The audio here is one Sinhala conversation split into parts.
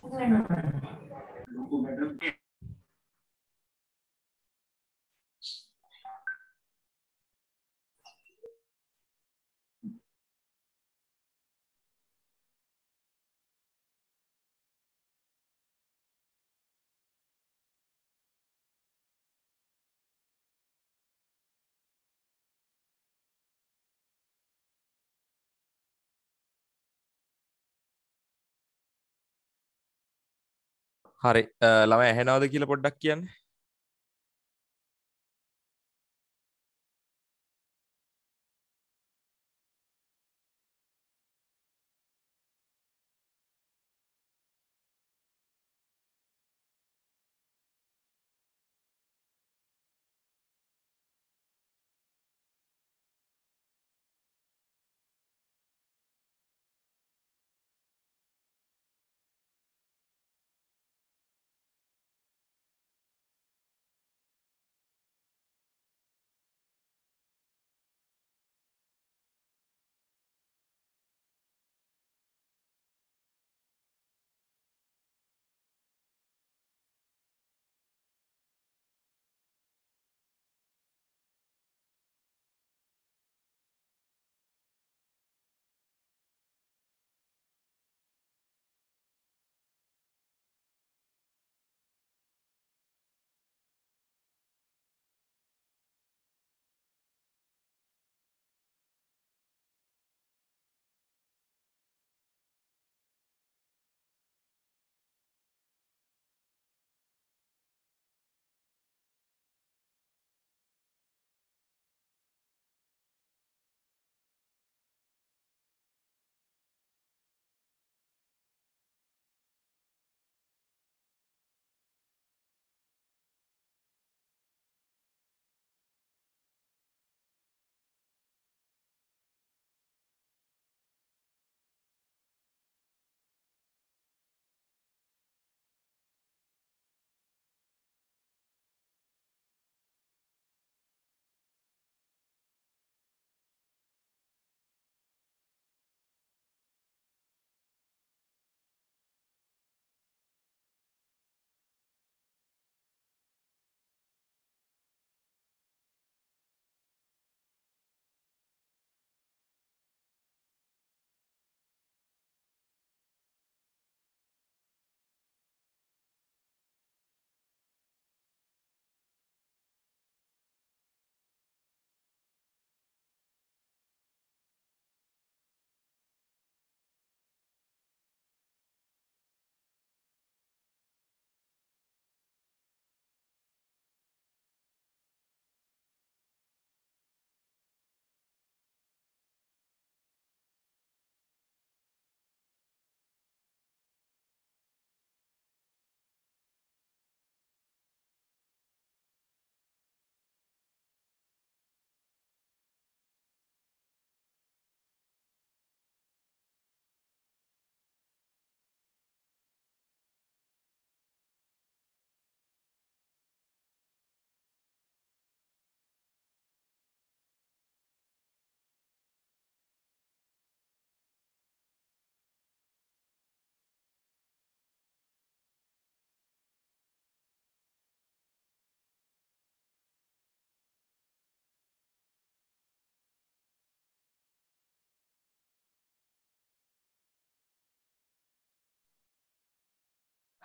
Bueno. හරි ළම ඇහෙනවද කියල පොඩ්ඩක් කියන්න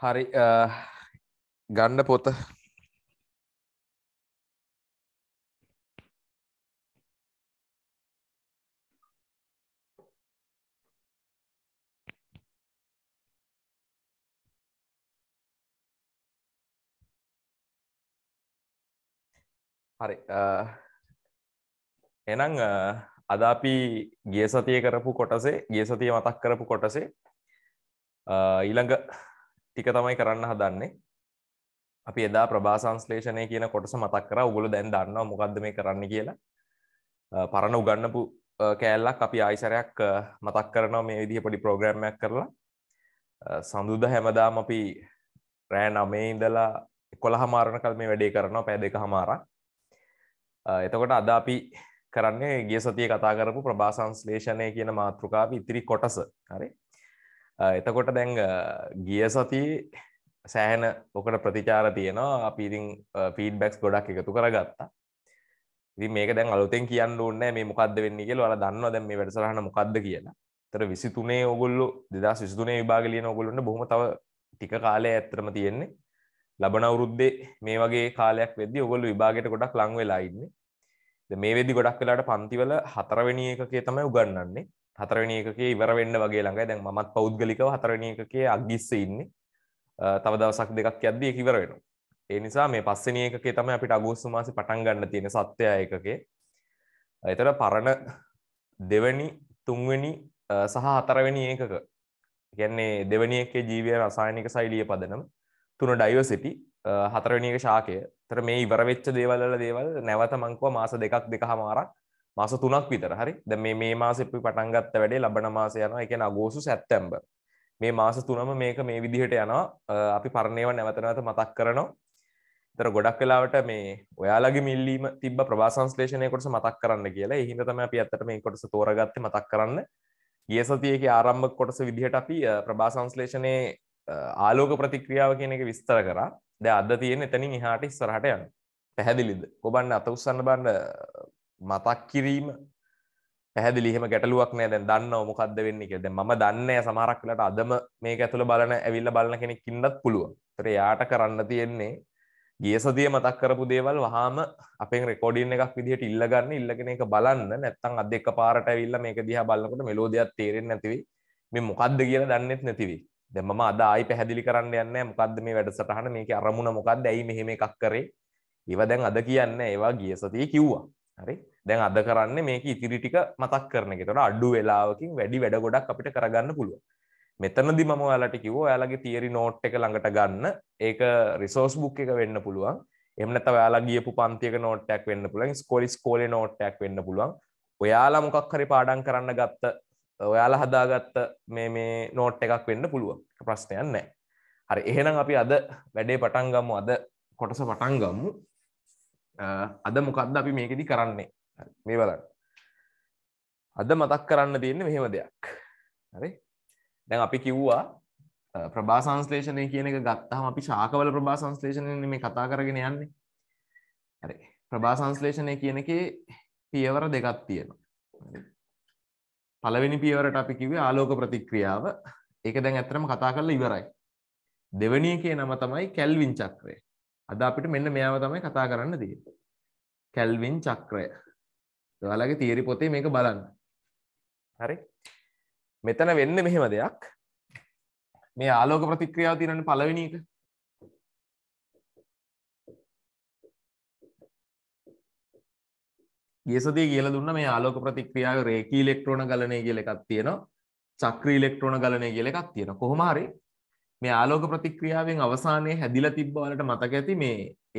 හරි ගණ්ඩ පොත හරි එනං අද අපි ගිය සතිය කරපු කොටසේ ගිය සතිය මතක් කරපු කොටසේ ඊළඟ ටික තමයි කරන්න හදන්නේ අපි එදා ප්‍රභාසංස්ලේෂණය කියන කොටස මතක් කර උගොල දැන් දන්නවා මොකක්ද මේ කරන්න කියලා පරණ උගන්නපු කෑල්ලක් අපි ආයිසරයක් මතක් කරනවා මේ විදිහ පොඩි ප්‍රෝග්‍රෑම්මයක් කරලා සඳුද හැමදාම අපි රෑ නමේ ඉඳලා කොළ හමාරණ කල් මේ වැඩේ කරනවා පැ දෙක හමාර එතකොට අද අපි කරන්නේ ගිය සතිය කතා කරපු ප්‍රභාසංස්ලේෂණය කියන මාතෘකාව ඉතිරි කොටස හරි එතකොට දැන් ගිය සති සෑහන ඕකට ප්‍රතිචාර තියෙනවා අපි ඉතින් ෆීඩ්බැක්ස් ගොඩක් එකතු කරගත්තා ඉති මේක දැන් අලුතෙන් කියන්න ඕන්න මේ මොකක්ද වෙන්න කියල වල දන්න දැන් මේ වැඩසරහන මොකක්ද කියලා තර විසිතුනේ ඔගොල්ලු දෙදා විසිතුනේ විභාගලියන ඔගොලුන්න බොහොම තව ටික කාලය ඇත්තරම තියෙන්නේ ලබන අවුරුද්දේ මේ වගේ කාලයක් වෙද ඔගොල්ලු විභාගයට ගොඩක් ලංවෙලා ඉන්නේ මේ වෙදි ගොඩක් වෙලාට පන්තිවල හතරවෙනි එකකේ තමයි උගන්නන්නේ හතරවෙනි එකකේ ඉවර වෙන්න වගේ ළඟයි දැන් මමත් පෞද්ගලිකව හතරවෙනි එකකේ අග්ගිස්සේ ඉන්නේ තව දවසක් දෙකක් යද්දී ඒක ඉවර වෙනවා ඒ නිසා මේ පස්වෙනි එකකේ තමයි අපිට අගෝස්තු මාසේ පටන් ගන්න තියෙන සත්‍යය එකකේ එතකොට පරණ දෙවෙනි තුන්වෙනි සහ හතරවෙනි ඒකක කියන්නේ දෙවෙනි එකේ ජීවය රසායනික ශෛලිය පදනම තුන ඩයිවර්සිටි හතරවෙනි එක ශාකය. ඒතර මේ ඉවර වෙච්ච දේවල් වල දේවල් නැවත මං කිව්වා මාස දෙකක් දෙකහමාරක් මාස තුනක් විතර හරි ද මේ මේ මාස එපි පටන්ගත්ත වැඩේ ලබන මාස යනවා එකන අගෝසු සැත්තැම්බ මේ මාස තුනම මේක මේ විදිහට යනවා අපි පරණයව නැවතනවත මතක් කරනවා තර ගොඩක් වෙලාවට මේ ඔයාලගේ මිල්ලීම තිබ ප්‍රවාසංස්ලේෂණය කොටස මතක් කරන්න කියලා එහිද තම අපි ඇත්තට මේ කොටස තෝරගත්ත මතක් කරන්න ගිය සතියක ආරම්භ කොටස විදිහට අපි ප්‍රභාසංස්ලේෂණය ආලෝක ප්‍රතික්‍රියාව කියන එක විස්තර කරා ද අද තියෙන එතනින් එහාට ඉස්සරහට යන්න පැහැදිලිද ඔබන්න අත උස්සන්න බන්න මතක් කිරීම පැහැදිලිහෙම ගැටලුවක් නෑ දැන් දන්න මොකක්ද වෙන්න එක දැ ම දන්නේ සමහරක් වෙලට අදම මේ ඇතුළ බලන ඇවිල්ල බලන කෙනෙක් ඉන්නත් පුළුව තර යාට කරන්න තියෙන්නේ ගිය සතිය මතක් කරපු දේවල් වහාම අපෙන් රෙකෝඩින් එකක් විදිහට ඉල්ලගන්න ඉල්ලගෙන එක බලන්න නැත්තම් අද එක පාරට ඇවිල්ලා මේක දිහා බලනකොට මෙලෝදියක් තේරෙන්නේ නැතිවි මේ මොකද්ද කියලා දන්නෙත් නැතිවි දැන් මම අද ආයි පැහැදිලි කරන්න යන්නේ මොකද්ද මේ වැඩසටහන මේකේ අරමුණ මොකද්ද ඇයි මෙහෙම එකක් කරේ ඒවා දැන් අද කියන්නේ ඒවා ගිය සතියේ කිව්වා හරි දැන් අද කරන්නේ මේක ඉතිරි ටික මතක් කරන එක. ඒතකොට අඩු වෙලාවකින් වැඩි වැඩ ගොඩක් අපිට කරගන්න පුළුවන්. මෙතනදි මම ඔයාලට කිව්වා ඔයාලගේ තියරි නෝට් එක ළඟට ගන්න. ඒක රිසෝස් බුක් එක වෙන්න පුළුවන්. එහෙම නැත්නම් ඔයාලා ගියපු පන්තියක නෝට් එකක් වෙන්න පුළුවන්. ස්කෝලේ ස්කෝලේ නෝට් එකක් වෙන්න පුළුවන්. ඔයාලා මොකක් හරි පාඩම් කරන්න ගත්ත ඔයාලා හදාගත්ත මේ මේ නෝට් එකක් වෙන්න පුළුවන්. ප්‍රශ්නයක් නැහැ. හරි එහෙනම් අපි අද වැඩේ පටන් ගමු. අද කොටස පටන් ගමු. අද මොකද්ද අපි මේකෙදි කරන්නේ? මේ බලන්න අද මතක් කරන්න තියෙන්නේ මෙහෙම දෙයක් හරි දැන් අපි කිව්වා ප්‍රභා සංස්ලේෂණය කියන එක ගත්තහම අපි ශාකවල ප්‍රභා සංස්ලේෂණය මේ කතා කරගෙන යන්නේ හරි ප්‍රභා සංස්ලේෂණය කියන එකේ පියවර දෙකක් තියෙනවා පළවෙනි පියවරට අපි කිව්වේ ආලෝක ප්‍රතික්‍රියාව ඒක දැන් ඇත්තටම කතා කරලා ඉවරයි දෙවෙනි එකේ නම තමයි කැල්වින් චක්‍රය අද අපිට මෙන්න මෙයාව තමයි කතා කරන්න තියෙන්නේ කැල්වින් චක්‍රය ඔයාලගේ තීරි පොතේ මේක බලන්න හරි මෙතන වෙන්න මෙහෙම දෙයක් මේ ආලෝක ප්‍රතික්‍රියාව තියෙනන පළවෙනි එක ගේසදී කියල දුන්න මේ ආලෝක ප්‍රතික්‍රියාව රේකී ඉලෙක්ට්‍රෝන ගලනය කියල එකක් තියෙනවා චක්‍රී ඉලෙක්ට්‍රෝන ගලනය කියල එකක් තියෙන කොහොමහරි මේ ආලෝක ප්‍රතික්‍රියාවෙන් අවසානය හැදිල තිබ්බවලට මතක ඇති මේ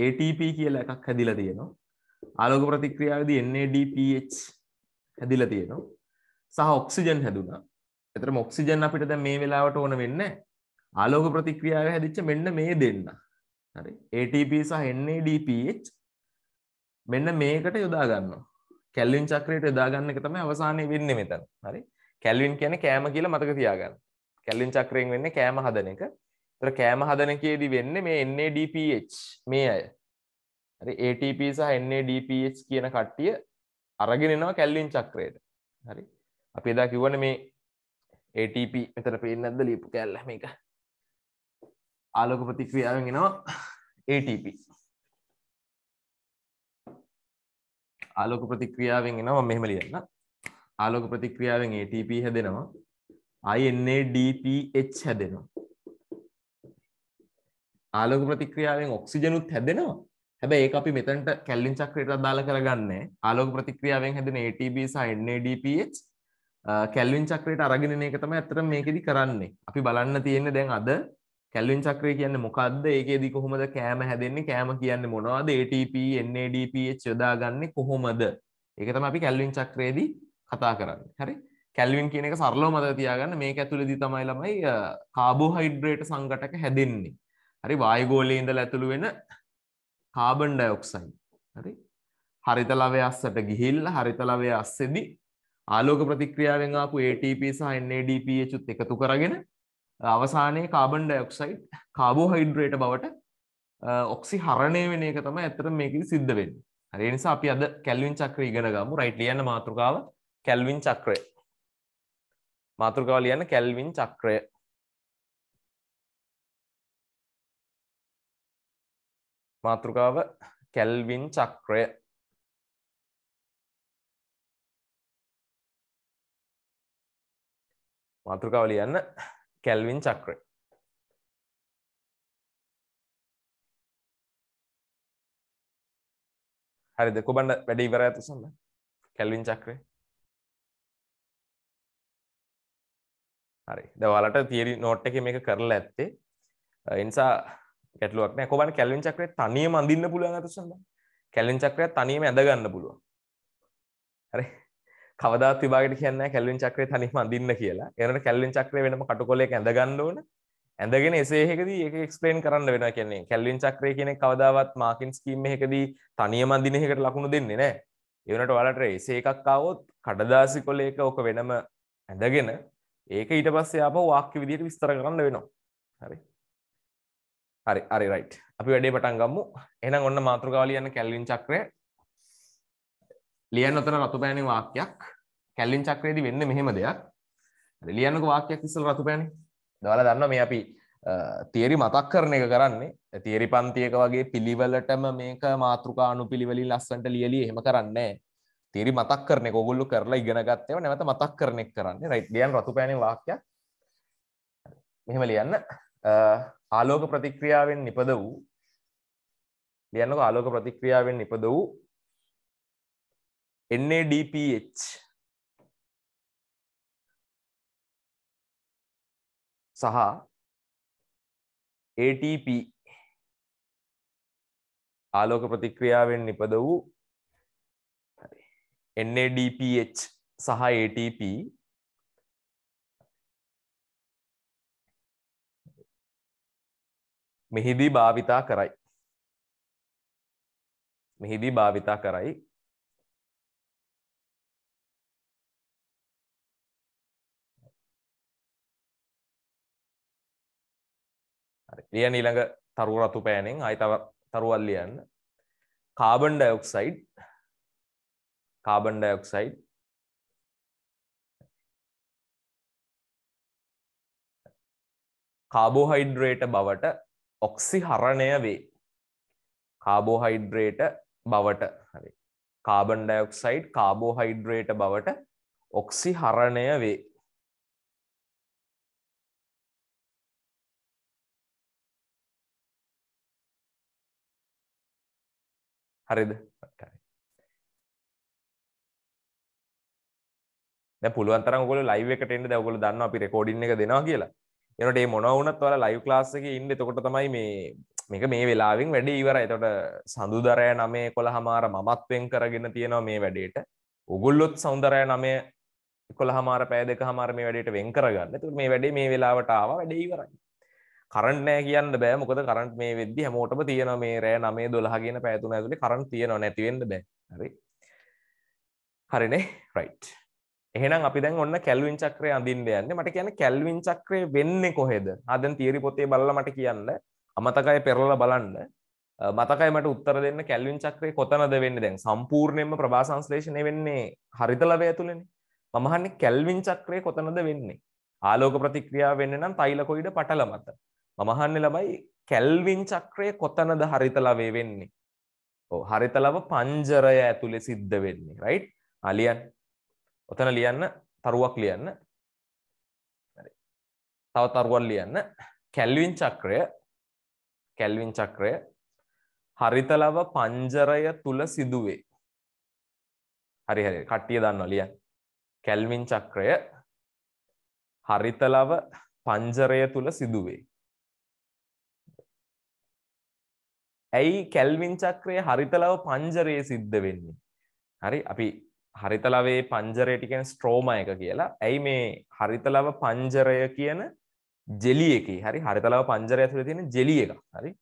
ATP කියල එකක් හැදිල තියෙනවා ආලෝක ප්‍රතික්‍රියාවේදී NADPH හැදිලා තියෙනවා. සහ ඔක්සිජන් හැදුනා. එතකොට ඔක්සිජන් අපිට දැන් මේ වෙලාවට ඕන වෙන්නේ ආලෝක ප්‍රතික්‍රියාවේ හැදිච්ච මෙන්න මේ දෙන්න. හරි. ATP සහ NADPH මෙන්න මේකට යොදා ගන්නවා. කැල්වින් චක්‍රයට යොදා ගන්න එක තමයි අවසානයේ වෙන්නේ මෙතන. හරි. කැල්වින් කියන්නේ කෑම කියලා මතක තියාගන්න. කැල්වින් චක්‍රයෙන් වෙන්නේ කෑම හදන එක. ඒතර කෑම හදන එකේදී වෙන්නේ මේ NADPH මේ අය. හරි ATP සහ NADPH කියන කට්ටිය අරගෙනනවා කැල්ලින් චක්‍රයට හරි අපි එදා කිව්වන මේ ATP මෙතර පේන්නේ නැද්ද ලියපු කැල්ල මේක ආලෝක ප්‍රතික්‍රියාවෙන් එනවා ATP ආලෝක ප්‍රතික්‍රියාවෙන් එනවා මෙහෙම ලියන්න ආලෝක ප්‍රතික්‍රියාවෙන් ATP හැදෙනවා INADPH හැදෙනවා ආලෝක ප්‍රතික්‍රියාවෙන් ඔක්සිජනුත් හැදෙනවා හැබ ඒ අපි මෙතැට කැල්ලින් චක්‍රයට අදාළ කරගන්න ආලෝක ප්‍රතික්‍රියාවෙන් හැදන ATB සයිඩ්නඩපH කැල්වින් චක්‍රයට අරගෙන එක තම ඇතර මේකෙදි කරන්නේ අපි බලන්න තියෙන දැන් අද කැල්වින් චක්‍රය කියන්න මොකක්ද ඒකෙදි කොහොමද කෑම හැදෙන්නේ කෑම කියන්න මොනවාද ATP NADPH යොදාගන්නේ කොහොමද ඒක තමයි අපි කැල්වින් චක්‍රයේදී කතා කරන්නේ හරි කැල්වින් කියන එක සරලව මතක තියාගන්න මේක ඇතුළේදී තමයි ළමයි කාබෝහයිඩ්‍රේට් සංඝටක හැදෙන්නේ හරි වායුගෝලයේ ඉඳලා ඇතුළු වෙන කාබන් ඩයොක්සයිඩ් හරි හරිතලවය අස්සට ගිහිල්ල හරිතලවය අස්සෙදි ආලෝක ප්‍රතික්‍රියාවෙන් ආපු ATP සහ NADPH උත් එකතු කරගෙන අවසානයේ කාබන් ඩයොක්සයිඩ් කාබෝහයිඩ්‍රේට බවට ඔක්සි හරණය වෙන එක තමයි ඇත්තට මේකෙදි සිද්ධ වෙන්නේ. හරි ඒ නිසා අපි අද කැල්වින් චක්‍රය ඉගෙන ගමු. රයිට් ලියන්න මාතෘකාව කැල්වින් චක්‍රය. මාතෘකාව ලියන්න කැල්වින් චක්‍රය. මාතෘකාව කැල්වින් චක්‍රය මාතෘකාව ලියන්න කැල්වින් චක්‍රය හරිද කොබන්න වැඩ ඉවර ඇතුසන්න කැල්වින් චක්‍රය හරි දවාලට තිරි නෝට් එක මේක කරලා ඇත්තේ එනිසා ගැටලුවක් නෑ කොබන්න කැල්වින් චක්‍රය තනියම අඳින්න පුළුවන් අතසන්න කැල්වින් චක්‍රය තනියම ඇඳ ගන්න පුළුවන් හරි කවදාත් විභාගයට කියන්නේ කැල්වින් චක්‍රය තනියම අඳින්න කියලා ඒනට කැල්වින් චක්‍රය වෙනම කටුකොලයක ඇඳ ගන්න ඕන ඇඳගෙන එසේ එකදී ඒක එක්ස්ප්ලেইন කරන්න වෙනවා කියන්නේ කැල්වින් චක්‍රය කියන්නේ කවදාවත් මාකින් ස්කීම් එකකදී තනියම අඳින එකකට ලකුණු දෙන්නේ නෑ ඒ වුණාට ඔයාලට එසේ එකක් આવොත් කඩදාසි කොලයක ඕක වෙනම ඇඳගෙන ඒක ඊට පස්සේ ආපහු වාක්‍ය විදියට විස්තර කරන්න වෙනවා හරි හරි හරි රයිට් අපි වැඩේ පටන් ගමු එහෙනම් ඔන්න මාතෘකාව ලියන්න කැල්වින් චක්‍රය ලියන්න උතන රතු පෑණි වාක්‍යයක් කැල්වින් චක්‍රයේදී වෙන්නේ මෙහෙම දෙයක් හරි ලියන්නක වාක්‍යයක් ඉස්සෙල්ලා රතු පෑණි ඔයාලා දන්නවා මේ අපි තියරි මතක් කරන එක කරන්නේ තියරි පන්තියක වගේ පිළිවෙලටම මේක මාතෘකා අනුපිළිවෙලින් ලස්සනට ලියලි එහෙම කරන්නේ තියරි මතක් කරන එක ඕගොල්ලෝ කරලා ඉගෙන ගත්තේම නැවත මතක් කරන එක කරන්නේ රයිට් ලියන්න රතු පෑණි වාක්‍යයක් මෙහෙම ලියන්න ආලෝක ප්‍රතික්‍රියාවෙන් නිපද වූ ලියන්නක ආලෝක ප්‍රතික්‍රියාවෙන් නිපද වූ NADPH සහ ATP ආලෝක ප්‍රතික්‍රියාවෙන් නිපද වූ NADPH සහ ATP මෙහිදී භාවිතා කරයි. මෙහිදී භාවිතා කරයි ලියන ඊළඟ තරු රතු පෑනෙන් අයි තව තරුවල් ලියන්න carbon dioxide carbon dioxide carbohydrate බවට ඔක්සිහරණය වේ කාබෝහයිඩ්‍රේට බවට හරි කාබන් ඩයොක්සයිඩ් කාබෝහයිඩ්‍රේට බවට ඔක්සිහරණය වේ හරිද පුළුවන්තරගොල ලයිවකට එන්න දැවගොල දන්න අපි රෙකෝඩින් එක දෙනවා කියලා එනට මොනවුනත් වල ලයිව් ලාස්සක ඉන්න එතකොට තමයි මේ මේක මේ වෙලාවින් වැඩ ඉවර එතොට සඳුදරය නමේ කොළ හමාර මමත්වෙන් කරගෙන තියෙනවා මේ වැඩේට උගුල්ලොත් සෞන්දරය නමය කොළ හමාර පෑදක හමාර මේ වැඩට වෙන් කරගන්න තු මේ වැඩේ මේ වෙලාවටාව වැඩ ඉවරයි කරන්නෑ කියන්න බෑ මොකද කරන්ට මේ වෙදදි හැමෝටම තියෙන මේ රෑ නමේ දොළහගෙන පැතුන ඇතුලි කරන් තියෙනවා නැතිවෙන්න බෑ හරි හරිනේ රයිට් එහෙනම් අපි දැන් ඔන්න කැල්වින් චක්‍රය අඳින්න යන්නේ. මට කියන්න කැල්වින් චක්‍රය වෙන්නේ කොහෙද? ආ දැන් තියරි පොතේ බලලා මට කියන්න. අමතකය පෙරලා බලන්න. මතකයි මට උත්තර දෙන්න කැල්වින් චක්‍රය කොතනද වෙන්නේ දැන්? සම්පූර්ණයෙන්ම ප්‍රභා සංශ්ලේෂණය වෙන්නේ හරිත ලවය තුලනේ. මම අහන්නේ කැල්වින් චක්‍රය කොතනද වෙන්නේ? ආලෝක ප්‍රතික්‍රියාව වෙන්නේ නම් තෛලකොයිඩ පටල මත. මම අහන්නේ ළමයි කැල්වින් චක්‍රය කොතනද හරිත ලවය වෙන්නේ? ඔව් හරිත ලව පංජරය ඇතුලේ සිද්ධ වෙන්නේ. රයිට්? අලියන් ඔතන ලියන්න තරුවක් ලියන්න තව තරුවක් ලියන්න කැල්වින් චක්‍රය කැල්වින් චක්‍රය හරිතලව පංජරය තුල සිදුවේ හරි හරි කට්ටිය දන්නවා ලියන්න කැල්වින් චක්‍රය හරිතලව පංජරය තුල සිදුවේ ඇයි කැල්වින් චක්‍රය හරිතලව පංජරයේ සිද්ධ වෙන්නේ හරි අපි හරිතලවේ පංජරයට කියන ස්ට්‍රෝම එක කියලා ඇයි මේ හරිතලව පංජරය කියන ජෙලි එක හරි හරිතලව පංජරය ඇතුළ තියෙන ජෙලිය එක හරි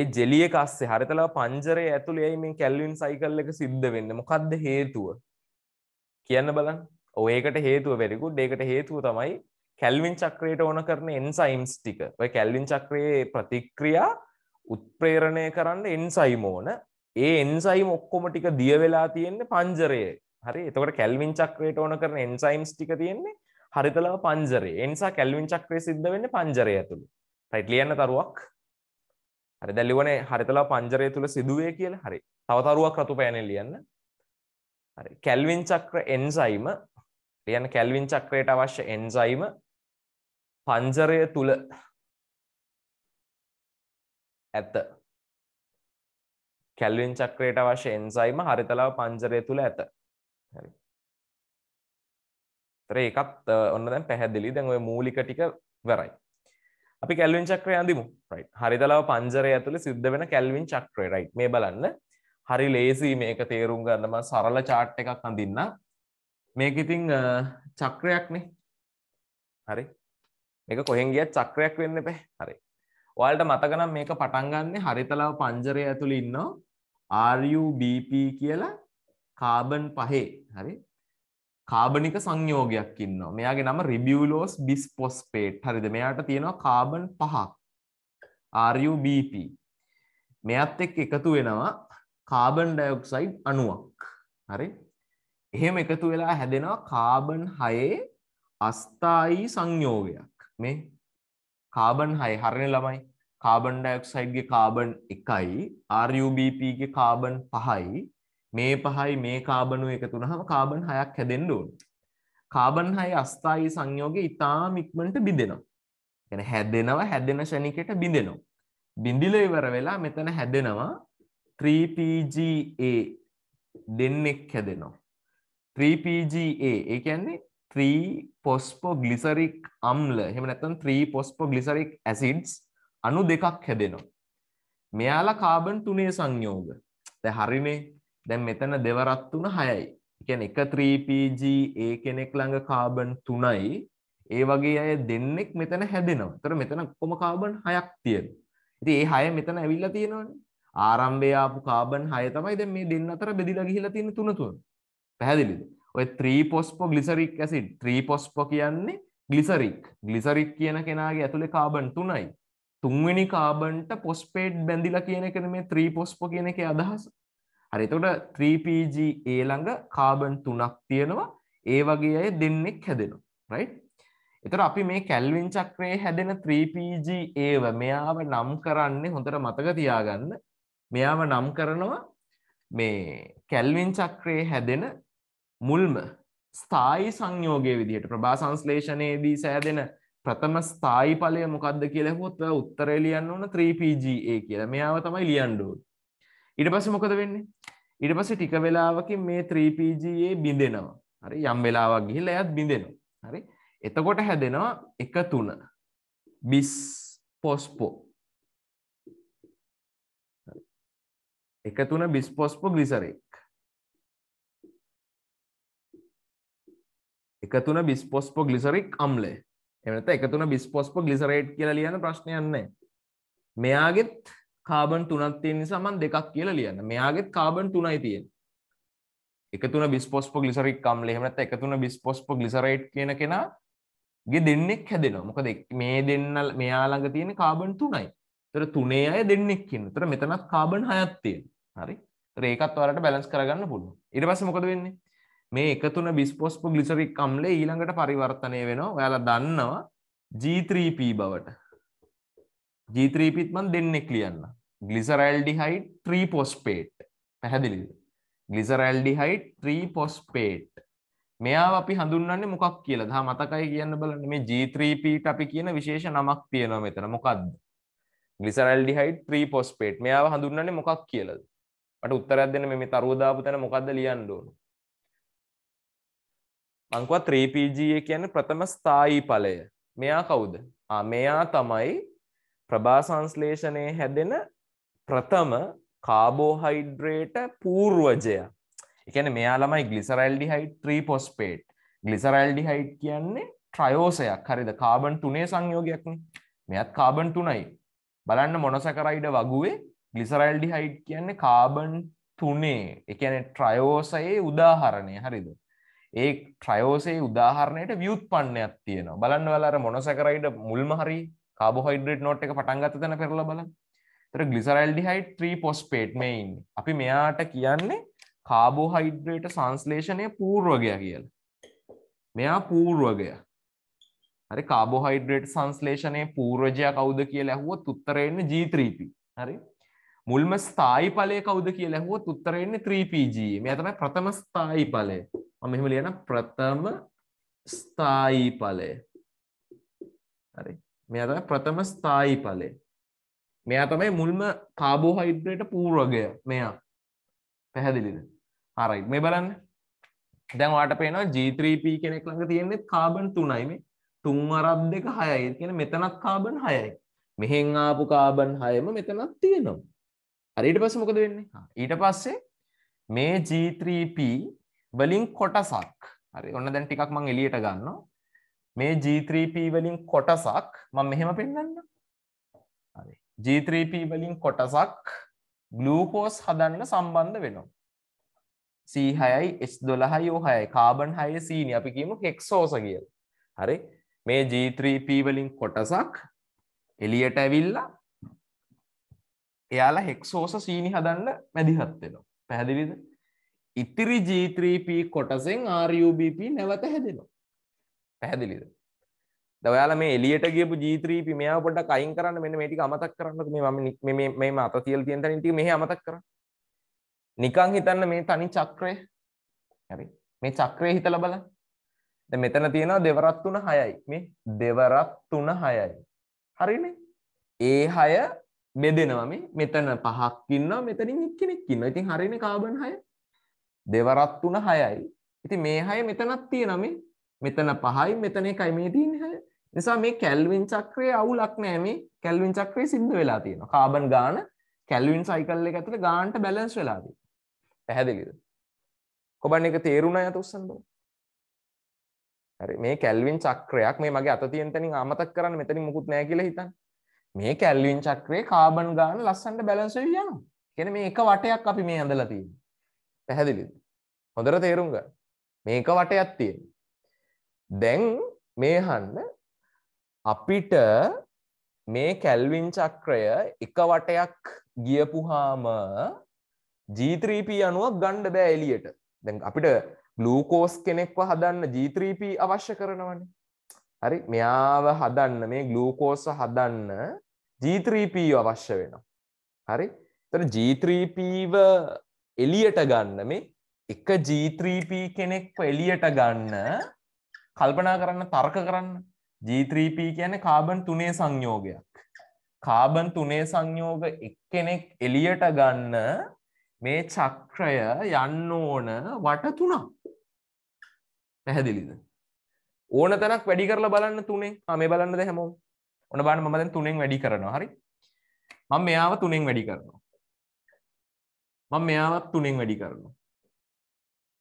ඒ ජෙලිය කස්සේ හරිතලව පංජරය ඇතුළ ඇයි මේ කැල්වින් සයිකල් එක සිද්ධ වෙන්න මොකක්ද හේතුව කියන්න බලන්න ඔඒකට හේතුව වැඩිකුඩ් ඒකට හේතුව තමයි කැල්වින් චක්‍රයට ඕන කරන එන්සයිම්ස් ටික ඔය කැල්වින් චක්‍රයේ ප්‍රතික්‍රියා උත්ප්‍රේරණය කරන්න එන්සයිමෝන ඒ එන්සයිම් ඔක්කොම ටික දිය වෙලා තියෙන්නේ පංජරයේ හරි එතකට කැල්වින් චක්‍රයට ඕන කරන එන්සයිම්ස් ටික තියෙන්නේ හරිතලව පංජරේ එනිසා කැල්වින් චක්‍රය සිද්ධ වෙන්න පංජරය ඇතුළු ටයිට් ලියන්න තරුවක් හරි දැලිවනේ හරිතලා පංජරය තුළ සිදුවේ කියලා හරි තව තරුවක් රතු පෑනෙන් ලියන්න හරි කැල්වින් චක්‍ර එන්සයිම ලියන්න කැල්වින් චක්‍රයට අවශ්‍ය එන්සයිම පංජරය තුළ ඇත්ත කැල්වින් චක්‍රයට අවශ්‍ය එන්සයිම හරිතලාව පංජරය තුළ ඇත තර එකත් ඔන්න දැන් පැහැදිලි දැන් ඔය මූලික ටික වරයි අපි කැල්වින් චක්‍රය අඳමු රයි් හරිතලාව පංජරය ඇතුළ සිද්ධ වෙන කැල්වින් චක්‍රය රයි් මේ බලන්න හරි ලේසි මේක තේරුම් ගන්නම සරල චාට් එකක් අඳන්න මේක ඉතිං චක්‍රයක්නේ හරි මේක කොහෙන් ගියත් චක්‍රයක් වෙන්න පැ හරි ඔයාලට මතකනම් මේක පටන් ගන්න හරිතලාව පංජරය ඇතුළ ඉන්නවා RUBP කියලා කාබන් පහේ හරි කාබනික සංයෝගයක් ඉන්නවා. මෙයාගේ නම රිබියුලෝස් බිස්පොස්පේට්. හරිද? මෙයාට තියෙනවා කාබන් පහක්. RUBP. මෙයත් එක්ක එකතු වෙනවා කාබන් ඩයොක්සයිඩ් අණුවක්. හරි? එහෙම එකතු වෙලා හැදෙනවා කාබන් 6 අස්ථායී සංයෝගයක්. මේ කාබන් 6 හරිනේ ළමයි. කාබන් ඩයොක්සයිඩ්ගේ කාබන් එකයි RUBPගේ කාබන් පහයි මේ පහයි මේ කාබනු එකතු වුනහම කාබන් හයක් හැදෙන්න ඕන. කාබන් හය අස්ථායි සංයෝගේ ඉතාම ඉක්මනට බිඳෙනවා. يعني හැදෙනවා හැදෙන ශනිකයට බිඳෙනවා. බිඳිල ඉවර වෙලා මෙතන හැදෙනවා 3PGA දෙන්නෙක් හැදෙනවා. 3PGA ඒ කියන්නේ 3 පොස්පෝග්ලිසරික් අම්ල එහෙම නැත්නම් 3 පොස්පෝග්ලිසරික් ඇසිඩ්ස් අණු දෙකක් හැදෙනවා. මෙයාලා කාබන් තුනේ සංයෝග. දැන් හරිනේ. දැන් මෙතන දෙවරත් තුන 6යි. කියන්නේ එක 3Pg A කෙනෙක් ළඟ කාබන් 3යි. ඒ වගේ අය දෙන්නෙක් මෙතන හැදෙනවා. ඒතර මෙතන කොහොම කාබන් 6ක් තියෙනවා. ඉතින් ඒ 6 මෙතන ඇවිල්ලා තියෙනවනේ. ආරම්භය ආපු කාබන් 6 තමයි දැන් මේ දෙන්න අතර බෙදිලා ගිහිලා තියෙන තුන තුන. පැහැදිලිද? ඔය 3 ෆොස්ෆෝ ග්ලිසරික් ඇසිඩ් 3 ෆොස්ෆෝ කියන්නේ ග්ලිසරික්. ග්ලිසරික් කියන කෙනාගේ ඇතුලේ කාබන් 3යි. තුන්වෙනි කාබන්ට පොස්පේට් බැඳිලා කියන එකන මේ ත්‍රී පොස්පෝ කියන එක අදහස හරිතකොට 3PG ඒ ළඟ කාබන් තුනක් තියෙනවා ඒ වගේ අය දෙන්නෙක් හැදෙනවා රයිට් එතකොට අපි මේ කැල්වින් චක්‍රයේ හැදෙන 3PG ඒව මෙයාව නම් කරන්නේ හොඳට මතක තියාගන්න මෙයාව නම් කරනවා මේ කැල්වින් චක්‍රයේ හැදෙන මුල්ම ස්ථායි සංයෝගය විදිහට ප්‍රභා සංශ්ලේෂණයේදී සෑදෙන ප්‍රථම ස්ථායි පලය මොකක්ද කියලහොත් උත්තරේ ලියන්න ඕන 3PGA කියලා මෙයාව තමයි ලියන්ඩුව ඉට පස මොකද වෙන්න ඉට පස ටික වෙලාවකින් මේ 3PGA බිඳෙනවා හරි යම් වෙලාවක් ගිහිල ඇත් බිඳෙනවා හරි එතකොට හැදෙනවා එක තුන බිස් පොස්පෝ එක තුන බිස් පොස්පෝ ගලිසරෙක් එක තුන බිස් පොස්පෝ ගලිසරෙක් අම්ලේ එහෙම නැත්නම් එක තුන බිස්ෆොස්ෆෝ ග්ලිසරේට් කියලා ලියන්න ප්‍රශ්නයක් නැහැ. මෙයාගෙත් කාබන් තුනක් තියෙන නිසා මම දෙකක් කියලා ලියන්න. මෙයාගෙත් කාබන් තුනයි තියෙන්නේ. එක තුන බිස්ෆොස්ෆෝ ග්ලිසරික් අම්ල එහෙම නැත්නම් එක තුන බිස්ෆොස්ෆෝ ග්ලිසරේට් කියන කෙනා ගේ දෙන්නෙක් හැදෙනවා. මොකද මේ දෙන්න මෙයා ළඟ තියෙන කාබන් තුනයි. ඒතර තුනේ අය දෙන්නෙක් ඉන්න. ඒතර මෙතනත් කාබන් හයක් තියෙනවා. හරි. ඒතර ඒකත් ඔයාලට බැලන්ස් කරගන්න පුළුවන්. ඊට පස්සේ මොකද වෙන්නේ? මේ එකතුන බිස්පොස්පෝ ග්ලිසරික් අම්ලේ ඊළඟට පරිවර්තනය වෙනවා. ඔයාලා දන්නවා G3P බවට. G3Pත් මම දෙන්නෙක් ලියන්න. ග්ලිසරල්ඩිහයිඩ් ට්‍රීපොස්පේට්. පැහැදිලිද? ග්ලිසරල්ඩිහයිඩ් ට්‍රීපොස්පේට්. මෙයාව අපි හඳුන්වන්නේ මොකක් කියලාද? හා මතකයි කියන්න බලන්න මේ G3Pට අපි කියන විශේෂ නමක් තියෙනවා මෙතන. මොකද්ද? ග්ලිසරල්ඩිහයිඩ් ට්‍රීපොස්පේට්. මෙයාව හඳුන්වන්නේ මොකක් කියලාද? මට උත්තරයක් දෙන්න මේ මේ තරුව දාපු තැන මොකද්ද ලියන්න ඕනේ? මංකුව 3PG කියන්නේ ප්‍රථම ස්ථායි ඵලය. මෙයා කවුද? ආ මෙයා තමයි ප්‍රභා සංශ්ලේෂණයේ හැදෙන ප්‍රථම කාබෝහයිඩ්‍රේට පූර්වජයා. ඒ කියන්නේ මෙයා ළමයි ග්ලිසරල්ඩිහයිඩ් 3 ෆොස්ෆේට්. ග්ලිසරල්ඩිහයිඩ් කියන්නේ ට්‍රයෝසයක්. හරිද? කාබන් තුනේ සංයෝගයක්නේ. මෙයත් කාබන් තුනයි. බලන්න මොනසකරයිඩ වගුවේ ග්ලිසරල්ඩිහයිඩ් කියන්නේ කාබන් තුනේ. ඒ කියන්නේ ට්‍රයෝසයේ උදාහරණය. හරිද? ඒ ට්‍රයෝසේ උදාහරණයට ව්‍යුත්පන්නයක් තියෙනවා බලන්න වලර මොනසැකරයිඩ මුල්ම හරි කාබොහයිඩ්‍රේට් නෝට් එක පටන්ගත තැන පෙරල බල තර ගලිසරල්ඩිහයිඩ් ත්‍රී පොස්පේට් මෙයින් අපි මෙයාට කියන්නේ කාබෝහයිඩ්‍රේට සංස්ලේෂණය පූර්වගය කියල මෙයා පූර්වගය හරි කාබෝහයිඩ්‍රේට් සංස්ලේෂණය පූර්වජය කවුද කියලා ඇහුවත් උත්තරෙන්න ජීත්‍රීපි හරි මුල්ම ස්ථායි පලය කවුද කියලා ඇහුවත් උත්තරෙන්න ත්‍රීපජ මෙතම ප්‍රථම ස්ථායි පලය මම මෙහෙම ලියන ප්‍රථම ස්ථායි ඵලය. හරි. මෙයා තමයි ප්‍රථම ස්ථායි ඵලය. මෙයා තමයි මුල්ම කාබෝහයිඩ්‍රේට පූර්වකය මෙයා. පැහැදිලිද? හරි. මේ බලන්න. දැන් ඔයාලට පේනවා G3P කෙනෙක් ළඟ තියෙන්නේ කාබන් 3යි මේ. 3 වරක් දෙක 6යි. ඒ කියන්නේ මෙතනත් කාබන් 6යි. මෙහෙන් ආපු කාබන් 6ම මෙතනත් තියෙනවා. හරි ඊට පස්සේ මොකද වෙන්නේ? ඊට පස්සේ මේ G3P වලින් කොටසක් හරි ඔන්න දැන් ටිකක් මං එලියට ගන්න මේ G3P වලින් කොටසක් මම මෙහෙම පෙන්වන්න හරි G3P වලින් කොටසක් ග්ලූකෝස් හදන්න සම්බන්ධ වෙනවා සීහයයි එස් දොළහයි ඕහයයි කාබන් හය සීනි අපි කියමු හෙක්සෝස කියල හරි මේ G3P වලින් කොටසක් එලියට ඇවිල්ලා එයාලා හෙක්සෝස සීනි හදන්න මැදිහත්වෙනවා පැහැදිලිද ඉතිරි G3P කොටසෙන් RUBP නැවත හැදෙනවා. පැහැදිලිද? දැන් ඔයාලා මේ එළියට ගියපු G3P මෙයාව පොඩ්ඩක් අයින් කරන්න මෙන්න මේ ටික අමතක කරන්නකො මේ මම මේ මේ මේ අත තියලා තියෙන තැනින් ටික මෙහි අමතක කරන්න. නිකන් හිතන්න මේ තනි චක්‍රය. හරි. මේ චක්‍රය හිතලා බලන්න. දැන් මෙතන තියෙනවා දෙවරත් 3 6යි. මේ දෙවරත් 3 6යි. හරිනේ? ඒ 6 බෙදෙනවා මේ මෙතන පහක් ඉන්නවා මෙතනින් එක්කෙනෙක් ඉන්නවා. ඉතින් හරිනේ කාබන් 6. දෙවරත් 3 6යි. ඉතින් මේ 6 මෙතනක් තියෙනවා මේ. මෙතන 5යි මෙතන 1යි මේ තියෙන්නේ 6. නිසා මේ කැල්වින් චක්‍රයේ අවුලක් නෑ මේ කැල්වින් චක්‍රයේ සිද්ධ වෙලා තියෙනවා. කාබන් ගාන කැල්වින් සයිකල් එක ඇතුලේ ගානට බැලන්ස් වෙලා තියෙනවා. පැහැදිලිද? කොබන් එක තේරුණා යත උස්සන්න බෑ. හරි මේ කැල්වින් චක්‍රයක් මේ මගේ අත තියෙන තැනින් අමතක කරන්න මෙතනින් මුකුත් නෑ කියලා හිතන්න. මේ කැල්වින් චක්‍රයේ කාබන් ගාන ලස්සනට බැලන්ස් වෙවි යනවා. කියන්නේ මේ එක වටයක් අපි මේ ඇඳලා තියෙනවා. පැහැදිලිද හොඳට තේරුම් ගන්න මේක වටයක් තියෙන දැන් මේ හන්න අපිට මේ කැල්වින් චක්‍රය එක වටයක් ගියපුහාම G3P අණුවක් ගන්න බෑ එළියට දැන් අපිට ග්ලූකෝස් කෙනෙක්ව හදන්න G3P අවශ්‍ය කරනවනේ හරි මෙයාව හදන්න මේ ග්ලූකෝස හදන්න G3P අවශ්‍ය වෙනවා හරි එතන G3P ව එලියට ගන්න මේ එක G3P කෙනෙක්ව එලියට ගන්න කල්පනා කරන්න තර්ක කරන්න G3P කියන්නේ කාබන් තුනේ සංයෝගයක් කාබන් තුනේ සංයෝග එක්කෙනෙක් එලියට ගන්න මේ චක්‍රය යන්න ඕන වට තුනක් පැහැදිලිද ඕන තැනක් වැඩි කරලා බලන්න තුනේ මේ බලන්නද හැමෝම ඔන්න බලන්න මම දැන් තුනෙන් වැඩි කරනවා හරි මම මෙයාව තුනෙන් වැඩි කරනවා මම මෙයාවත් තුනෙන් වැඩි කරනවා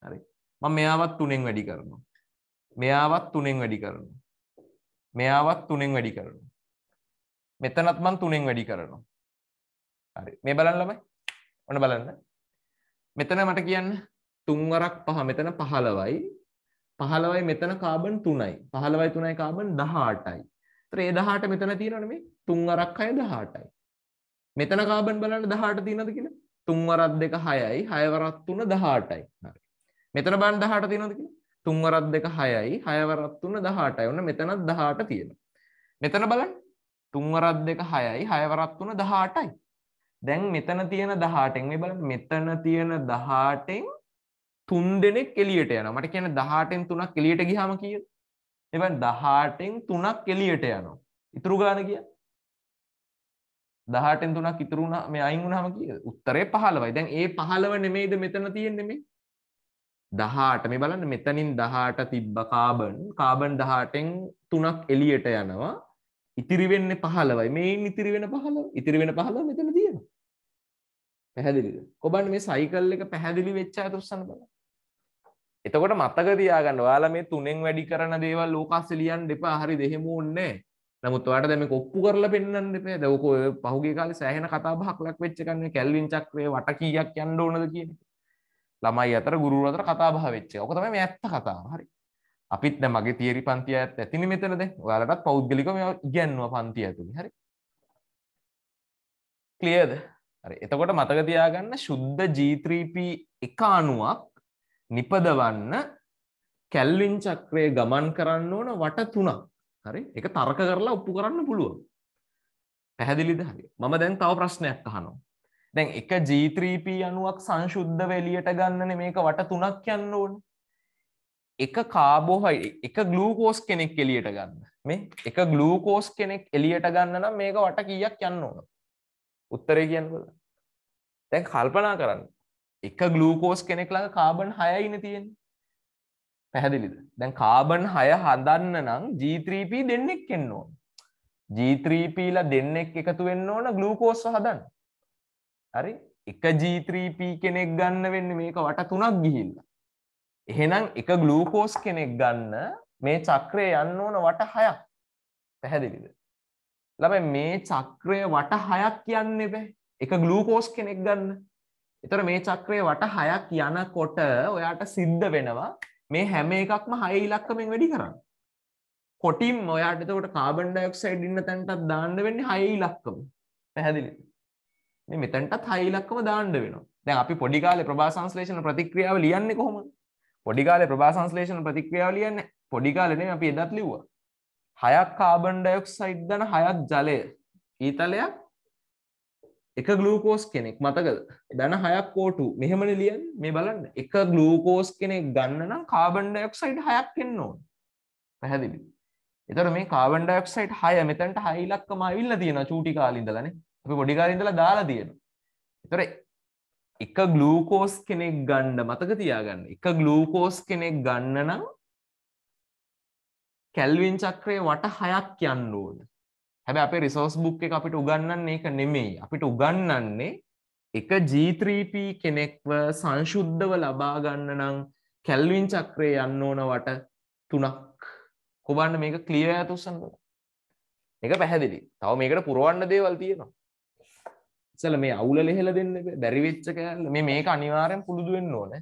හරි මම මෙයාවත් තුනෙන් වැඩි කරනවා මෙයාවත් තුනෙන් වැඩි කරනවා මෙයාවත් තුනෙන් වැඩි කරනවා මෙතනත් මං තුනෙන් වැඩි කරනවා හරි මේ බලන්න ළමයි ඔන්න බලන්න මෙතන මට කියන්න තුන්වරක් පහ මෙතන පහළවයි පහළවයි මෙතන කාබන් තුනයි පහළවයි තුනයි කාබන් දහටයි ත්‍රේ දහට මෙතන තියෙනවන මේ තුන්වරක් අය දහටයි මෙතන කාබන් බලන්න දහට තියෙනද කියලා තුන්වරත් දෙක හයයි හයවරත් තුන දහටයි හරි මෙතන බන් දහට තියෙනද කියලා තුන්වරත් දෙක හයයි හයවරත් තුන දහටයි ඔන්න මෙතනත් දහට තියෙනවා මෙතන බලන්න තුන්වරත් දෙක හයයි හයවරත් තුන දහටයි දැන් මෙතන තියෙන දහටෙන් මේ බලන්න මෙතන තියෙන දහටෙන් තුන් දෙනෙක් එළියට යනවා මට කියන්නේ දහටෙන් තුනක් එළියට ගියාම කීයද එවන් දහටෙන් තුනක් එළියට යනවා ඉතුරු ගාන කියලා දහටෙන් තුනක් ඉතුරුණ මේ අයින් වුණාම කීයද උත්තරේ 15යි දැන් ඒ 15 නෙමෙයිද මෙතන තියෙන්නේ මේ 18 මේ බලන්න මෙතනින් 18 තිබ්බ කාබන් කාබන් 18න් තුනක් එළියට යනවා ඉතිරි වෙන්නේ 15යි මේන් ඉතිරි වෙන 15 ඉතිරි වෙන 15 මෙතන තියෙනවා පැහැදිලිද ඔබන්න මේ සයිකල් එක පැහැදිලි වෙච්ච අතොස්සන බලන්න එතකොට මතක තියාගන්න ඔයාලා මේ තුනෙන් වැඩි කරන දේවල් ලෝකස්සේ ලියන්න එපා හරි දෙහෙම ඕනේ නැහැ නමුත් ඔයාට දැන් මේක ඔප්පු කරලා පෙන්වන්න එපා. දැන් ඔක ඔය පහුගිය කාලේ සෑහෙන කතා බහක් ලක් වෙච්ච එකක් නේ කැල්වින් චක්‍රයේ වට කීයක් යන්න ඕනද කියන එක. ළමයි අතර ගුරුවරු අතර කතා බහ වෙච්ච එක. ඔක තමයි මේ ඇත්ත කතාව. හරි. අපිත් දැන් මගේ තියරි පන්තිය ඇත්ත ඇතිනේ මෙතන දැන්. ඔයාලටත් පෞද්ගලිකව මේවා ඉගෙනනවා පන්තිය ඇතුලේ. හරි. ක්ලියර්ද? හරි. එතකොට මතක තියාගන්න සුද්ධ G3P එක අණුවක් නිපදවන්න කැල්වින් චක්‍රයේ ගමන් කරන්න ඕන වට තුනක්. හරි එක තර්ක කරලා ඔප්පු කරන්න පුළුවන් පැහැදිලිද හරි මම දැන් තව ප්‍රශ්නයක් අහනවා දැන් එක G3P අණුවක් සංශුද්ධ වෙලියට ගන්නනේ මේක වට තුනක් යන්න ඕන එක කාබෝහයි එක ග්ලූකෝස් කෙනෙක් එලියට ගන්න මේ එක ග්ලූකෝස් කෙනෙක් එලියට ගන්න නම් මේක වට කීයක් යන්න ඕන උත්තරේ කියන්න බලන්න දැන් කල්පනා කරන්න එක ග්ලූකෝස් කෙනෙක් ළඟ කාබන් 6යිනේ තියෙන්නේ පැහැදිලිද දැන් කාබන් හය හදන්න නම් ජීත්‍රීපී දෙන්නෙක් එන්න ඕන ජීත්‍රීපීලා දෙන්නෙක් එකතු වෙන්න ඕන ගලූකෝස්ව හදන්න හරි එක ජීත්‍රීපී කෙනෙක් ගන්න වෙන්න මේක වට තුනක් ගිහිල්ල එහෙනම් එක ගලූකෝස් කෙනෙක් ගන්න මේ චක්‍රය යන්න ඕන වට හයක් පැහැදිලිද ලබ මේ චක්‍රය වට හයක් කියන්නේ බෑ එක ගලූකෝස් කෙනෙක් ගන්න එතොර මේ චක්‍රය වට හයක් යනකොට ඔයාට සිද්ධ වෙනවා මේ හැම එකක්ම හය ඉලක්කමෙන් වැඩි කරන්න කොටිම් ඔයාට තකොට කාබන් ඩයක්සයිඩ් ඉන්න තැන්ටත් දාන්න වෙන්නේ හය ඉලක්කම පැහැදිලි මේ මෙතැන්ටත් හය ඉලක්කම දාන්න වෙනවා දැන් අපි පොඩි කාලේ ප්‍රභා සංශ්ලේෂණ ප්‍රතික්‍රියාව ලියන්නේ කොහොමද පොඩි කාලේ ප්‍රභා සංශ්ලේෂණ ප්‍රතික්‍රියාව ලියන්නේ පොඩි කාලේ නෙමෙයි අපි එදත් ලිව්වා හයක් කාබන් ඩයොක්සයිඩ් දන හයක් ජලය ඊතලයක් එක ගලූකෝස් කෙනෙක් මතකද දැන හයක් කෝටු මෙහෙමන ලියන් මේ බලන්න එක ගලූකෝස් කෙනෙක් ගන්න නම් කාබන්ඩයක්සයිට් හයක් කෙන්න ඕන් පැහැදිලි එතර මේ කාබන්ඩයක්සයිට් හය මෙතැන්ට හයිලක්කම ඉල්ල තියෙන චූටි කාලින්දලන අපි පොඩිකාලින්දල දාලා තියෙන එතර එක ගලූකෝස් කෙනෙක් ගණ්ඩ මතක තියාගන්න එක ගලූකෝස් කෙනෙක් ගන්න නම් කැල්වින් චක්‍රය වට හයක් යන්න ඕන හැබැයි අපේ රිසෝස් බුක් එක අපිට උගන්වන්නේ ඒක නෙමෙයි. අපිට උගන්වන්නේ එක G3P කෙනෙක්ව සංශුද්ධව ලබා ගන්න නම් කැල්වින් චක්‍රේ යන්න ඕන වට තුනක්. කොබන්න මේක ක්ලියර් ඇතුස්සන්න. මේක පැහැදිලි. තව මේකට පුරවන්න දේවල් තියෙනවා. ඉතල මේ අවුල ලෙහෙලා දෙන්න බැරි වෙච්ච කෑල්ල මේ මේක අනිවාර්යෙන් පුරුදු වෙන්න ඕනේ.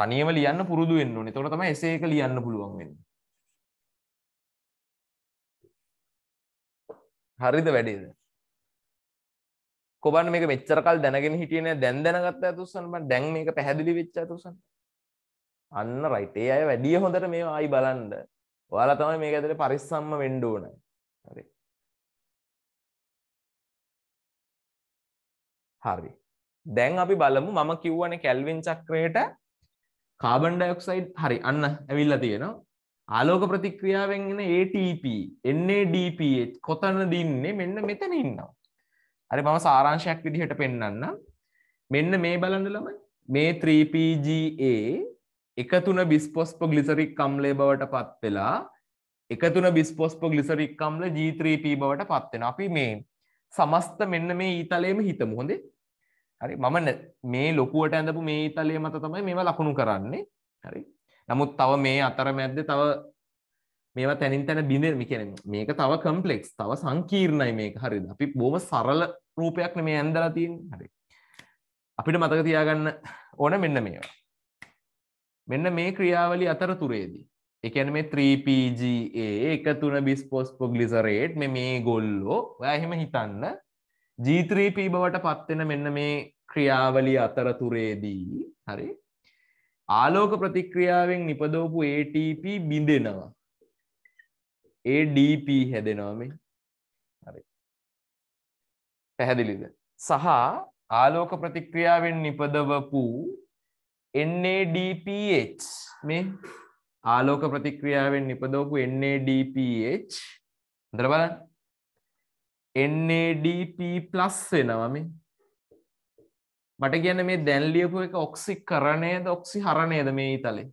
තනියම ලියන්න පුරුදු වෙන්න ඕනේ. එතකොට තමයි එසේ එක ලියන්න පුළුවන් වෙන්නේ. හරිද වැඩේද කොබන් මේක මෙච්චරකල් දැනගෙන හිටියන දැන් දැනගත්ත ඇතුසන් දැන් මේක පැහැදිලි වෙච්ච ඇතුසන් අන්න රයිටේ අය වැඩිය හොඳට මේ ආයි බලන්ඩ ඔයාලා තමයි මේක ඇතට පරිස්සම්ම වෙන්ඩෝන හරි හරි දැන් අපි බලමු මම කිව්වන කැල්වින් චක්‍රයට කාබන්ඩයක්සයිඩ් හරි අන්න ඇවිල්ල තියෙනවා ආලෝක ප්‍රතික්‍රියාවෙන් එන ATP NADP කොතන දින්නේ මෙන්න මෙතන ඉන්නවා. හරි මම සාරාංශයක් විදිහට පෙන්වන්නම්. මෙන්න මේ බලන්න ළමයි. මේ 3PGA 13 බිස්ෆොස්ෆෝග්ලිසරික් අම්ලය බවට පත් වෙලා 13 බිස්ෆොස්ෆෝග්ලිසරික් අම්ල G3P බවට පත් වෙනවා. අපි මේ සමස්ත මෙන්න මේ ඊතලයේම හිතමු හොඳේ. හරි මම මේ ලොකුවට ඇඳපු මේ ඊතලයේ මත තමයි මේවා ලකුණු කරන්නේ. හරි නමුත් තව මේ අතර මැද්ද තව මේවා තැනින් තැන බිඳෙම කියන මේක තව කම්පලෙක්ස් තව සංකීර්ණයි මේක හරි අපි බොම සරල රූපයක්න මේ ඇන්දලා තියෙන් හරි අපිට මතක තියාගන්න ඕන මෙන්න මේවා මෙන්න මේ ක්‍රියාවලි අතර තුරේදී එකන මේ 3PGA එක තුන බිස් පොස් පොගලිසරේට් මෙ මේ ගොල්ලෝ ඔයහෙම හිතන්න G3P බවට පත්වෙන මෙන්න මේ ක්‍රියාවලි අතරතුරේදී හරි ආලෝක ප්‍රතික්‍රියාවෙන් නිපදෝපු ATP බිඳෙනවා ADP හැදෙනවා මේ හරි පැහැදිලිද සහ ආලෝක ප්‍රතික්‍රියාවෙන් නිපදවපු NADPH මේ ආලෝක ප්‍රතික්‍රියාවෙන් නිපදවපු NADPH හොඳට බලන්න NADP+ වෙනවා මේ මට කියන්න මේ දැන් ලියපු එක ඔක්සි කරණයද ඔක්සි හරණයද මේ ඊතලේ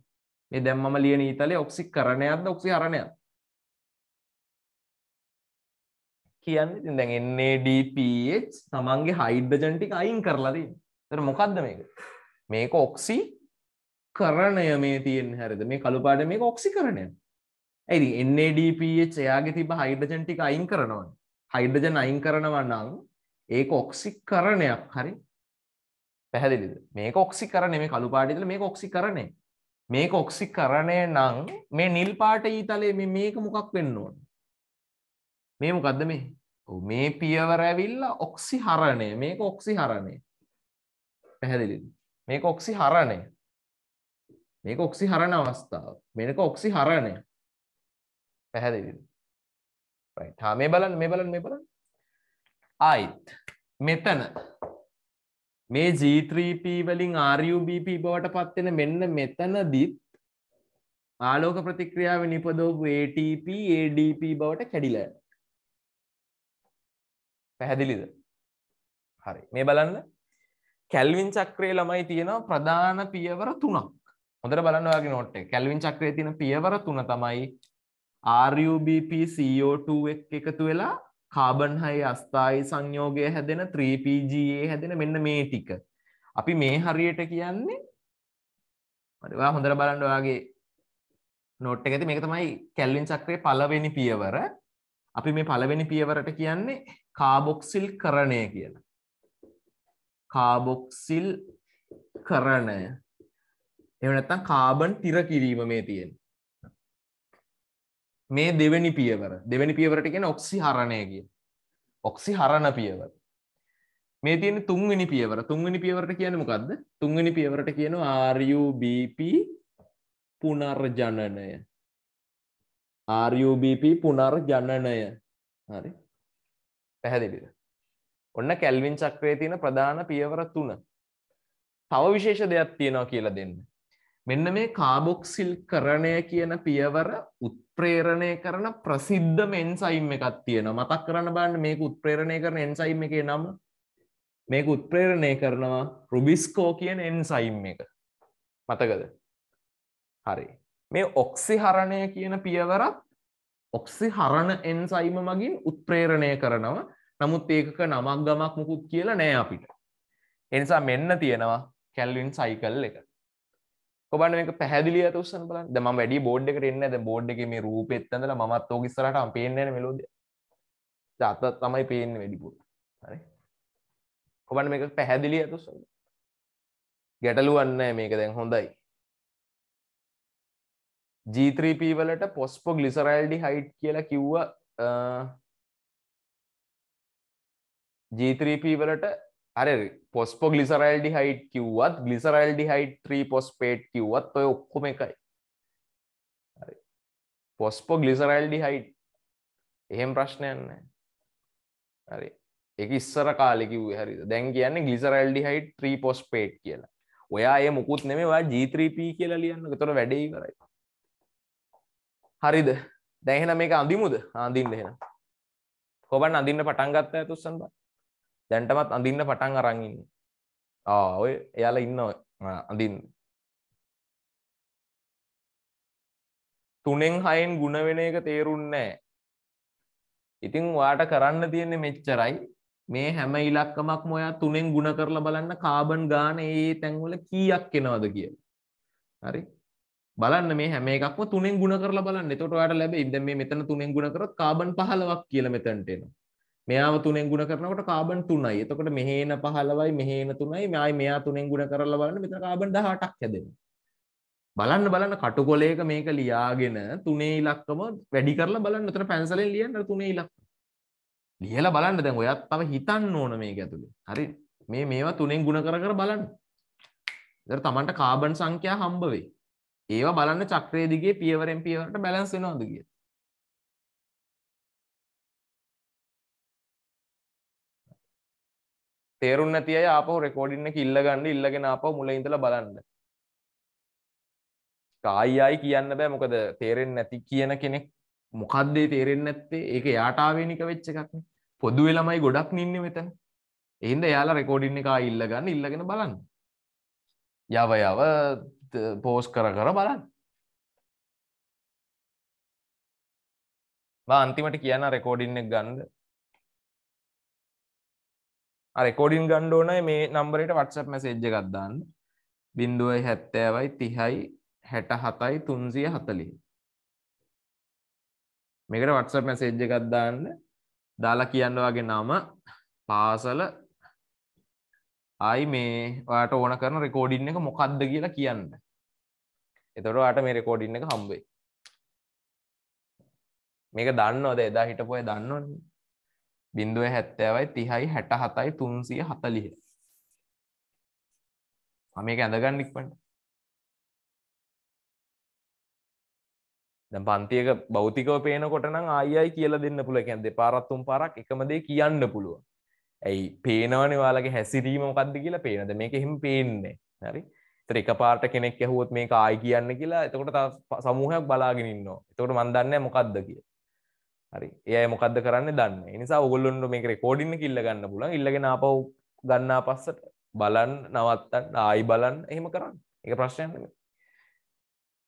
මේ දැන් මම ලියන ඊතලේ ඔක්සි කරණයක්ද ඔක්සි හරණයක්ද කියන්නේ ඉතින් දැන් NADPH තමන්ගේ හයිඩ්‍රජන් ටික අයින් කරලා තියෙනවා. ඒතර මොකද්ද මේක? මේක ඔක්සි කරණය මේ තියෙන්නේ හරියද? මේ කළු පාට මේක ඔක්සි කරණය. ඒ ඉතින් NADPH එයාගේ තිබ්බ හයිඩ්‍රජන් ටික අයින් කරනවනේ. හයිඩ්‍රජන් අයින් කරනවා නම් ඒක ඔක්සි කරණයක් හරියි. පැහැදිලිද මේක ඔක්සි කරන මේ කළුපාටිදල මේ ඔක්සි කරනය මේක ඔක්සි කරණය නං මේ නිල් පාට ඊතලේ මේ මේක මොකක් වෙන්න ඕන මේ මොකක්ද මේ මේ පියවර ඇවිල්ලා ඔක්සි හරණය මේක ඔක්සි හරණය පැහැදිලි මේක ඔක්සි හරණය මේක ඔක්සි හරණ අවස්ථාව මේක ඔක්සි හරණය පැහැදිලිද රයිට් හා මේ බලන්න මේ බලන්න මේ බලන්න ආයිත් මෙතන මේ G3P වලින් RUBP බවට පත්වෙන මෙන්න මෙතනදිත් ආලෝක ප්‍රතික්‍රියාව නිපදෝපු ATP ADP බවට කැඩිලා පැහැදිලිද? හරි. මේ බලන්න කැල්වින් චක්‍රයේ ළමයි තියෙනවා ප්‍රධාන පියවර තුනක්. හොඳට බලන්න ඔයාගේ නෝට් එක. කැල්වින් චක්‍රයේ තියෙන පියවර තුන තමයි RUBP CO2 එක්ක එකතු වෙලා කාබන් හයි අස්ථායි සංයෝගය හැදෙන 3PGA හැදෙන මෙන්න මේ ටික. අපි මේ හරියට කියන්නේ හරි ඔයා හොඳට බලන්න ඔයාගේ නෝට් එකේ මේක තමයි කැල්වින් චක්‍රයේ පළවෙනි පියවර. අපි මේ පළවෙනි පියවරට කියන්නේ කාබොක්සිල් කරණය කියලා. කාබොක්සිල් කරණය. එහෙම නැත්නම් කාබන් තිර කිරීම මේ තියෙන්නේ. මේ දෙවැනි පියවර දෙවැනි පියවරට කියන ඔක්සි හරණය කිය ඔක්සි හරණ පියවර මේ තියෙන තුන්වෙනි පියවර තුන්වෙනි පියවරට කියන මොකක්ද තුන්වෙනි පියවරට කියන RUBP පුනර්ජනනය RUBP පුනර්ජනනය හරි පැහැදිලිද ඔන්න කැල්වින් චක්‍රයේ තියෙන ප්‍රධාන පියවර තුන තව විශේෂ දෙයක් තියෙනවා කියලා දෙන්න මෙන්න මේ කාබොක්සිල් කරණය කියන පියවර උත්ප්‍රේරණය කරන ප්‍රසිද්ධ මෙන්සයිම් එකක් තියෙන මතක් කරන්න බන්න මේක උත්ප්‍රේරණය කරන එන්සයිම් එකේ නම මේක උත්ප්‍රේරණය කරනවා රුබිස්කෝ කියන එන්සයිම් එක මතකද හරි මේ ඔක්සි හරණය කියන පියවරත් ඔක්සි හරණ එන්සයිම මගින් උත්ප්‍රේරණය කරනවා නමුත් ඒකක නමක් ගමක් මුකුත් කියලා නෑ අපිට එනිසා මෙන්න තියෙනවා කැල්වින් සයිකල් එක ඔබන්න එක පැදිලි තුසන් බල දම වැඩි බෝඩ් එකට එන්න ඇද බෝඩ් එක මේ රූප එත්තඳල මත් ෝගස්සරට පේන මෙලෝද ජාත තමයි පේන්න වැඩිපුර හරි ඔබන්න මේක පැහැදිලි ඇතුසන් ගැටලුවන්න මේක දැන් හොඳයි ජීත්‍රීප වලට පොස්පො ගලිසරල්ඩි හයිට් කියලා කිව්ව ජීත්‍රීපී වලට අර පොස්පෝ ගලිසරල්ඩි හයිට් කිව්වත් ගලිසරල්ඩි හයිට් ත්‍රී පොස්පේට් කිව්වත් ඔය ඔක්කොම එකයි පොස්පෝ ගලිසරල්ඩි හයිට් එහෙම ප්‍රශ්නයන්න හරි එක ඉස්සර කාලෙකිව හරි දැන් කියන්න ගලිසරල්ඩි හයිට් ත්‍රී පොස්පේට් කියලා ඔයා ඒ මුකුත් නෙමේවා ජීත්‍රීප කියලා ලියන්න තොර වැඩේ කරයි හරිද දැහෙන මේක අඳිමුද ආඳින්න එහෙන කොබන් අඳින්න පටන්ගත්ත ඇතුසන් බා දැන්ටමත් අඳන්න පටන් අරගන්න ඔය එයාල ඉන්න අඳින් තුනෙන් හයෙන් ගුණවෙන එක තේරුන්නෑ ඉතිං වාට කරන්න තියෙන්නේ මෙච්චරයි මේ හැම ඉලක්කමක් මොයා තුනෙන් ගුණ කරලා බලන්න කාබන් ගාන ඒ තැන්වල කීයක් එනවද කිය හරි බලන්න මේ හැම එකක්ම තුනෙන් ගුණ කරලා බලන්න එතකොට ඔයාලට ලැබෙයි දැන් මේ මෙතන තුනෙන් ගුණ කරොත් කාබන් 15ක් කියලා මෙතනට එනවා මෙයාව තුනෙන් ගුණ කරනකොට කාබන් 3යි. එතකොට මෙහේන 15යි මෙහේන 3යි මෙයි මෙයා තුනෙන් ගුණ කරලා බලන්න මෙතන කාබන් 18ක් හැදෙනවා. බලන්න බලන්න කටුකොලයක මේක ලියාගෙන තුනේ ඉලක්කම වැඩි කරලා බලන්න. උතන පැන්සලෙන් ලියන්න තුනේ ඉලක්ක. ලියලා බලන්න දැන් ඔයත් තව හිතන්න ඕන මේක ඇතුලේ. හරි. මේ මේවා තුනෙන් ගුණ කර කර බලන්න. එතන Tamanට කාබන් සංඛ්‍යා හම්බ වෙයි. ඒවා බලන්න චක්‍රයේ දිගේ පියවරෙන් පියවරට බැලන්ස් වෙනවද කියලා. තේරුම් නැති අය ආපහු රෙකෝඩින් එක ඉල්ලගන්න ඉල්ලගෙන ආපහු මුල ඉඳලා බලන්න. ආයි ආයි කියන්න බෑ මොකද තේරෙන්නේ නැති කියන කෙනෙක් මොකද්ද ඒ තේරෙන්නේ නැත්තේ? ඒක යාට ආවේනික වෙච්ච එකක්නේ. පොදුවේ ළමයි ගොඩක් නින්නේ මෙතන. එහෙනම් එයාලා රෙකෝඩින් එක ආයි ඉල්ලගන්න ඉල්ලගෙන බලන්න. යව යව පෝස්ට් කර කර බලන්න. බා අන්තිමට කියන රෙකෝඩින් එක ගන්න රෙකෝඩින් ගණ්ඩෝන මේ නම්බරට වටසප් මැසේජ්ජ ගත්දන්න බින්දුවයි හැත්තෑවයි තිහයි හැට හතයි තුන්සිය හතලි මේකට වටසප් මැසේජ්ජ ගත්දාන්න දාලා කියන්න වගේ නම පාසල අයි මේ වාට ඕන කරන රෙකෝඩින් එක මොකක්ද කියලා කියන්න එතොට වාට මේ රෙකෝඩින් එක හම්බේ මේක දන්නවද එදා හිටපොය දන්නවන්නේ බින්දුව හැත්තෑවයි තිහයි හැට හතයි තුන්සිය හතලිහ මේක ඇඳගන්න ඉක්පට ද පන්තියක බෞතිකව පේනකොට නම් ආයයි කියලා දෙන්න පුළ කැන්දේ පාරත්තුම් පරක් එකමදේ කියන්න පුළුව ඇයි පේනවනේ වාලගේ හැසිරීම මොකක්ද කියලා පේනද මේක එහෙම පේන්නේ හරි තර එක පාට කෙනෙක් ඇහුවොත් මේක ආයි කියන්න කියලා එතකොට සමූහයක් බලාගෙනන්නවා එතකොට මන්දන්න මොකක්ද කිය හරි ඒ මොකද කරන්න දන්න නිසා ඔගොල්ලොන්ට මේක රෙකෝඩින්න කිල්ල ගන්න පුලන් ඉල්ලගෙන අපව ගන්නා පස්සට බලන් නවත්තන්න ආයි බලන්න එහෙම කරන්න එක ප්‍රශ්නයන්න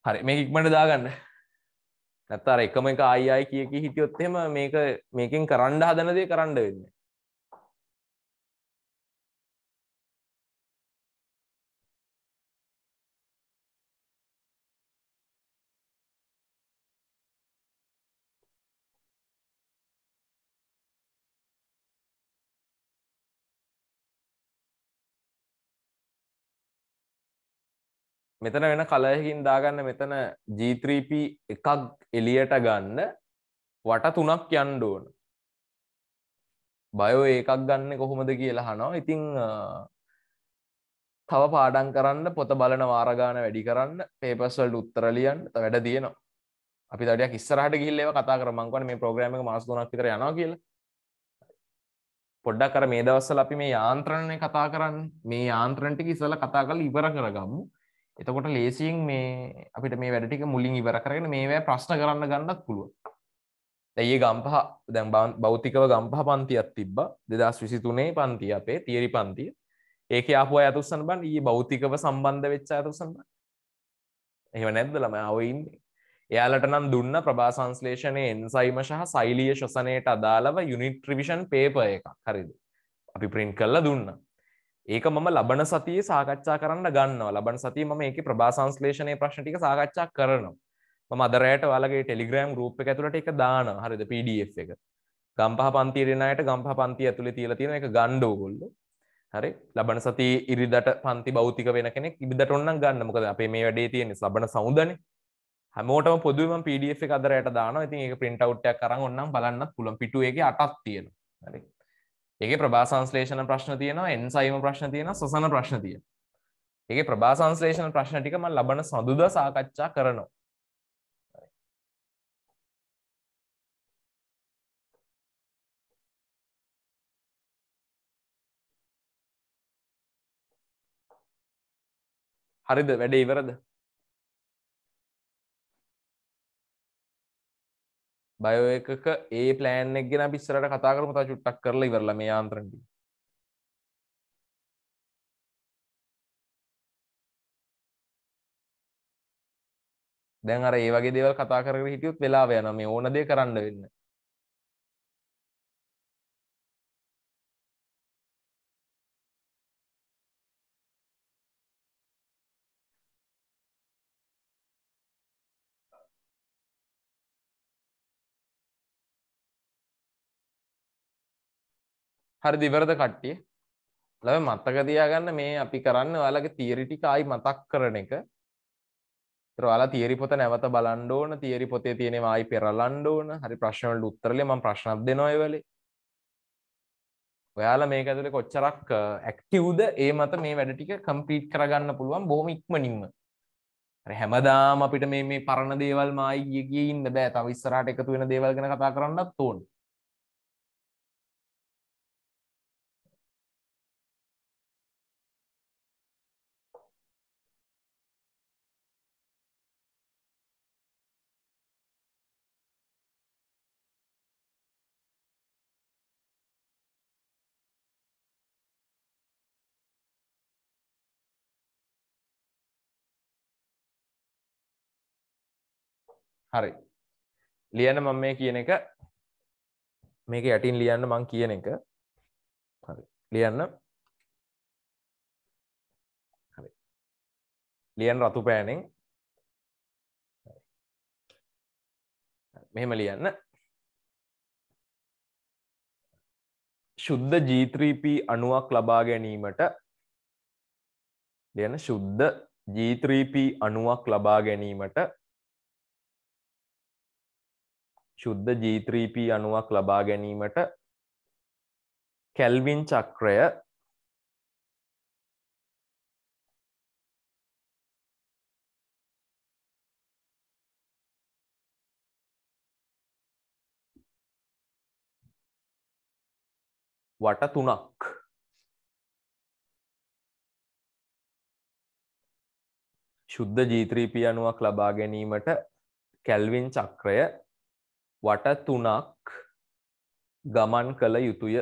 හරි මේ ඉක්මට දාගන්න නැත්තර එකම එක ආයි ආයි කියකි හිටියොත්තෙම මේක මේකින් කරන්න හදනදේ කරන්න වෙන්න මෙතන වෙන කලයකින් දාගන්න මෙතන G3P එකක් එලියට ගන්න වට තුනක් යන්න ඕන බයෝ ඒකක් ගන්න කොහොමද කියලා හනවා ඉතිං තව පාඩන් කරන්න පොත බලන වාරගාන වැඩි කරන්න පේපස්වල්ට උත්තරලියන් වැඩ දයනවා අපි දඩයක් ඉස්සරහට ගිල්ලව කතා කරමංකවන මේ ප්‍රෝග්‍රම මාස් ගොනක් විතර යනවා කියලා පොඩ්ඩක් කර මේ දවස්සල අපි මේ යාන්ත්‍රණය කතා කරන්න මේ යාන්ත්‍රණටික ඉසල කතා කල ඉවර කරගමු එතකොට ලේසින් මේ අපිට මේ වැඩටික මුලින් ඉවර කරගෙන මේවැ ප්‍රශ්න කරන්න ගන්නත් පුළුව දැයි ගම්පහ දැම් බෞතිකව ගම්පහ පන්තියක් තිබ්බ දෙදස් විසිතුනේ පන්ති අපේ තියරි පන්තිය ඒක අපපු ඇතුසන් බන් ඒ බෞතිකව සම්බන්ධ වෙච්ච ඇතුසන් එහෙම නැද්ද ළම අවයින්නේ එයාලට නම් දුන්න ප්‍රභා සංස්ලේෂණය එන්සයිම සහ සයිලිය ශසනයට අදාළව යුනිට්‍රිවිෂන් පේපය එකක් හරිද අපි ප්‍රින්් කරලා දුන්නා ඒක මම ලබන සතියේ සාකච්ඡා කරන්න ගන්නවා ලබන සතිය මම ඒක ප්‍රභාසංස්ලේෂණය ප්‍රශ්න ටික සාකච්ඡා කරනවා මම අදරයට ඔයාලගේ ටෙලිග්‍රෑම් ගෲප් එක ඇතුළට ඒක දානවා හරිද PDF එක ගම්පහ පන්තියේ දෙන අයට ගම්පහ පන්තිය ඇතුලේ තියලා තියෙන එක ගන්න ඕගොල්ලෝ හරි ලබන සතිය ඉරිදට පන්ති භෞතික වෙන කෙනෙක් ඉබිදට ඕනනම් ගන්න මොකද අපේ මේ වැඩේ තියෙන්නේ ලබන සමුදනේ හැමෝටම පොදුවම PDF එක අදරයට දානවා ඉතින් ඒක print out එකක් අරන් ඕනනම් බලන්නත් පුළුවන් පිටුවේගේ 8ක් තියෙනවා හරි එක ප්‍රභාසංස්ලේෂණ ප්‍රශ්න තියෙනවා එන්සයිම ප්‍රශ්න තියෙන සසන ප්‍රශ්න තිය ඒ ප්‍රභාසංස්ලේෂණ ප්‍රශ්න ටිකම ලබන සඳුද සාකච්ඡා කරනවා හරිද වැඩ ඉවරද බයෝ එකක ඒ පලෑන් එක් ගෙන පිස්සරට කතා කරම තා චුට්ටක් කරල ඉවරල මේ යාන්ත්‍රටි දැන් අර ඒ වගේ දේවල් කතා කර හිටියුත් වෙලාව යන මේ ඕන දේ කරන්න වෙන්න හරි දිවරද කට්ටිය ලව මත්තක තියාගන්න මේ අපි කරන්න ඔයාලගේ තීරිටික ආයි මතක් කරන එක ලා තේරි පොත නැවත බලන්ඩෝන තේරි පොතේ තියෙනවා ආයි පෙරලන්ඩ ඕන හරි ප්‍රශ්නවලට උත්තරලේ ම ප්‍රශ්නක් දෙනොයි වලේ ඔයාල මේක ඇතුලේ කොච්චරක් ඇක්ටිව්ද ඒ මත මේ වැඩ ටික කම්පීට් කරගන්න පුළුවන් බොහොම ඉක්මනින්ම හැමදාම අපිට මේ පරණ දේවල් මායිගිය ඉන්න බෑ තව ඉස්සරහට එකතු වෙන දේවල් ගැන කතා කරන්නත් ඕනේ හරි ලියන්න මම මේ කියන එක මේක යටින් ලියන්න මං කියන එක හරි ලියන්න හරි ලියන් රතු පෑනෙන් මෙහෙම ලියන්න ශුද්ධ G3P අණුවක් ලබා ගැනීමට ලියන ශුද්ධ G3P අණුවක් ලබා ගැනීමට ශුද්ධ ජීත්‍රීප අනුවක් ලබා ගැනීමට කැල්වින් චක්‍රය වට තුනක් ශුද්ධ ජීත්‍රීපිය අනුවක් ලබා ගැනීමට කැල්වින් චක්‍රය වට තුනක් ගමන් කළ යුතුය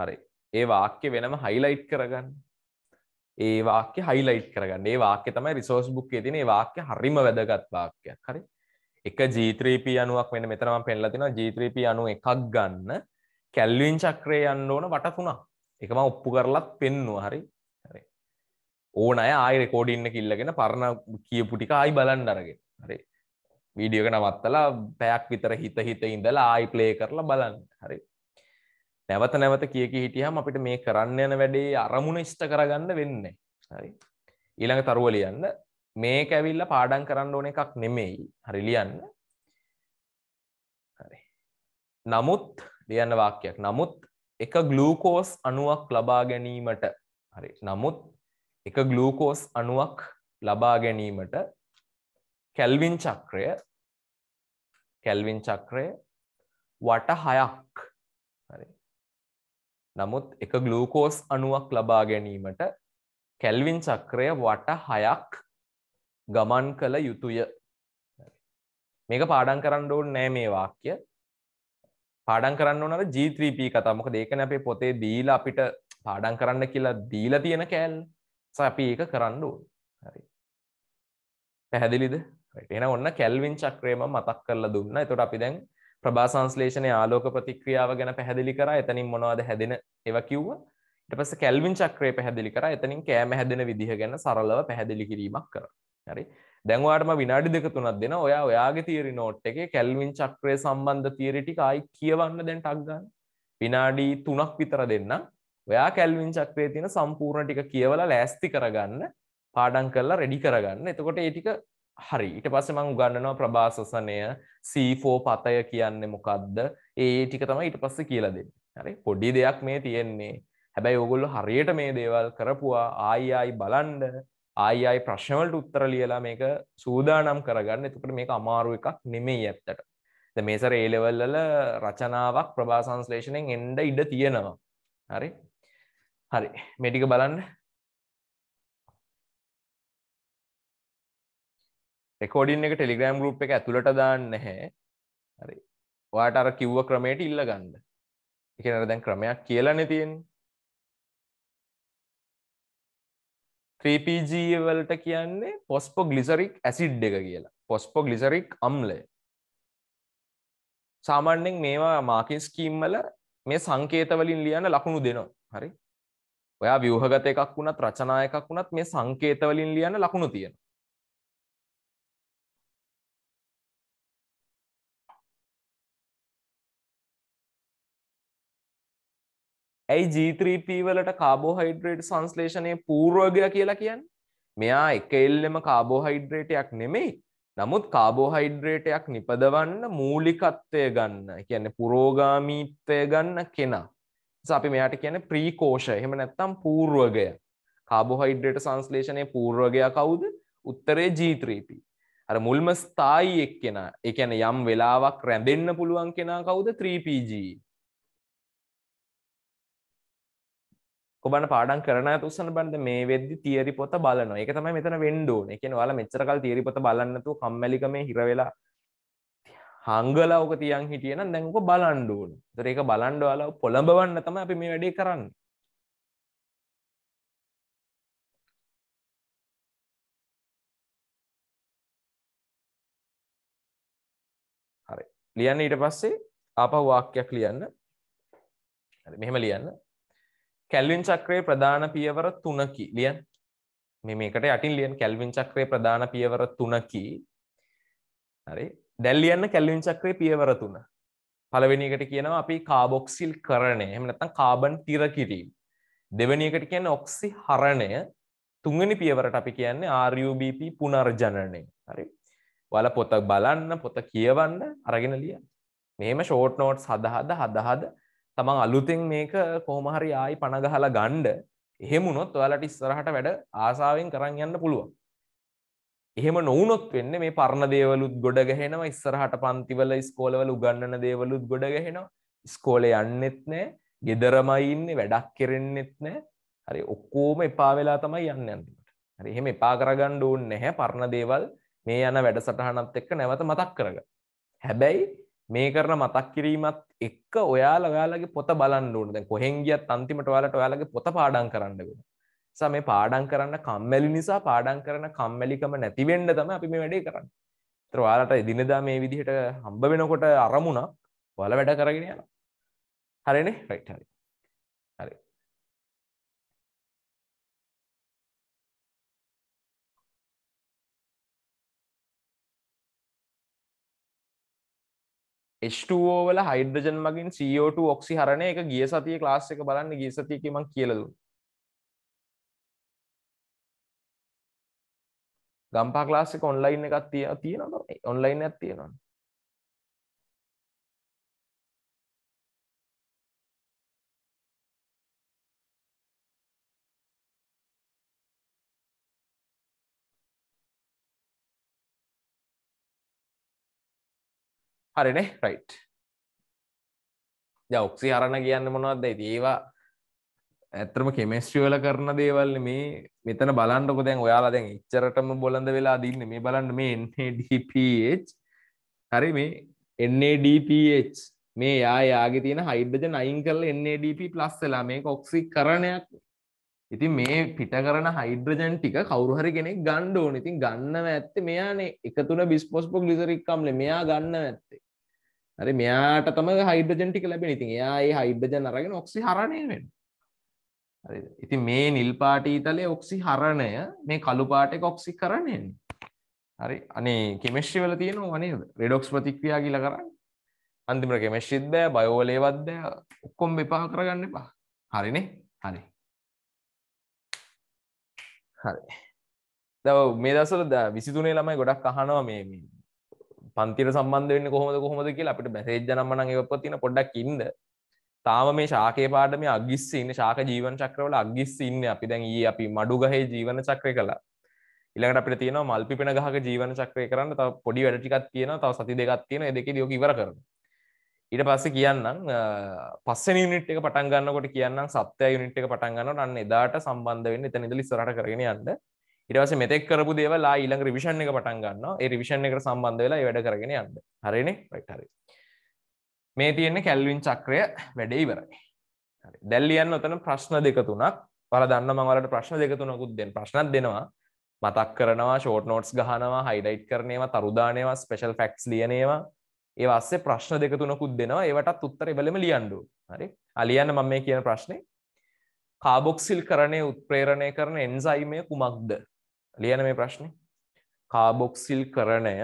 හරි ඒ වාක්‍ය වෙනම හයිලයිට් කරගන්න ඒ වාක්‍ය හයිලයිට් කරගන්න ඒ වාක්‍ය තමයි රිසෝස් බුක් තින ඒ වාක්‍ය හරිම වැදගත් වාක්‍යයක් හරි එක ජීත්‍රීපී අනුවක් වෙන මෙතරම පෙන්ලතින ජීත්‍රීපී අනුව එකක් ගන්න කැල්ලුවෙන් චක්‍රය යන්න ඕන වටතුුණා එකම ඔප්පු කරලත් පෙන්නවා හරි ඕන අය ආය රෙකෝඩින්න කිල්ලගෙන පරණ කියපුටික ආයි බලන් අරගෙන හරි වීඩියක නවත්තලා පැයක් විතර හිත හිත ඉඳලා ආයි ප්ලේ කරලා බලන්න හරි නැවත නැවත කියක හිටියම් අපිට මේ කරන්න යන වැඩේ අරමුණ ඉෂ්ට කරගන්න වෙන්න හරි ඊළඟ තරුව ලියන්න මේ කැවිල්ල පාඩන් කරන්න ඕන එකක් නෙමෙයි හරි ලියන්න නමුත් ලියන්න වාක්‍යයක් නමුත් එක ගලූකෝස් අනුවක් ලබා ගැනීමට හරි නමුත් එක ගලූකෝස් අනුවක් ලබා ගැනීමට කැල්වින් චක්‍රය කැල්වින් චක්‍රය වට හයක් නමුත් එක ගලූකෝස් අණුවක් ලබා ගැනීමට කැල්වින් චක්‍රය වට හයක් ගමන් කළ යුතුය මේක පාඩන් කරන්න ඕන නෑ මේ වාක්‍ය පාඩන් කරන්න ඕනර G3P කතා මොකද ඒකනේ අපේ පොතේ දීලා අපිට පාඩම් කරන්න කියලා දීලා තියෙන කෑල්ල. සහ අපි ඒක කරන්න ඕන. හරි. පැහැදිලිද? right. එහෙනම් ඔන්න කැල්වින් චක්‍රය මම මතක් කරලා දුන්නා. එතකොට අපි දැන් ප්‍රභා සංශ්ලේෂණයේ ආලෝක ප්‍රතික්‍රියාව ගැන පැහැදිලි කරා. එතනින් මොනවද හැදෙන ඒව කිව්ව ට පස කැල්වින් චක්‍රය පැහැදිලි කර එතනින් කෑම හැදෙන විදිහ ගැන සරලව පැහැදිලි කිරීමක් කර හරි දැන්වාටම විනාඩි දෙක තුනක් දෙෙන ඔයා ඔයාගේ තීරි නෝට් එක කැල්වින් චක්‍රය සම්බන්ධ තීරටික අයි කියවන්න දැන් ටක්ගන්න විනාඩි තුනක් විතර දෙන්න ඔයා කැල්වින් චක්‍රය තින සම්පූර්ණ ටික කියවලා ලෑස්ති කරගන්න පාඩන් කරලා රෙඩි කරගන්න එතකොට ඒටික හරි ඊට පස්සේ මම උගන්වනවා ප්‍රභාසසනය C4 පතය කියන්නේ මොකද්ද ඒ ටික තමයි ඊට පස්සේ කියලා දෙන්නේ හරි පොඩි දෙයක් මේ තියෙන්නේ හැබැයි ඔගොල්ලො හරියට මේ දේවල් කරපුවා ආයි ආයි බලන්ඩ ආයි ආයි ප්‍රශ්නවලට උත්තර ලියලා මේක සූදානම් කරගන්න එතුකට මේක අමාරුව එකක් නෙමෙයි ඇත්තට ද මේසර ඒලෙවල්ලල රචනාවක් ප්‍රභාසංස්ලේෂණයෙන් එන්ඩ ඉඩ තියෙනවා හරි හරි මෙටික බලන්න රෙකෝඩින් එක ටෙලිග්‍රම් ගරුප් එක ඇතුළට දාන්න හැ හරි වාට අර කිව්ව ක්‍රමයට ඉල්ල ගන්න එකනට දැන් ක්‍රමයක් කියලන තියෙන් 3PG වලට කියන්නේ පොස්පෝ ගලිසරික් ඇසිඩ් එක කියලා පොස්පෝ ගලිසරික් අම්ලය සාමාන්‍යෙන් මේවා මාකින් ස්කීම්මල මේ සංකේතවලින් ලියන ලකුණු දෙනවා හරි ඔයා ව්‍යහගත එකක් වුණත් රචනා එකක් වුණත් මේ සංකේතවලින් ලියන ලකුණු තියෙන ඇයි G3P වලට කාබෝහයිඩ්‍රේට් සංස්ලේෂණය පූර්වගය කියලා කියන්න මෙයා එක එල්ලෙම කාබෝහයිඩ්‍රේටයක් නෙමෙයි නමුත් කාබෝහයිඩ්‍රේටයක් නිපදවන්න මූලිකත්වය ගන්න කියන්නේ පුරෝගාමීත්වය ගන්න කෙනා අපි මෙයාට කියන ප්‍රීකෝෂ එහෙම නැත්තම් පූර්වගය කාබෝහයිඩ්‍රේට සංස්ලේෂණය පූර්වගයා කවුද උත්තරේ G3P අර මුල්ම ස්ථායි එක් කෙනා එකැන යම් වෙලාවක් රැඳෙන්න්න පුළුවන් කෙනා කවුද 3PG කොබන පාඩන් කරන තුසන බන්ද මේ වෙදදි තිරි පොත බලන එක තමයි මෙතන වෙන්ඩෝ එකන වාල මෙචරකල් තිරි පොත බලන්නතු කම්මලිකම හිරවෙලා හංගලාවක තියන් හිටියන දැඟක බලන්ඩුවන් දරඒක බලන්ඩ වාලා පොළඹවන්න තම අපි මේ වැඩේ කරන්න හරි ලියන්න ඊට පස්සේ අප වාක්‍යයක් ලියන්න මෙහෙම ලියන්න කැල්වින් චක්‍රයේ ප්‍රධාන පියවර තුනකි ලියන් මේ මේකට යටින් ලියන් කැල්වින් චක්‍රයේ ප්‍රධාන පියවර තුනකි හරි දැන් ලියන්න කැල්වින් චක්‍රයේ පියවර තුන පළවෙනි එකට කියනවා අපි කාබොක්සිල් කරණය එහෙම නැත්නම් කාබන් තිර කිරීම දෙවෙනි එකට කියන්නේ ඔක්සි හරණය තුන්වෙනි පියවරට අපි කියන්නේ RUBP පුනර්ජනනය හරි ඔයාලා පොත බලන්න පොත කියවන්න අරගෙන ලියන්න මෙහෙම ෂෝට් නෝට්ස් හදා හදා හදා හදා තමන් අලුතෙන් මේක කොහොමහරි ආයි පණගහල ගණ්ඩ එහෙමුණොත් ඔයාලට ඉස්සරහට වැඩ ආසාාවෙන් කරන්න යන්න පුළුවන් එහෙම නොවනොත් වෙන්න මේ පරණ දේවලුත් ගොඩ ගැහෙනවා ඉස්සරහට පන්තිවල ස්කෝලවල උගන්නන දේවලුත් ගොඩ ගැහෙනවා ස්කෝලේ යන්නෙත් නෑ ගෙදරමයින්නේ වැඩක් කෙරෙන්නෙත් නෑ හරි ඔක්කෝම එපා වෙලා තමයි යන්න ඇතිට හරි එහෙම එපා කරගණ්ඩ ඕන්න නැහැ පරණ දේවල් මේ යන වැඩසටහනත් එක්ක නැවත මතක් කරග හැබැයි මේ කරන මතක් කිරීමත් එක්ක ඔයාල ඔයාලගේ පොත බලන්න ඕන දැන් කොහෙන් ගියත් අන්තිමට ඔයාලට ඔයාලගේ පොත පාඩම් කරන්න වෙනවා. නිසා මේ පාඩම් කරන්න කම්මැලි නිසා පාඩම් කරන කම්මැලිකම නැති වෙන්න තමයි අපි මේ වැඩේ කරන්නේ. ඒතර ඔයාලට එදිනෙදා මේ විදිහට හම්බ වෙනකොට අරමුණක් ඔයාලා වැඩ කරගෙන යනවා. හරිනේ? රයිට් හරි. ස්ටෝවල හයිඩ්‍රජන් මගින් CO2 ඔක්සි හරණය එක ගිය සතිය ලාස් එක බලන්න ගිය සතියකම කියලදු ගම්පා ලාස්ක ඔන්ලයින් එකත් තිය තියෙන ඔන්ලයින් ඇත් තියෙනවා හරිනේ රයිට් ඔක්සි හරණ කියන්න මොනවත්ද ඒවා ඇත්තම කෙමස්ට්‍රියවල කරන දේවල් මේ මෙතන බලන්නක දැන් ඔයාලා දැන් ඉච්චරටම බොලඳ වෙලා දන්න මේ බලන්න මේ එඩපH හරි මේ එන්නඩපH මේ යා යාගේ තියෙන හයිඩජ නයින් කරල එන්නඩප ප්ලස් වෙලා මේ ඔක්සි කරණයක් ඉතින් මේ පිට කරන හයිඩ්‍රජන් ටික කවරුහරි කෙනෙක් ගණ්ඩ ඕන ඉතින් ගන්නව ඇත්තේ මෙයානේ එක තුළ බිස්පොස්පොක් ලිසරික්කම්ල මෙයා ගන්න ඇත්තේ හරි මෙයාට තම හයිඩ්‍රජන් ටික ලැබෙන ඉතින් එයා ඒ හයිඩ්‍රජන් අරගෙන ඔක්සි හරණය වෙන ඉතින් මේ නිල් පාටීතලේ ඔක්සි හරණය මේ කළු පාටේ ඔක්සි කරණයෙන් හරි අනේ කෙමිස්ට්‍රි වල තියෙනවා නේද රෙඩොක්ස් ප්‍රතික්‍රියා කියලා කරන්නේ අන්තිමට කෙමිස්ට්‍රිත් බෑ බයෝලේවත් බෑ ඔක්කොම එපා කරගන්න එපා හරිනේ හරි හරි දව මේ දසල ද විසිතුනේ ළමයි ගොඩක් අහනවා මේ පන්තිර සම්බන්ධ වෙන්න කොහොමද කොහොමද කියලා අපිට මැසේජ් නම්මනම් ඒවත් තියෙන පොඩ්ඩක් ඉන්න තාම මේ ශාකය පාට මේ අගිස්ස ඉන්න ශාක ජීවන චක්‍රවල අගිස්ස ඉන්න අපි දැන් ඒ අපි මඩුගහේ ජීවන චක්‍රය කලා ඉළඟට අපිට තියෙන මල්පිපෙන ගහක ජීවන චක්‍රය කරන්න තව පොඩි වැඩටිකත් තියෙන තව සති දෙකත් තියෙන දෙක දියෝක ඉවර කරන ඊට පස්ස කියන්නම් පස්සන නිට් එක පටන්ගන්නකොට කියන්න සත්‍ය යුනිට් එක පටන්ගන්න අන්න එදාට සම්බන්ධ වෙන්න එත නිදලි සරට කරගෙන යන්න ඉරවස මෙතෙක් කරපු දේවලා ඊළඟ රිවිෂණ එක පටන්ගන්න ඒ රිවිෂණ එකට සම්බන්ධ වෙලා වැඩ කරගෙන යන්න හරිනේ රයිටහරි මේ තියෙන්නේ කැල්වින් චක්‍රය වැඩේ ඉවරයි දැල්ලියන්න ඔතන ප්‍රශ්න දෙක තුනක් පල දන්න මවලට ප්‍රශ්න දෙක තුනකුත් දෙෙන් ප්‍රශ්නත් දෙනවා මතක් කරනවා ෂෝට් නෝට්ස් ගහනවා හයිඩයිට් කරනවා තරුදානවා ස්පෙශල් ෆක්ස් ලියනවා ඒවස්සේ ප්‍රශ්න දෙක තුනකුත් දෙනවා ඒවටත් උත්තර එබලම ලියන්ඩු හරි අලියන්න මම මේ කියන ප්‍රශ්නේ කාබොක්සිල් කරණය උත්ප්‍රේරණය කරන එන්සයිමය කුමක්ද ලියන මේ ප්‍රශ්නේ කාබොක්සිල් කරණය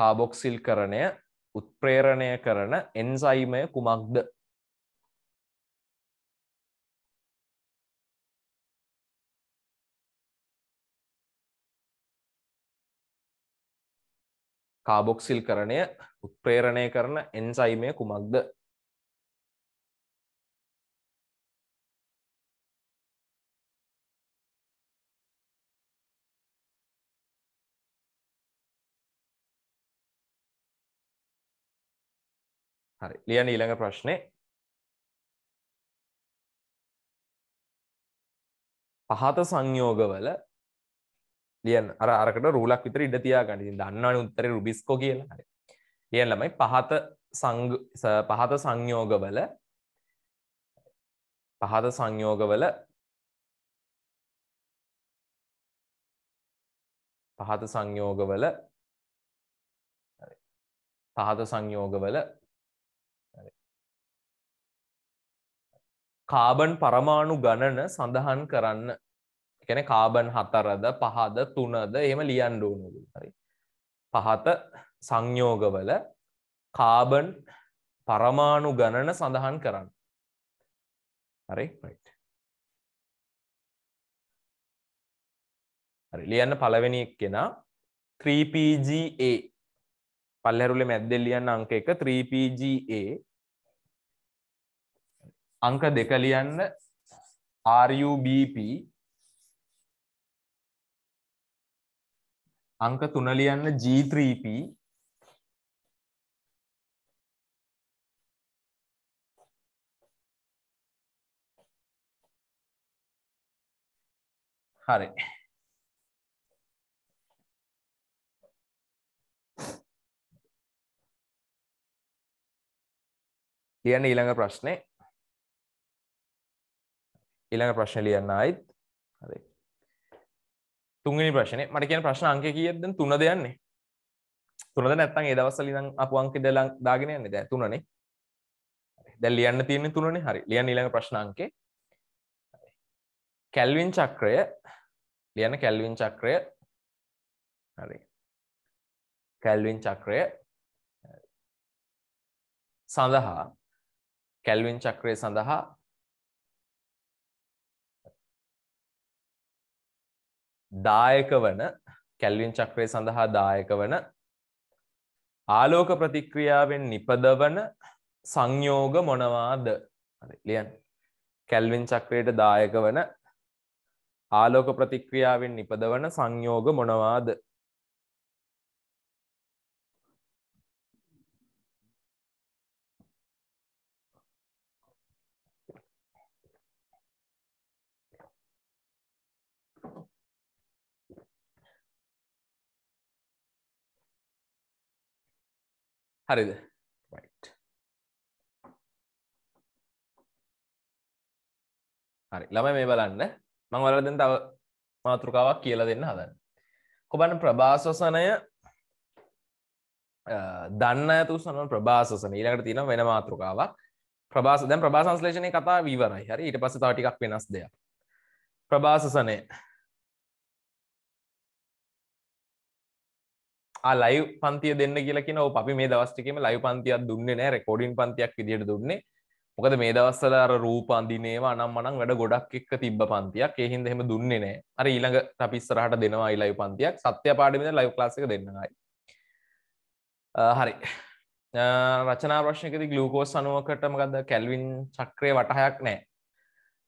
කාබොක්සිල් කරණය උත්ප්‍රේරණය කරන එන්සයිමය කුමක්ද කාබොක්සිල් කරණය උත්ප්‍රේරණය කරන එන්සයිමය කුමක්ද හරි ලියන ඊළඟ ප්‍රශ්නය පහත සංයෝගවල ලියන් අර අරකට රූලක් විතර ඉඩ තියාගන්න ඉතින් දන්නවනේ උත්තරේ රුබිස්කෝ කියලා හරි ලියන් ළමයි පහත සංග පහත සංයෝගවල පහත සංයෝගවල පහත සංයෝගවල පහත සංයෝගවල කාබන් පරමාණු ගණන සඳහන් කරන්න කැන කාබන් හතරද පහද තුනද එහෙම ලියන් ඕනුද හරි පහත සංයෝගවල කාබන් පරමාණු ගණන සඳහන් කරන්න හරි හරි ලියන්න පළවෙනි එක්කෙනා 3PGA පල්හැරුලේ මැද්දෙන් ලියන්න අංක එක 3PGA අංක දෙක ලියන්න RUBP අංක තුන ලියන්න G3P හරි ලියන්න ඊළඟ ප්‍රශ්නේ ඊළඟ ප්‍රශ්න ලියන්න ආයිත් තුන්ගනි ප්‍රශ්නය මට කියන ප්‍රශ්න අංක කියද තුන දෙයන්නේ තුනද නැත්තන් ඒදවස්සල දම් අප අංක දලං දාගෙන යන්න දැ තුනනේ දැ ලියන්න තියෙන තුනනේ හරි ලියන් ඊළඟ ප්‍රශ්නංකේ කැල්වින් චක්‍රය ලියන කැල්වින් චක්‍රය හරි කැල්වින් චක්‍රය සඳහා කැල්වින් චක්‍රය සඳහා දායක වන කැල්වින් චක්‍රය සඳහා දායක වන ආලෝක ප්‍රතික්‍රියාවෙන් නිපදවන සංයෝග මොනවාද ලියන් කැල්වින් චක්‍රයට දායක වන ආලෝක ප්‍රතික්‍රියාවෙන් නිපදවන සංයෝග මොනවාද හරිද හරි ළමයි මේ බලන්න මං වල දෙන්න තව මාතෘකාවක් කියලා දෙන්න හදන්න කොබන්න ප්‍රභාසසනය දන්න ඇතු සනන් ප්‍රභාසන ඊළඟට තියෙන වෙන මාතෘකාවක් ප්‍රභාස දැන් ප්‍රභාසංස්ලේෂණය කතා වීවරයි හරි ඊට පස්සේ තව ටිකක් වෙනස් දෙයක් ප්‍රභාසසනය ලයි පන්තිය දෙන්න කියලකින අපි මේ දවස්ටිකම ලයි පන්තියක් දුන්න නෑ රෙකෝඩින් පන්තියක් විදිට දුන්නේ මොකද මේ දවස්සල අර රූපන්දිනේවා අනම් මනං වැඩ ගොඩක් එක්ක තිබ්බ පන්තියක් එහින්ද එහෙම දුන්නේ නෑ අර ඊළඟ ටපිස්සරහට දෙනවා ලයි පන්තියක් සත්‍ය පාඩමිද ලයි ලාසික දෙන්නයි හරි රචනා ප්‍රශ්නකති ගලූකෝස් අනුවකටමගද කැල්වින් චක්‍රය වටහයක් නෑ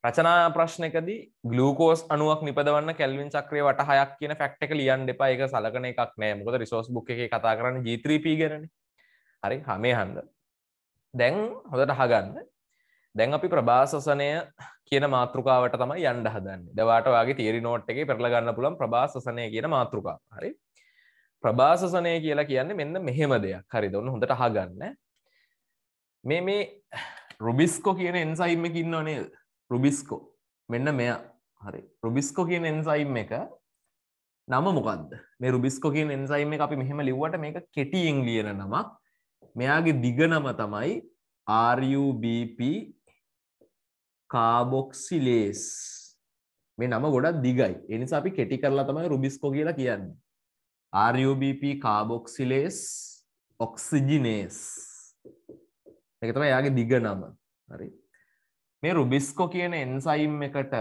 රචනා ප්‍රශ්නකදී ගලූකෝස් අනුවක් නිපදවන්න කැල්වින් චක්‍රය වට හයක් කියන ෆැක්ට එක ලියන් දෙපා එක සලකන එකක් නෑ මොකද රිසෝස් බුක් එක කතා කරන්න ජීත්‍රීපී ගැන හරි හමේ හන්ද දැන් හොඳට හගන්න දැන් අපි ප්‍රභාසසනය කියන මාතෘකාවට තමයි යන්ඩ හදන්න දවාට වගේ තේරි නෝට් එක පෙරලගන්න පුළන් ප්‍රභාසසනය කියන මාතෘකා හරි ප්‍රභාසසනය කියලා කියන්නේ මෙන්න මෙහෙම දෙයක් හරි දොන්න හොඳට හගන්න මේ මේ රුබිස්කෝ කියන එන්සයිම් එක ඉන්නව නේද රුබිස්කෝ මෙන්න මෙයා හරි රුබිස්කෝ කියන එන්සයිම් එක නම මොකක්ද මේ රුබිස්කෝ කියන එන්සයිම් එක අපි මෙහෙම ලිව්වට මේක කෙටියෙන් ලියන නමක් මෙයාගේ දිග නම තමයි RUBP කාබොක්සිලේස් මේ නම ගොඩක් දිගයි එනිසා අපි කෙටි කරලා තමයි රුබිස්කෝ කියලා කියන්නේ RUBP කාබොක්සිලේස් ඔක්සිජිනේස් ඒක තමයි එයාගේ දිග නම හරි මේ රුබිස්කෝ කියන එන්සයිම් එකට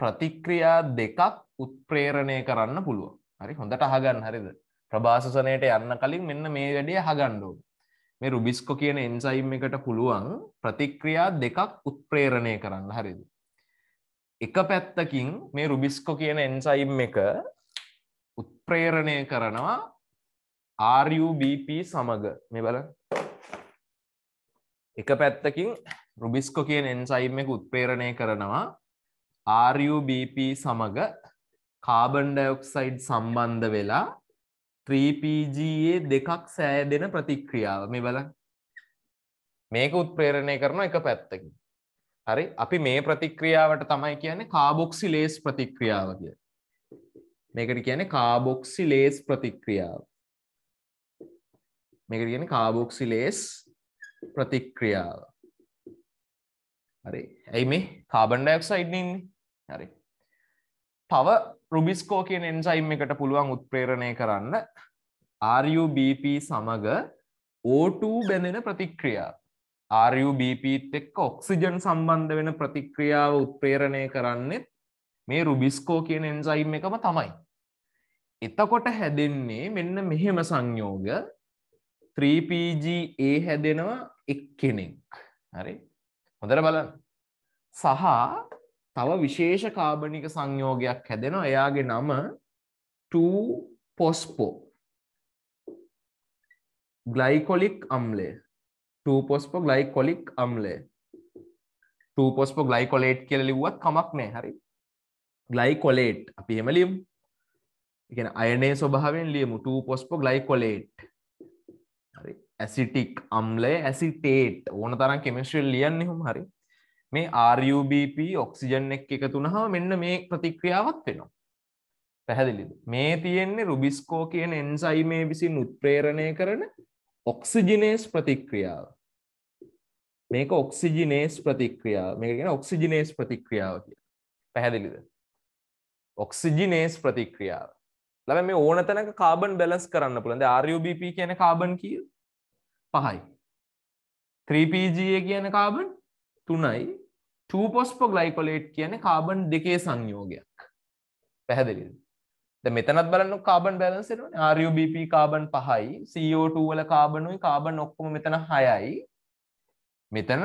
ප්‍රතික්‍රියා දෙකක් උත්ප්‍රේරණය කරන්න පුළුව හරි හොඳට අහගන්න හරිද ප්‍රභාසසනයට යන්න කලින් මෙන්න මේ වැඩේ හගණ්ඩෝ මේ රුබිස්කෝ කියන එන්සයිම් එකට පුළුවන් ප්‍රතික්‍රියා දෙකක් උත්ප්‍රේරණය කරන්න හරිද එක පැත්තකින් මේ රුබිස්කෝ කියන එන්සයිම් එක උත්ප්‍රේරණය කරනවා RUBP සමග මේ බල එක පැත්තකින් රුබිස්කෝ කියන එන්සයිම් එක උත්පේරණය කරනවා RUBP සමග කාබන් ඩයොක්සයිඩ් සම්බන්ධ වෙලා 3PGA දෙකක් සෑදෙන ප්‍රතික්‍රියාව මේ බලන්න මේක උත්ප්‍රේරණය කරන එක පැත්තකින් හරි අපි මේ ප්‍රතික්‍රියාවට තමයි කියන්නේ කාබොක්සි ලේස් ප්‍රතික්‍රියාව කිය මේකට කියන්නේ කාබොක්සි ලේස් ප්‍රතික්‍රියාව මේකට කියන්නේ කාබොක්සි ලේස් ප්‍රතික්‍රියාව හරි ඇයි මේ කාබන් ඩයක්සයිඩ් ඉන්නේ හරි තව රුබිස්කෝ කියන එන්සයිම් එකට පුළුවන් උත්ප්‍රේරණය කරන්න RUBP සමග O2 බැඳෙන ප්‍රතික්‍රියා RUBPත් එක්ක ඔක්සිජන් සම්බන්ධ වෙන ප්‍රතික්‍රියාව උත්ප්‍රේරණය කරන්නෙත් මේ රුබිස්කෝ කියන එන්සයිම් එකම තමයි එතකොට හැදෙන්නේ මෙන්න මෙහෙම සංයෝග 3PGA හැදෙනවා එක් කෙනෙක් හරි හොඳට බලන්න. සහ තව විශේෂ කාබනික සංයෝගයක් හැදෙනවා. එයාගේ නම 2 පොස්පෝ. ග්ලයිකොලික් අම්ලය. 2 පොස්පෝ ග්ලයිකොලික් අම්ලය. 2 පොස්පෝ ග්ලයිකොලේට් කියලා ලිව්වත් කමක් නැහැ. හරි. ග්ලයිකොලේට් අපි එහෙම ලියමු. ඒ කියන්නේ අයනයේ ස්වභාවයෙන් ලියමු 2 පොස්පෝ ග්ලයිකොලේට්. ඇසිටික් අම්ලය ඇසිටේට් ඕන තරම් කෙමිශ්‍රල් ලියන්න හොම හරි මේ RUBP ඔක්සිජන් එක් එක තුනහා මෙන්න මේ ප්‍රතික්‍රියාවත් වෙනවා පැහැදිලිද මේ තියෙන්නේ රුබිස්කෝ කියන එන්සයි මේ විසින් උත්ප්‍රේරණය කරන ඔක්සිජිනේස් ප්‍රතික්‍රියාව මේක ඔක්සිජිනේස් ප්‍රතික්‍රියාව මේක ගෙන ඔක්සිජිනේස් ප්‍රතික්‍රියාව කිය පැහැදිලිද ඔක්සිජිනේස් ප්‍රතික්‍රියාව ලබ මේ ඕන තැනක කාබන් බැලස් කරන්න පුළන්ද RUBP කියන කාබන් කියීව පහයි 3PGA කියන කාබන් තුනයි 2පොස්පෝ ගලයිකොලේට් කියන කාබන් දෙකේ සංයෝගයක් පැහැදිලිද මෙතනත් බලන්න කාබන් බැලන්සෙන RUBP කාබන් පහයි CO2 වල කාබනුයි කාබන් ඔක්කොම මෙතන හයයි මෙතන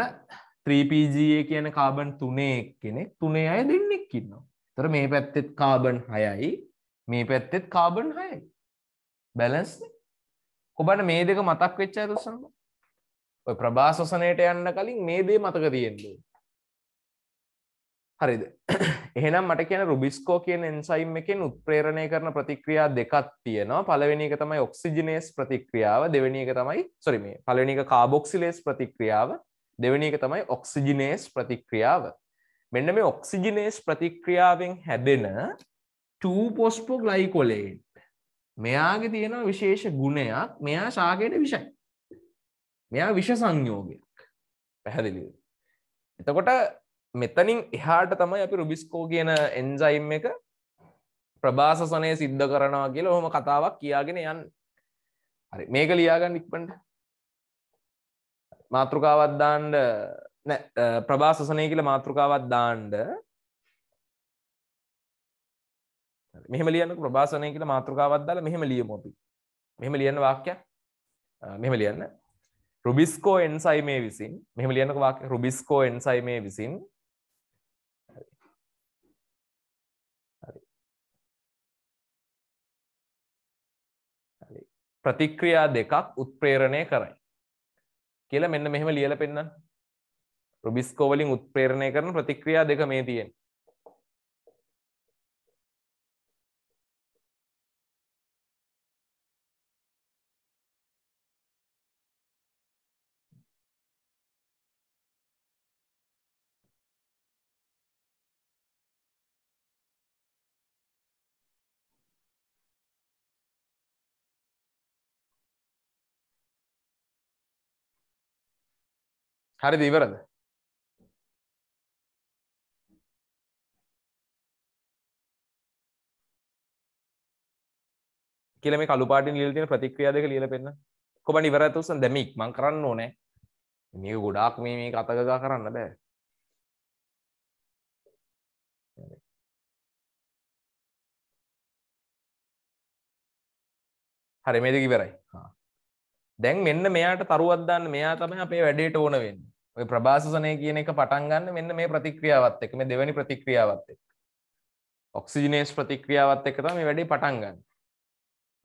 3PGA කියන කාබන් තුනේ කෙනෙක් තුනේ අය දෙන්නෙක් ඉන්නවා. ඒතර මේ පැත්තෙත් කාබන් 6යි මේ පැත්තෙත් කාබන් 6යි. බැලන්ස්නේ. ඔබට මේ දෙක මතක් වෙච්චා දුස්සන්න ඔය ප්‍රභාසොසනයට යන්න කලින් මේ දේ මතක තියෙන්නේ හරිද එහෙනම් මට කියන රුබිස්කෝ කියන එන්සයිම් එකෙන් උත්ප්‍රේරණය කරන ප්‍රතික්‍රියා දෙකක් තියෙනවා පළවෙනි එක තමයි ඔක්සිජනේස් ප්‍රතික්‍රියාව දෙවෙනි එක තමයි සොරි මේ පළවෙනි එක කාබොක්සිලේස් ප්‍රතික්‍රියාව දෙවෙනි එක තමයි ඔක්සිජිනේස් ප්‍රතික්‍රියාව මෙන්න මේ ඔක්සිජිනේස් ප්‍රතික්‍රියාවෙන් හැදෙන 2 පොස්පෝ ග්ලයිකොලේන් මෙයාගේ තියෙනවා විශේෂ ගුණයක් මෙයා ශාකයට විෂයි. මෙයා විෂ සංයෝගයක් පැහැදිලිද. එතකොට මෙතනින් එහාට තමයි අපි රුබිස්කෝ කියන එන්ජයිම් එක ප්‍රභාසසනය සිද්ධ කරනවා කියලා ඔහොම කතාවක් කියාගෙන යන්න. හරි මේක ලියාගන්න ඉක්මනට. මාතෘකාවක් දාන්න ප්‍රභාසසනය කියලා මාතෘකාවක් දාන්න මෙහම ලියන්න ප්‍රභාසනය කියල මාතෘකාවත්දාල මෙහම ලියමෝපි මෙහම ලියන්න වාක්‍යයක් මෙහම ලියන්න රුබිස්කෝ එන්සයි මේ විසින් මෙහම ලියන්න වාක්‍ය රුබිස්කෝ එන්සයි මේ විසින් ප්‍රතික්‍රියා දෙකක් උත්ප්‍රේරණය කරයි කියලා මෙන්න මෙහෙම ලියල පෙන්න්න රුබිස්කෝවලින් උත්ප්‍රේරණය කරන ප්‍රතික්‍රියා දෙක මේ තියෙන් හරිද ඉවරද කියල මේ කලුපාටින් ලියලා තියෙන ප්‍රතික්‍රියා දෙක ලියලා පෙන්න. කොබන් ඉවරයි තුසන් දැන් මේක මං කරන්න ඕනේ. මේක ගොඩාක් මේ මේක අතගගා කරන්න බෑ. හරි මේ දෙක ඉවරයි. දැන් මෙන්න මෙයාට තරුවක් දාන්න මෙයා තමයි අපේ වැඩේට ඕන වෙන්නේ. ඔය ප්‍රභාසසනය කියන එක පටන් ගන්න මෙන්න මේ ප්‍රතික්‍රියාවත් එක්ක මේ දෙවෙනි ප්‍රතික්‍රියාවත් එක්ක. ඔක්සිජනේස් ප්‍රතික්‍රියාවත් එක්ක තමයි මේ වැඩේ පටන් ගන්න.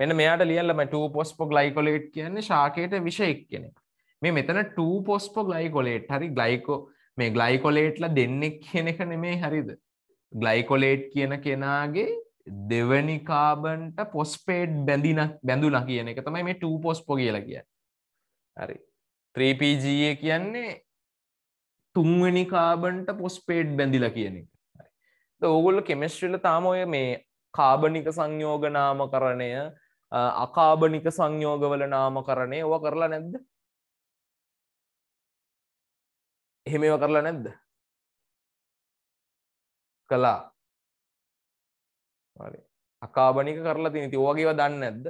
මෙන්න මෙයාට ලියල්ලම 2 පොස්පෝ ග්ලයිකෝලේට් කියන්නේ ශාකයට විෂයක් කෙනෙක්. මේ මෙතන 2 පොස්පෝ ග්ලයිකෝලේට් හරි ග්ලයිකෝ මේ ග්ලයිකොලේට්ලා දෙන්නෙක් කියන එක නෙමේ හරිද ග්ලයිකොලේට් කියන කෙනාගේ දෙවැනි කාබන්ට පොස්පේට් බැඳින බැඳුන කියන එක තමයි මේ ටූ පොස්පෝ කියල කිය හරි ත්‍රීපජයේ කියන්නේ තුන්වැනි කාබන්ට පොස්පේට් බැඳිලා කියන එක ඕගොල්ල කෙමෙස්ට්‍රල තාම ඔය මේ කාබනික සංයෝගනාම කරණය අකාබනික සංයෝගවල නාම කරණය ඔව කරලා නැද්ද එහෙමව කරලා නැද්ද කලා හරි අකාබනික කරලා තියෙන ඉතින් ඔයගෙව දන්නේ නැද්ද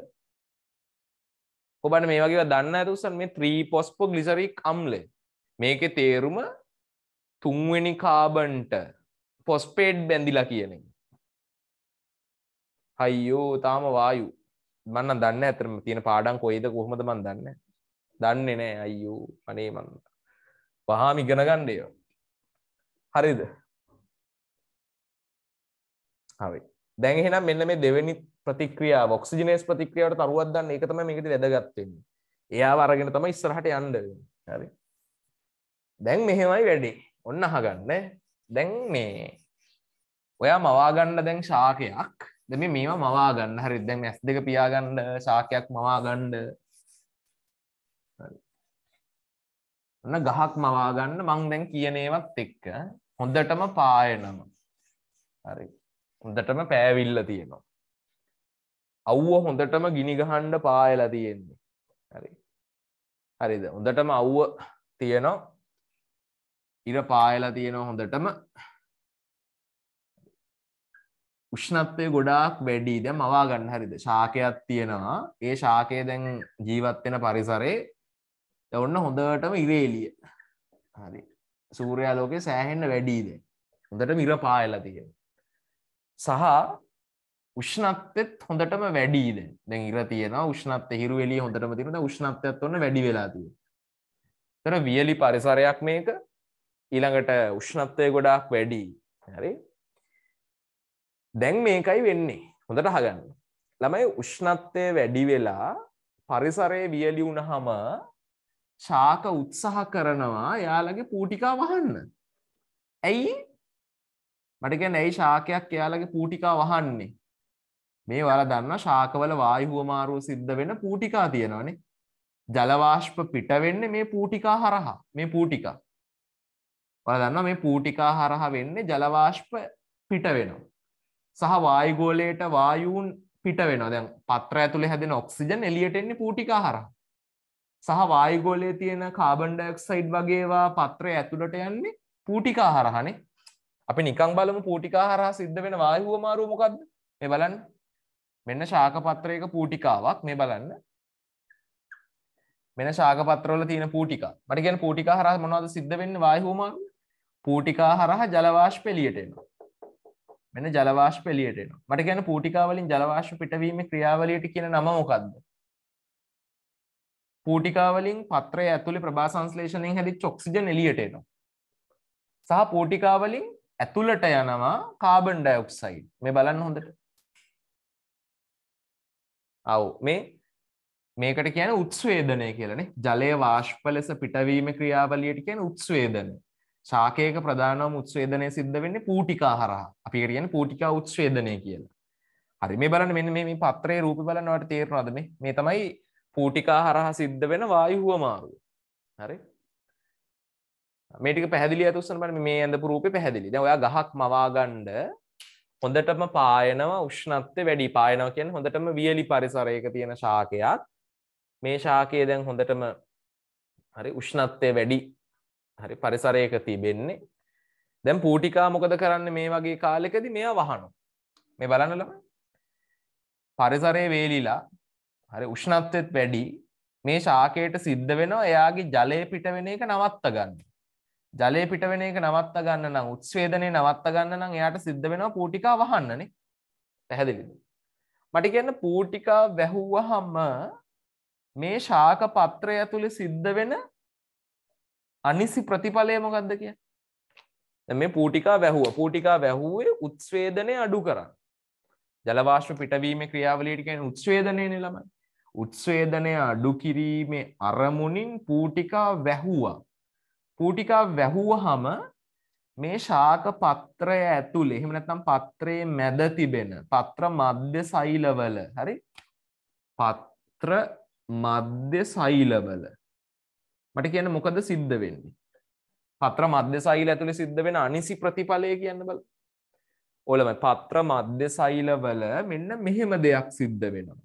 ඔබට මේ වගේව දන්න ඇති උසන් මේ 3 ෆොස්ෆෝග්ලිසරික් අම්ලය මේකේ තේරුම තුන්වෙනි කාබන්ට ෆොස්ෆේට් බැඳිලා කියන එක අයියෝ තාම වායු මම නම් දන්නේ ඇත්තටම තියෙන පාඩම් කොයිද කොහොමද මන් දන්නේ දන්නේ නැහැ අයියෝ අනේ මන් වහාම ඉගෙන ගන්න ඒවා හරිද හරි දැන් එහෙනම් මෙන්න මේ දෙවෙනි ප්‍රතික්‍රියා ඔක්සිජනේස් ප්‍රතික්‍රියාවට තරුවක් දාන්න ඒක තමයි මේකට වැදගත් වෙන්නේ. එයාව අරගෙන තමයි ඉස්සරහට යන්න වෙන්නේ. හරි. දැන් මෙහෙමයි වැඩේ. ඔන්න අහගන්න. දැන් මේ ඔයා මවා ගන්න දැන් ශාකයක්. දැන් මේ මේවා මවා ගන්න. හරි. දැන් මේ S2 පියා ගන්න ශාකයක් මවා ගන්න. හරි. ඔන්න ගහක් මවා ගන්න මං දැන් කියන ඒවත් එක්ක හොඳටම පායනම. හරි. හොඳටම පෑවිල්ල තියෙනවා අව්ව හොඳටම ගිනිගහන්ඩ පායලා තියෙන්නේ හරි හරිද හොඳටම අව්ව තියනවා ඉර පායලා තියෙනවා හොඳටම උෂ්ණත්වය ගොඩාක් වැඩී දැම් මවා ගන්න හරිද ශාකයක් තියෙනවා ඒ ශාකය දැන් ජීවත්වෙන පරිසරේ ඔන්න හොඳටම ඉරේලිය හරි සූරයාලෝකේ සෑහෙන්න වැඩීද හොඳට මිර පායලා තියෙන සහ උෂ්ණත්්‍යත් හොඳටම වැඩීද දැ ඉර තියෙන උෂ්ණත් හිරු වෙලි හොඳටම තිරෙන උෂ්ණත්යත් ඔන්න වැඩි වෙලාතිය තර වියලි පරිසරයක් මේක ඊළඟට උෂ්ණත්වය ගොඩාක් වැඩි හරි දැන් මේකයි වෙන්නේ හොඳට හගන්න ළමයි උෂ්ණත්වය වැඩි වෙලා පරිසරයේ වියලි වුණහම ශාක උත්සාහ කරනවා යාලගේ පූටිකා වහන්න ඇයි මට කියන්න ඇයි ශාකයක් එයාලගේ පූටිකා වහන්නේ මේ වල දන්න ශාකවල වායුහුවමාරුව සිද්ධ වෙන පූටිකා තියෙනවනේ ජලවාශ්ප පිටවෙන්න මේ පූටිකා හරහා මේ පූටිකා වල දන්න මේ පූටිකා හරහා වෙන්නේ ජලවාශ්ප පිට වෙනවා සහ වායුගෝලයට වායූන් පිට වෙනවා දැන් පත්‍ර ඇතුළේ හැදෙන ඔක්සිජන් එළියට එන්නේ පූටිකා හරහා සහ වායුගෝලයේ තියෙන කාබන් ඩයොක්සයිඩ් වගේවා පත්‍රය ඇතුළට යන්නේ පූටිකා හරහානේ අපි නිකං බලමු පූටිකා හරහා සිද්ධ වෙන වායුව මාරුව මොකක්ද මේ බලන්න මෙන්න ශාකපත්‍රයක පූටිකාවක් මේ බලන්න මෙන ශාකපත්‍රවල තියෙන පූටිකා මට කියන පූටිකා හරහා මොනවද සිද්ධ වෙන්නේ වායුව මාරුව පූටිකා හරහා ජලවාෂ්ප එළියට එනවා මෙන්න ජලවාෂ්ප එළියට එනවා මට කියන පූටිකා වලින් ජලවාෂ්ප පිටවීමේ ක්‍රියාවලියට කියන නම මොකද්ද පූටිකා වලින් පත්‍රය ඇතුලේ ප්‍රභා සංශ්ලේෂණයෙන් හැදිච්ච ඔක්සිජන් එළියට එනවා සහ පූටිකා වලින් ඇතුළට යනවා කාබන් ඩයොක්සයිඩ් මේ බලන්න හොඳට අව් මේ මේකට කියන උත්ස්වේදනය කියලනේ ජලය වාශ්ප ලෙස පිටවීම ක්‍රියාවලියට කියන උත්ස්වේදන ශාකයක ප්‍රධානම උත්ස්වේදනය සිද්ධ වෙන්නේ පූටිකා හරහා අපි කියන පූටිකා උත්ස්වේදනය කියලා හරි මේ බලන්න මෙන්න මේ පත්‍රයේ රූප බලන්නවට තේරෙනවද මේ මේ තමයි පූටිකා හරහා සිද්ධ වෙන වායු හුවමාරුව හරි මේටික පැහදිලි ඇතුසනට මේ ඇඳ රූපය පැහැදිලි ද ඔයා ගහක් මවාගණ්ඩ හොඳටම පායනවා උෂ්ණත්ය වැඩි පායනව කියෙන් හොඳටම වියලි පරිසරයක තියෙන ශාකයක් මේ ශාකය දැන් හොඳටම හරි උෂ්ණත්වය වැඩි හරි පරිසරයක තිබෙන්නේ දැම් පූටිකා මොකද කරන්න මේ වගේ කාලෙකද මෙයා වහනු මේ බලන්නලම පරිසරය වේලිලා හරි උෂ්ණත්වයත් වැඩි මේ ශාකයට සිද්ධ වෙනවා එයාගේ ජලය පිට වෙන එක නවත්ත ගන්න ජලය පිට වෙන එක නවත්ත ගන්න නම් උත්ස්වේදනය නවත්ත ගන්න නම් එයාට සිද්ධ වෙනවා පූටිකා වහන්නනේ පැහැදිලිද මට කියන්න පූටිකා වැැහුවහම මේ ශාක පත්‍රය ඇතුළි සිද්ධ වෙන අනිසි ප්‍රතිඵලය මොකක්ද කිය මේ පූටිකා වැැහුව පූටිකා වැැහුවේ උත්ස්වේදනය අඩු කරන්න ජලවාශ්ව පිටවීම ක්‍රියාවලියටකෙන් උත්ස්වේදනය නිලමයි උත්ස්වේදනය අඩු කිරීමේ අරමුණින් පූටිකා වැැහුවා පූටිකා වැැහුවහම මේ ශාක පත්‍රය ඇතුළේ එහෙම නැත්නම් පත්‍රයේ මැද තිබෙන පත්‍ර මධ්‍ය සෛලවල හරි පත්‍ර මධ්‍ය සෛලවල මට කියන්න මොකද සිද්ධ වෙන්නේ පත්‍ර මධ්‍ය සෛල ඇතුළේ සිද්ධ වෙන අනිසි ප්‍රතිඵලය කියන්න බල ඕලම පත්‍ර මධ්‍ය සෛලවල මෙන්න මෙහෙම දෙයක් සිද්ධ වෙනවා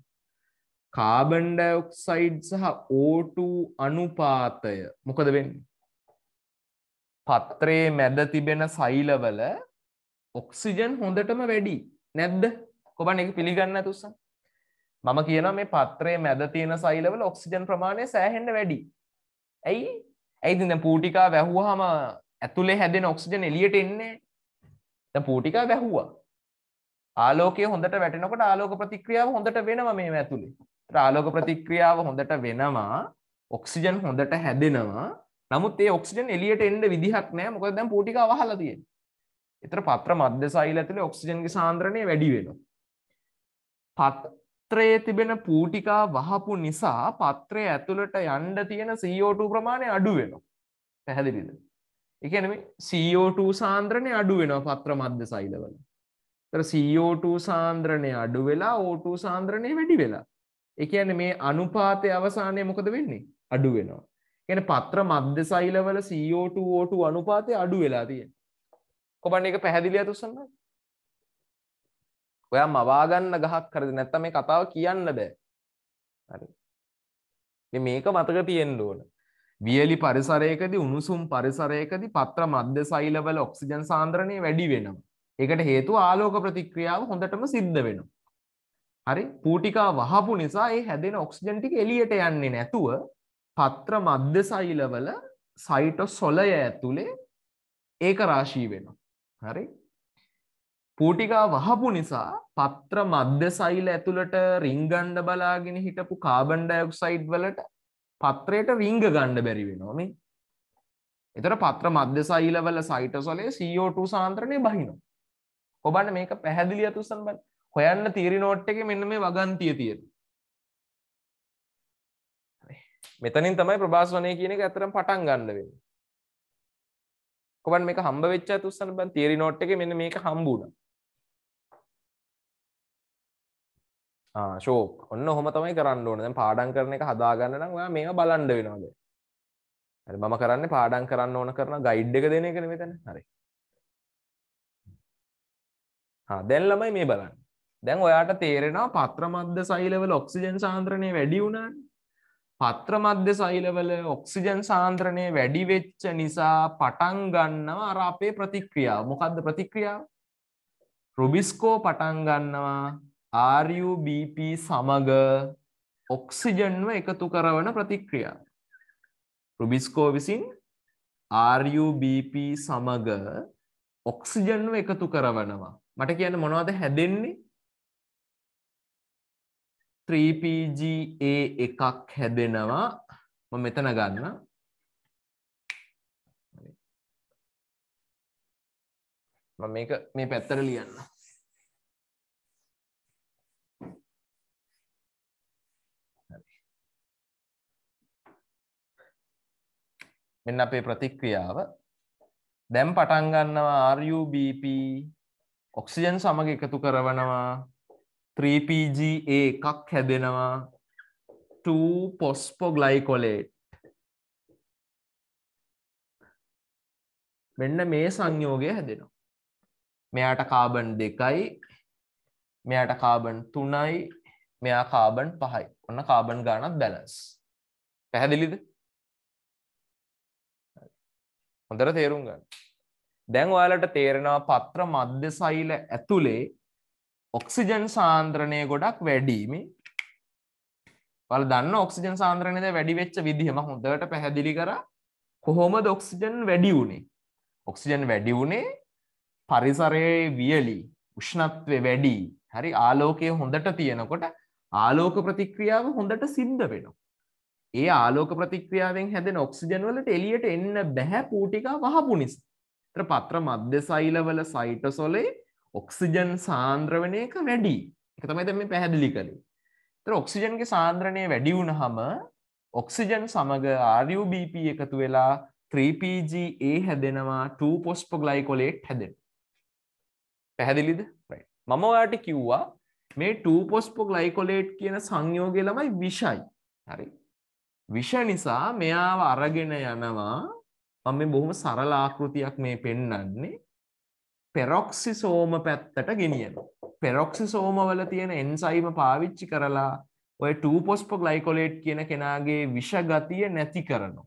කාබන්ඩ ඔක්සයිඩ් සහ ඕටු අනුපාතය මොකද වෙන්නේ පත්‍රයේ මැද තිබෙන සයිලවල ඔක්සිජන් හොඳටම වැඩි නැද්ද කොබන් එක පිළිගන්න තුස්සන් මම කියන මේ පත්‍රයේ මැද තියෙන සයිලවල ඔක්සිජන් ප්‍රමාණය සෑහෙන්ට වැඩි ඇයි ඇයිතිද පූටිකා වැැහුවහම ඇතුළේ හැදෙන ඔක්සිජන් එලියට එන්නේ පූටිකා වැැහුවා ආලෝකය හොඳට වැටෙනකොට ආලෝක ප්‍රතික්‍රියාව හොඳට වෙනවා මේ ඇතුළේ ආලෝක ප්‍රතික්‍රියාව හොඳට වෙනවා ඔක්සිජන් හොඳට හැදෙනවා නමුත් ඒ ඔක්සිජන් එලියට එන්න විදිහක් නෑ මොකද දැන් පූටික අවහලා තියෙන්නේ. ඒතර පත්‍ර මධ්‍ය සෛල ඇතුලේ ඔක්සිජන්ගේ සාන්ද්‍රණය වැඩි වෙනවා. පත්‍රයේ තිබෙන පූටිකා වහපු නිසා පත්‍රය ඇතුළට යන්න තියෙන CO2 ප්‍රමාණය අඩු වෙනවා. පැහැදිලිද? ඒ කියන්නේ මේ CO2 සාන්ද්‍රණය අඩු වෙනවා පත්‍ර මධ්‍ය සෛලවල. ඒතර CO2 සාන්ද්‍රණය අඩු වෙලා O2 සාන්ද්‍රණය වැඩි වෙලා. ඒ කියන්නේ මේ අනුපාතයේ අවසානයේ මොකද වෙන්නේ? අඩු වෙනවා. එන පත්‍ර මධ්‍ය සයිලවල සෝට අනුපාතය අඩු වෙලා තියෙන කොබන්න එක පැහැදිලි ඇතුසන්න ඔයා මවාගන්න ගහක් කරද නැත්ත මේ කතාව කියන්න බෑ මේක මතක තියෙන්ඩ ඕන වියලි පරිසරයකද උණුසුම් පරිසරයකද පත්‍ර මධ්‍ය සයිලවල ඔක්සිජන් සාන්ද්‍රණය වැඩි වෙනම් එකට හේතු ආලෝක ප්‍රතික්‍රියාව හොඳටම සිද්ධ වෙනවා හරි පූටිකා වහපු නිසා ඒ හැදෙන ඔක්සිජන්ටික එලියට යන්නේ නැතුව පත්‍ර මධ්‍ය සෛලවල සයිටෝ සොලය ඇතුළේ ඒක රාශී වෙනවා හරි පූටිකා වහපු නිසා පත්‍ර මධ්‍ය සෛල ඇතුළට රිංගණ්ඩ බලාගෙන හිටපු කාබන්්ඩයොක් සයිඩ් වලට පත්‍රයට රිංග ගණ්ඩ බැරි වෙනෝම එතට පත්‍ර මධ්‍ය සෛලවල සයිට සොලේ සෝ2 සාන්ත්‍රණය බහිනවා ඔබන්න මේක පැහැදිලි අතුසන් බ හොයන්න තීරි නෝට් එක මෙන්න මේ වගන්තිය තියෙන මෙතනින් තමයි ප්‍රභාස් වනය කියන එක ඇතරම් පටන් ගන්න වෙන කොබන් මේක හම්බ වෙච්ච තුස්සන බන් තේරි නෝට් එක මෙන්න මේක හම්බුණ ශෝක් ඔන්න හොම තමයි කරන්න ඕන දැන් පාඩම් කරන එක හදාගන්න නම් ඔයා මේවා බලන්න වෙනවාද හරි මම කරන්නේ පාඩම් කරන්න ඕන කරන ගයිඩ් එක දෙන එකනේ මෙතන හරි හා දැන් ළමයි මේ බලන්න දැන් ඔයාට තේරෙනවා පත්‍රමද්ද සෛලවල ඔක්සිජන් සාන්ද්‍රණය වැඩි වුණානේ පත්‍රමධ්‍ය සෛලවල ඔක්සිජන් සාන්ද්‍රණය වැඩි වෙච්ච නිසා පටන් ගන්නවා අර අපේ ප්‍රතික්‍රියාව. මොකද්ද ප්‍රතික්‍රියාව? රුබිස්කෝ පටන් ගන්නවා RUBP සමග ඔක්සිජන්ව එකතු කරවන ප්‍රතික්‍රියාව. රුබිස්කෝ විසින් RUBP සමග ඔක්සිජන්ව එකතු කරවනවා. මට කියන්න මොනවද හැදෙන්නේ? 3PGA එකක් හැදෙනවා මම මෙතන ගන්න මම මේක මේ පැත්තට ලියන්න මෙන්න අපේ ප්‍රතික්‍රියාව දැම් පටන් ගන්නවා RUBP ඔක්සිජන් සමග එකතු කරවනවා 3PGA එකක් හැදෙනවා 2 පොස්පෝ ග්ලයිකොලේට් මෙන්න මේ සංයෝගය හැදෙනවා මෙයාට කාබන් දෙකයි මෙයාට කාබන් තුනයි මෙයා කාබන් පහයි ඔන්න කාබන් ගානත් බැලස් පැහැදිලිද හොඳර තේරුම් ගන්න දැන් ඔයාලට තේරෙනවා පත්‍ර මධ්‍ය සෛල ඇතුළේ ඔක්සිජන් සාන්ද්‍රණය ගොඩක් වැඩීම වල දන්න ඔක්සිජන් සාන්ද්‍රණයද වැඩි වෙච්ච විදිහම හොඳට පැහැදිලි කර කොහොමද ඔක්සිජන් වැඩි වුණේ ඔක්සිජන් වැඩි වුණේ පරිසරයේ වියලි උෂ්ණත්වය වැඩි හරි ආලෝකය හොඳට තියෙනකොට ආලෝක ප්‍රතික්‍රියාව හොඳට සිද්ධ වෙනවා ඒ ආලෝක ප්‍රතික්‍රියාවෙන් හැදෙන ඔක්සිජන් වලට එළියට එන්න බැහැ පූටිකා වහපු නිසා. ඒතර පත්‍ර මධ්‍ය සෛලවල සයිටොසොලේ ඔක්සිජන් සාන්ද්‍රවන එක වැඩි එක තමයි දැ මේ පැහැදිලි කළේ තර ඔක්සිජන්ගේ සාන්ද්‍රණය වැඩි වුණ හම ඔක්සිජන් සමඟ RUBP එකතු වෙලා 3PG ඒ හැදෙනවා 2 පොස්පො ගලයිකොලේට් හැදෙන පැහැදිලිද මම ඔයාට කිව්වා මේ 2 පොස්පො ගලයිකොලේට් කියන සංයෝගය ළමයි විෂයි හරි විෂ නිසා මෙයාව අරගෙන යනවා මම බොහොම සරලාකෘතියක් මේ පෙන්නන්නේ පෙරොක්සි සෝම පැත්තට ගෙනියන. පෙරොක්සි සෝමවල තියෙන එන්සයිම පාවිච්චි කරලා ඔය ටූපොස්ප ගලයිකොලේට් කියන කෙනාගේ විෂගතිය නැති කරනවා.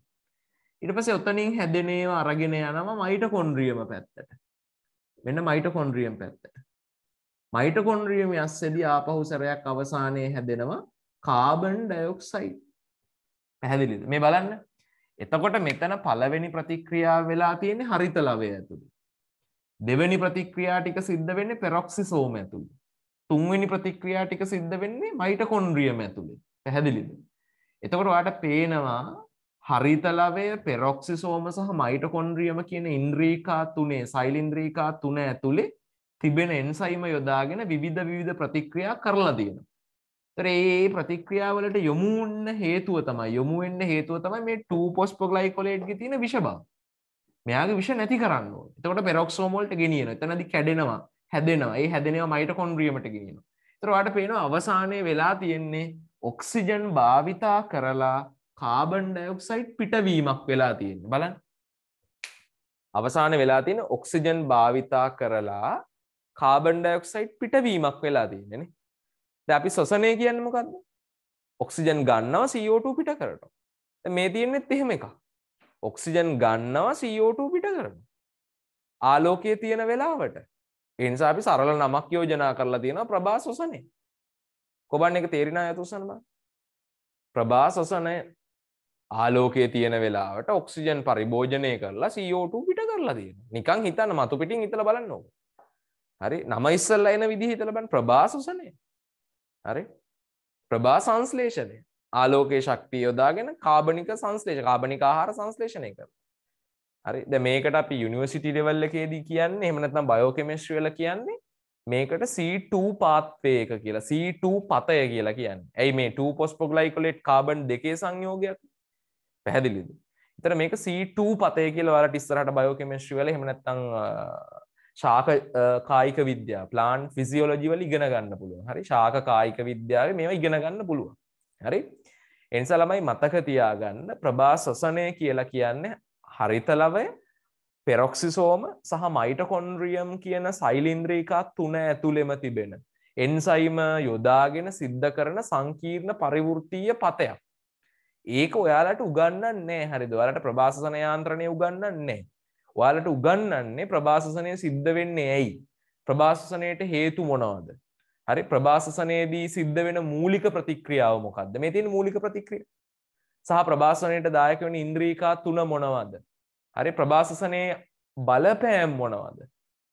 ඉට පස ඔතනින් හැදනේවා අරගෙන යනම මයිට කොන්ඩ්‍රියම පැත්තට. මෙන්න මයිට කොන්ඩ්‍රියම් පැත්තට. මයිට කොන්ඩ්‍රියම අස්සෙද ආපහුසරයක් අවසානය හැදෙනවා කාබන් ඩයොක්සයි පැහැදිලිද මේ බලන්න එතකොට මෙතන පළවෙනි ප්‍රතික්‍රියාව වෙලා තියෙන හරිත ලවය ඇතුළි දෙවැනි ප්‍රතික්‍රියා ටික සිද්ධ වෙන්නේ පෙරොක්සිසෝම ඇතුළේ. තුන්වෙනි ප්‍රතික්‍රියා ටික සිද්ධ වෙන්නේ මයිටොකොන්ඩ්‍රියම ඇතුළේ. පැහැදිලිද? එතකොට ඔයාට පේනවා හරිත ලවය පෙරොක්සිසෝම සහ මයිටොකොන්ඩ්‍රියම කියන ඉන්ද්‍රීකා තුනේ සෛලින්ද්‍රීකා තුන ඇතුළේ තිබෙන එන්සයිම යොදාගෙන විවිධ විවිධ ප්‍රතික්‍රියා කරලා දෙනවා. ඒ ප්‍රතික්‍රියාවලට යොමුන්න හේතුව තමයි යොමු වෙන්න හේතුව තමයි මේ 2 පොස්පොග්ලයිකොලේට්ගේ තියෙන විෂ බව. මෙයාගේ විෂ නැති කරන්න එතකට පෙරක්ෂෝමෝල්ට ගෙනියන එතනදි කැඩෙනවා හැදෙනවා ඒ හැදෙනවා මයිට කොන්ඩ්‍රියමට ගෙනියෙන තරවාට පේන අවසානය වෙලා තියෙන්නේ ඔක්සිජන් භාවිතා කරලා කාබන් ඩයොක්සයිට් පිටවීමක් වෙලා තියෙන බලන් අවසාන වෙලා තියෙන ඔක්සිජන් භාවිතා කරලා කාබන් ඩයොක්සයිට් පිටවීමක් වෙලා තියෙනන අපි සොසනය කියන්න මොකක්ද ඔක්සිජන් ගන්නව CO2 පිට කරට මේ තියෙන්නෙත් එහෙම එකක් ඔක්සිජන් ගන්නවා CO2 පිට කරන ආලෝකයේ තියෙන වෙලාවට එනිසා අපි සරල නමක් යෝජනා කරලා තියෙනවා ප්‍රභා සොසනේ කොබන්න එක තේරෙන අයතු උසන බං ප්‍රභා සොසනේ ආලෝකයේ තියෙන වෙලාවට ඔක්සිජන් පරිභෝජනය කරලා CO2 පිට කරලා තියෙන. නිකන් හිතන්න මතු පිටින් හිතලා බලන්න ඕක. හරි නම ඉස්සල්ලා එන විදිහ හිතලා බලන්න ප්‍රභා සොසනේ. හරි ප්‍රභා සංශ්ලේෂණය. ආලෝකයේ ශක්තිය යොදාගෙන කාබනික සංස්ලේෂ කාබනික ආහාර සංස්ලේෂණය කරනවා. හරි. දැන් මේකට අපි යුනිවර්සිටි ලෙවල් එකේදී කියන්නේ එහෙම නැත්නම් බයෝකෙමිස්ට්‍රි වල කියන්නේ මේකට C2 pathway එක කියලා C2 පතය කියලා කියන්නේ. ඇයි මේ 2 phosphoglycolate carbon දෙකේ සංයෝගයක්? පැහැදිලිද? එතන මේක C2 පතය කියලා ඔයාලට ඉස්සරහට බයෝකෙමිස්ට්‍රි වල එහෙම නැත්නම් ශාක කායික විද්‍යාව plant physiology වල ඉගෙන ගන්න පුළුවන්. හරි. ශාක කායික විද්‍යාවේ මේවා ඉගෙන ගන්න පුළුවන්. හරි. එනිසා ළමයි මතක තියාගන්න ප්‍රභා සසනය කියලා කියන්නේ හරිතලවය පෙරොක්සිසෝම සහ මයිටකොන්ඩ්‍රියම් කියන සයිලින්ද්‍රීකා තුන ඇතුළෙම තිබෙන. එන්සයිම යොදාගෙන සිද්ධ කරන සංකීර්ණ පරිවෘත්තීය පතයක්. ඒක ඔයාලට උගන්නන්නේ හරිද ඔයාලට ප්‍රභාසන යාන්ත්‍රණය උගන්නන්නේ. ඔයාලට උගන්නන්නේ ප්‍රභාසනය සිද්ධ වෙන්නේ ඇයි. ප්‍රභාසනයට හේතු මොනවද. හරි ප්‍රභාසනයේදී සිද්ධ වෙන මූලික ප්‍රතික්‍රියාව මොකක්ද මේ තියෙන මූලික ප්‍රතික්‍රිය සහ ප්‍රභාසනයට දායක වෙන ඉන්ද්‍රීකා තුන මොනවද හරි ප්‍රභාසනයේ බලපෑම් මොනවද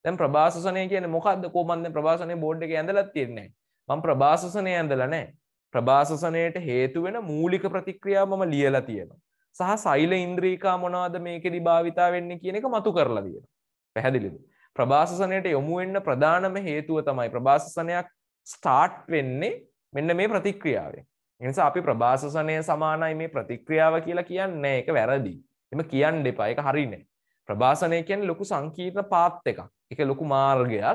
දැන් ප්‍රභාසනය කියන්නේ මොකද්ද කොහොමද ප්‍රභාසනයේ බෝඩ් එකේ ඇඳලා තියන්නේ මම ප්‍රභාසනයේ ඇඳලා නැහැ ප්‍රභාසනයට හේතු වෙන මූලික ප්‍රතික්‍රියාව මම ලියලා තියෙනවා සහ සෛල ඉන්ද්‍රීකා මොනවද මේකෙදි භාවිතා වෙන්නේ කියන එක මතු කරලා තියෙනවා පැහැදිලිද ප්‍රභාසනයට යොමු වෙන්න ප්‍රධානම හේතුව තමයි ප්‍රභාසනයක් ස්ටාර්ට් වෙන්නේ මෙන්න මේ ප්‍රතික්‍රියාවෙන්. එනිසා අපි ප්‍රභාසසනය සමානයි මේ ප්‍රතික්‍රියාව කියලා කියන්න එක වැරදි. එම කියන්න දෙපා එක හරිනෑ. ප්‍රභාසනය කියන ලොකු සංකීර්ණ පාත් එකක් එක ලොකු මාර්ගයක්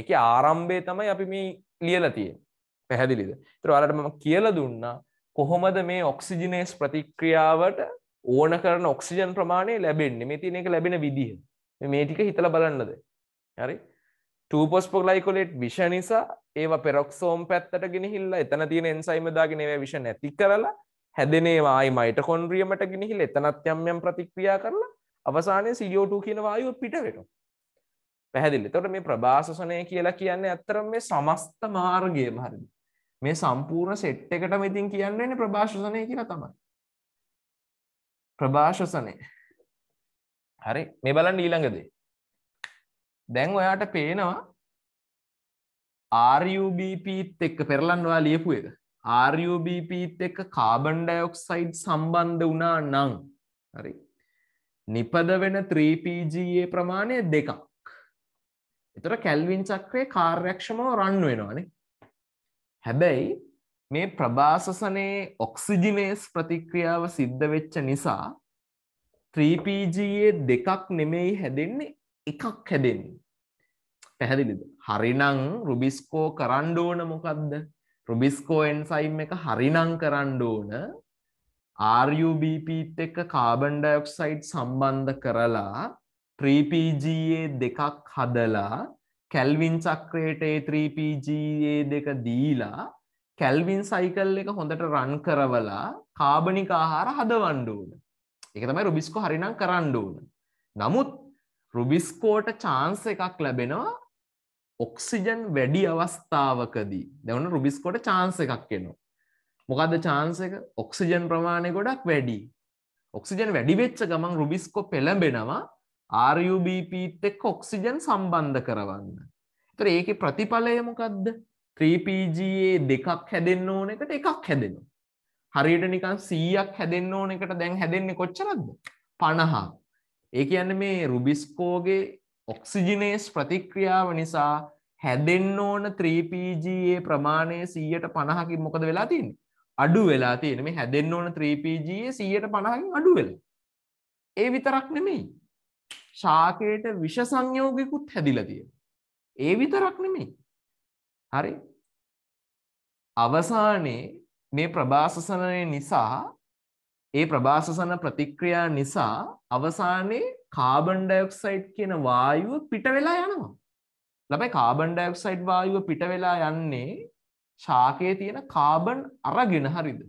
එක ආරම්භය තමයි අපි මේ ලියල තියෙන් පැහැදිලිද. තරවාලට මම කියල දුන්න කොහොමද මේ ඔක්සිජිනේස් ප්‍රතික්‍රියාවට ඕන කරන ඔක්සිජන් ප්‍රමාණය ලැබෙන්න්නේ මේ තියන එක ලැබෙන විදිහ මේ ටික හිතල බලන්නද. හරි ටූපොස්පොගලයිකොලෙට් විෂ නිසා ඒවා පෙරොක්සෝම් පැත්තට ගෙනහිල්ලා එතන තියෙන එන්සයිමදාගෙන ඒවා විෂ නැති කරලා හැදෙනේවායි මයිට කොන්ඩ්‍රියමට ගිනිහිල් එතනත් යම්යම් ප්‍රතික්‍රියා කරලා අවසානය සිඩියෝටු කියනවායු පිට වෙන පැහැදිලි තොට මේ ප්‍රභාසසනය කියලා කියන්නේ ඇත්තරම් මේ සමස්ත මාර්ගය මහරදි මේ සම්පූර්ණ සෙට් එකට මෙතින් කියන්නේ ප්‍රභාශසනය කියලා තමයි ප්‍රභාශසනය හරි මේ බලන් ඊළඟදේ දැන් ඔයාට පේනවා RUBPත් එක්ක පෙරලන්වා ලියපු එක RUBPත් එක්ක කාබන් ඩයොක්සයිඩ් සම්බන්ධ වුණා නම් හරි නිපද වෙන 3PGA ප්‍රමාණය දෙකක් එතර කැල්වින් චක්‍රය කාර්යක්ෂමව රන් වෙනවානේ හැබැයි මේ ප්‍රභාසසනයේ ඔක්සිජිනේස් ප්‍රතික්‍රියාව සිද්ධ වෙච්ච නිසා 3PGA දෙකක් නෙමෙයි හැදෙන්නේ එකක් හැදෙන්නේ. පැහැදිලිද? හරිනම් රුබිස්කෝ කරන්න ඕන මොකද්ද? රුබිස්කෝ එන්සයිම් එක හරිනම් කරන්න ඕන RUBPත් එක්ක කාබන් ඩයොක්සයිඩ් සම්බන්ධ කරලා 3PGA දෙකක් හදලා කැල්වින් චක්‍රයට ඒ 3PGA දෙක දීලා කැල්වින් සයිකල් එක හොඳට රන් කරවලා කාබනික ආහාර හදවන්න ඕන. ඒක තමයි රුබිස්කෝ හරිනම් කරන්න ඕන. නමුත් රුබිස්කෝට චාන්ස එකක් ලැබෙනවා ඔක්සිජන් වැඩි අවස්ථාවකදී දැවන රුබිස්කොට චාන්ස එකක් එනවා. මොකද චාන්සක ඔක්සිජන් ප්‍රමාණය ගොඩක් වැඩි ඔක්සිජන් වැඩිවෙච්ච ගමන් රුබිස්කො පෙළඹෙනවා RUBPත් එක් ඔක්සිජන් සම්බන්ධ කරවන්න. තර ඒක ප්‍රතිඵලය මොකක්ද 3PGයේ දෙකක් හැදෙන්න්න ඕන එකට එකක් හැදෙනවා. හරියට නිකන් සීයක් හැදෙන්න්න ඕන එකට දැන් හැදෙන්නේ කොච්චරක්ද පණහක්. ඒ කියන්න මේ රුබිස්කෝගේ ඔක්සිජිනේස් ප්‍රතික්‍රියාව නිසා හැදෙන්න්න ඕන 3පGයේ ප්‍රමාණය සීයට පණහකින් මොකද වෙලා තින් අඩු වෙලා තියෙන මේ හැදෙන්න්න ඕන 3පGයේ සීයට පණහකින් අඩුවෙල් ඒ විතරක් නෙමෙයි ශාකයට විෂ සංයෝගකුත් හැදිලතිය ඒ විතරක් නෙමෙයි හරි අවසානයේ මේ ප්‍රභාසසනය නිසා ඒ ප්‍රභාසසන ප්‍රතික්‍රියා නිසා අවසානයේ කාබන් ඩයොක්සයිඩ් කියන වායුව පිට වෙලා යනවා. ළමයි කාබන් ඩයොක්සයිඩ් වායුව පිට වෙලා යන්නේ ශාකයේ තියෙන කාබන් අරගෙන හරිද?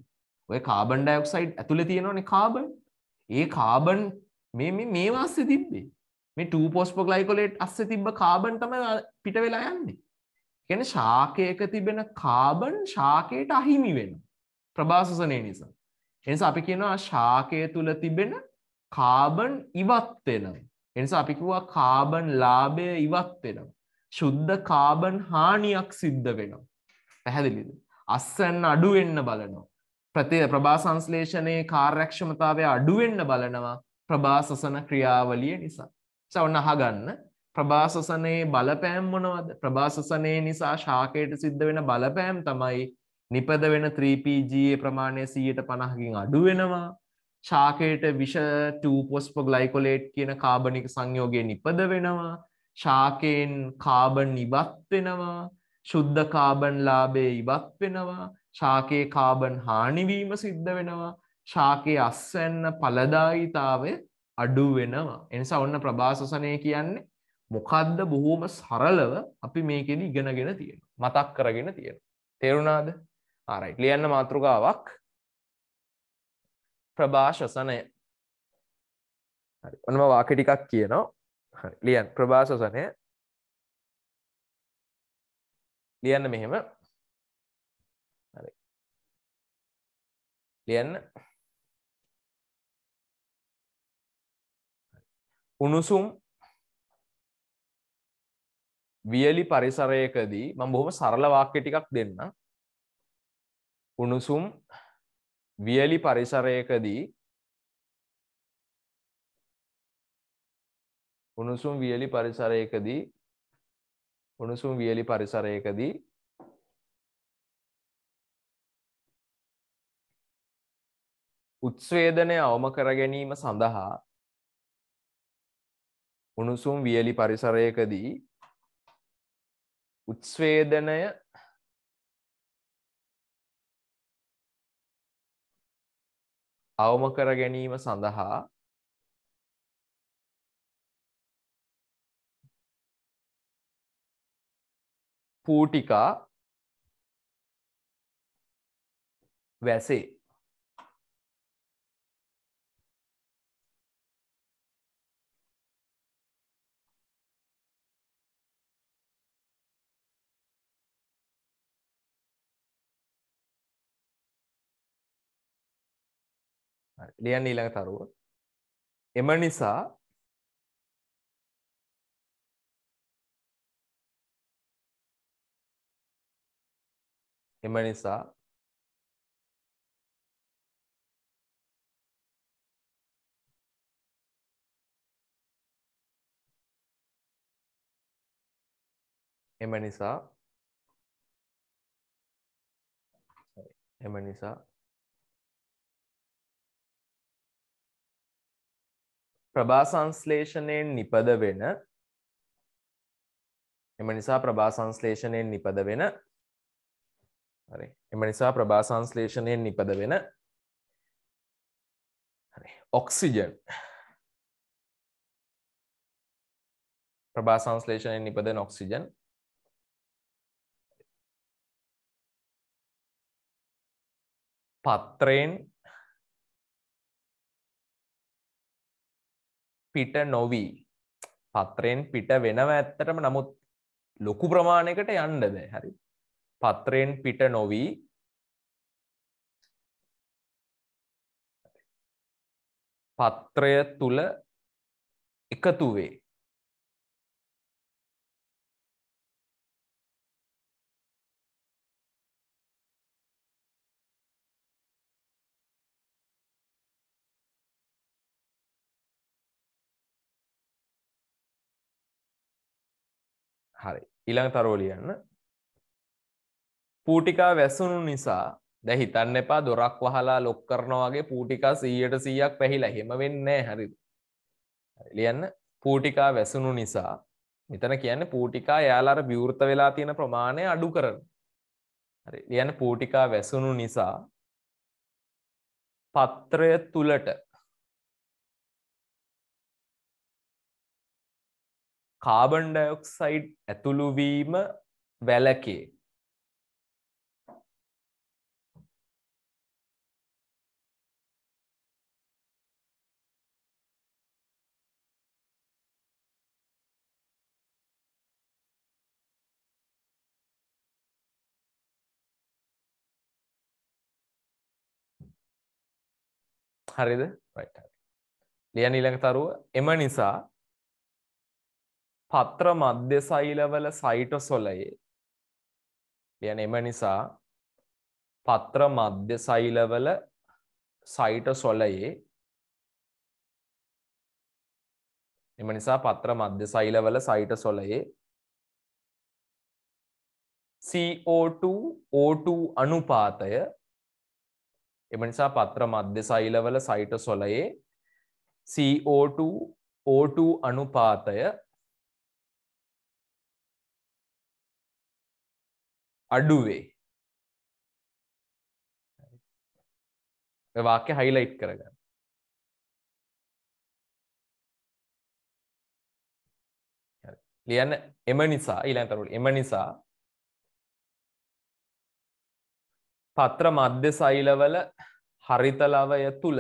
ඔය කාබන් ඩයොක්සයිඩ් ඇතුලේ තියෙනවනේ කාබන්. ඒ කාබන් මේ මේ මේවා අස්සේ තිබ්බේ. මේ 2 ෆොස්ෆෝග්ලයිකෝලේට් අස්සේ තිබ්බ කාබන් තමයි පිට වෙලා යන්නේ. කියන්නේ ශාකයක තිබෙන කාබන් ශාකයට අහිමි වෙනවා. ප්‍රභාසසනය නිසා. එනිසා අපි කියනවා ශාකය තුළ තිබෙන කාබන් ඉවත් වෙනවා. එනිසා අපි කිව්වා කාබන් ලාභය ඉවත් වෙනවා. ශුද්ධ කාබන් හානියක් සිද්ධ වෙනවා. පැහැදිලිද? අස්සන්න අඩු වෙන්න බලනවා. ප්‍රති ප්‍රභා සංශ්ලේෂණයේ කාර්යක්ෂමතාවය අඩු වෙන්න බලනවා ප්‍රභාසසන ක්‍රියාවලිය නිසා. ඔන්න අහගන්න ප්‍රභාසසනයේ බලපෑම් මොනවද? ප්‍රභාසසනයේ නිසා ශාකයට සිද්ධ වෙන බලපෑම් තමයි නිපද වෙන 3PG ප්‍රමාණය 150කින් අඩු වෙනවා. ශාකයට විෂ 2 පොස්පෝ ග්ලයිකෝලේට් කියන කාබනික සංයෝගය නිපද වෙනවා. ශාකයෙන් කාබන් ඉවත් වෙනවා. ශුද්ධ කාබන් ලාභය ඉවත් වෙනවා. ශාකයේ කාබන් හානිවීම සිද්ධ වෙනවා ශාකයේ අස්වැන්න පලදායිතාවය අඩු වෙනවා එනිසා ඔන්න ප්‍රභාසසනය කියන්නේ මොකද්ද බොහෝම සරලව අපි මේකෙදි ඉගෙනගෙන තියෙන මතක් කරගෙන තියෙන තේරුණාද ආරයි ලියන්න මාතෘකාවක් ප්‍රභාශසනය ඔන්නම වාකටිකක් කියනවා ලියන් ප්‍රභාශසනය ලියන්න මෙහෙම ලියන්න උණුසුම් වියලි පරිසරයකදී මම බොහොම සරල වාක්‍ය ටිකක් දෙන්නම් උණුසුම් වියලි පරිසරයකදී උණුසුම් වියලි පරිසරයකදී උණුසුම් වියලි පරිසරයකදී උත්ස්වේදනය අවම කර ගැනීම සඳහා උණුසුම් වියලි පරිසරයකදී උත්ස්වේදනය අවම කර ගැනීම සඳහා පූටිකා වැසේ ලියන්න ඊළඟ තරුව. එම නිසා එම නිසා එම නිසා එම නිසා ප්‍රභා සංශ්ලේෂණයෙන් නිපද වෙන එම නිසා ප්‍රභා සංශ්ලේෂණයෙන් නිපද වෙන හරි එම නිසා ප්‍රභා සංශ්ලේෂණයෙන් නිපද වෙන ඔක්සිජන් ප්‍රභා සංශ්ලේෂණයෙන් නිපදෙන ඔක්සිජන් පත්‍රයෙන් පිට නොවී පත්‍රයෙන් පිට වෙනව ඇත්තටම නමුත් ලොකු ප්‍රමාණයකට යන්න බෑ හරි පත්‍රයෙන් පිට නොවී පත්‍රය තුළ එකතු වේ හරි ඉළඟ තරෝ ලියන්න පූටිකා වැසුණු නිසා දැ හිතන්න එපා දොරක් වහලා ලොක් කරනවාගේ පූටිකා සීයට සීයක් පැහිලා හෙම වෙන්නේ හරි ලියන්න පූටිකා වැසුණු නිසා මෙතන කියන්න පූටිකා යාලාර විවෘත වෙලා තියෙන ප්‍රමාණය අඩු කරන හරි ලියන්න පූටිකා වැසුණු නිසා පත්‍රය තුළට කාබන් ඩයොක්සයිඩ් ඇතුළුවීම වැලකේ හරිද රයිට ලියන ඊළඟ තරුව එම නිසා පත්‍ර මධ්‍ය සෛලවල සයිටොසොලයේ යන එම නිසා පත්‍ර මධ්‍ය සෛලවල සයිටොසොලයේ එම නිසා පත්‍ර මධ්‍ය සෛලවල සයිටොසොලයේ CO2 O2 අනුපාතය එම නිසා පත්‍ර මධ්‍ය සෛලවල සයිටොසොලයේ CO2 O2 අනුපාතය අඩුවේ වාක්‍ය හයිලයිට් කරගන්න ලියන්න එම නිසා ඊළන්තරුට එම නිසා පත්‍ර මධ්‍ය සෛලවල හරිතලවය තුළ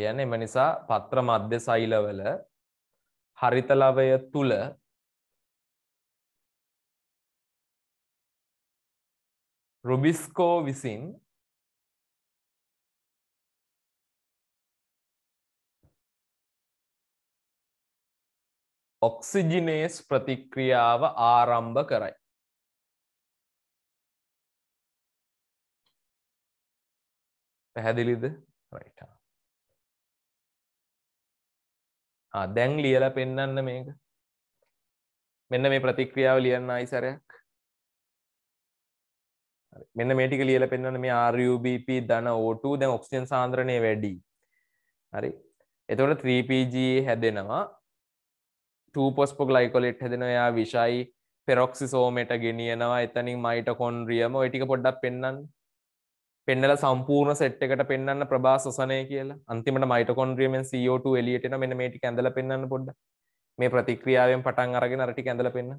ලියන්න එම නිසා පත්‍ර මධ්‍ය සෛලවල හරිතලවය තුළ රුබිස්කෝ විසින් ඔක්සිජිනේස් ප්‍රතික්‍රියාව ආරම්භ කරයි. පැහැදිලිද රයිටා. දැන් ලියල පෙන්නන්න මේක මෙන්න මේ ප්‍රතික්‍රියාව ලියන්න අයිසරයක් මෙන්න මේටික ලියල පෙන්න්න මේ RUBP දන O2 දැන් ඔක්සිජන් සාන්ද්‍රණය වැඩි හරි එතවට 3PG හැදෙනවා 2පොස්පොක් ලයිකොලෙට් හැදෙන යා විශයි පෙරොක්සි සෝමට ගෙනියනවා එතනින් මයිට කොන්ඩ්‍රියම ඔටික පොඩ්ඩක් පෙන්න්න පෙන්නල සම්පූර්ණ සෙට් එකට පෙන්න්න ප්‍රභා සොසනය කියලා අන්තිමට මයිට කොන්ඩ්‍රියමෙන් CO2 එලියටන මෙන මේටි ඇඳල පෙන්න්න පොඩ්ඩ මේ ප්‍රතික්‍රියාවෙන් පටන් අරගෙන අරටි ඇඳල පෙන්න්න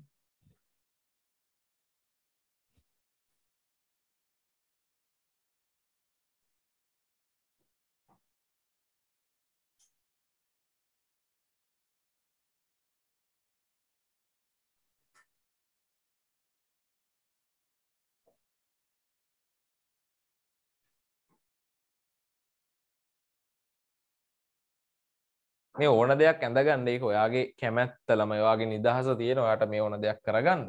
මේ ඕන දෙයක් ඇඳගන්න ඒක ඔයාගේ කැමැත්තලම ඔයාගේ නිදහස තියෙන ඔයාට මේ ඕන දෙයක් කරගන්න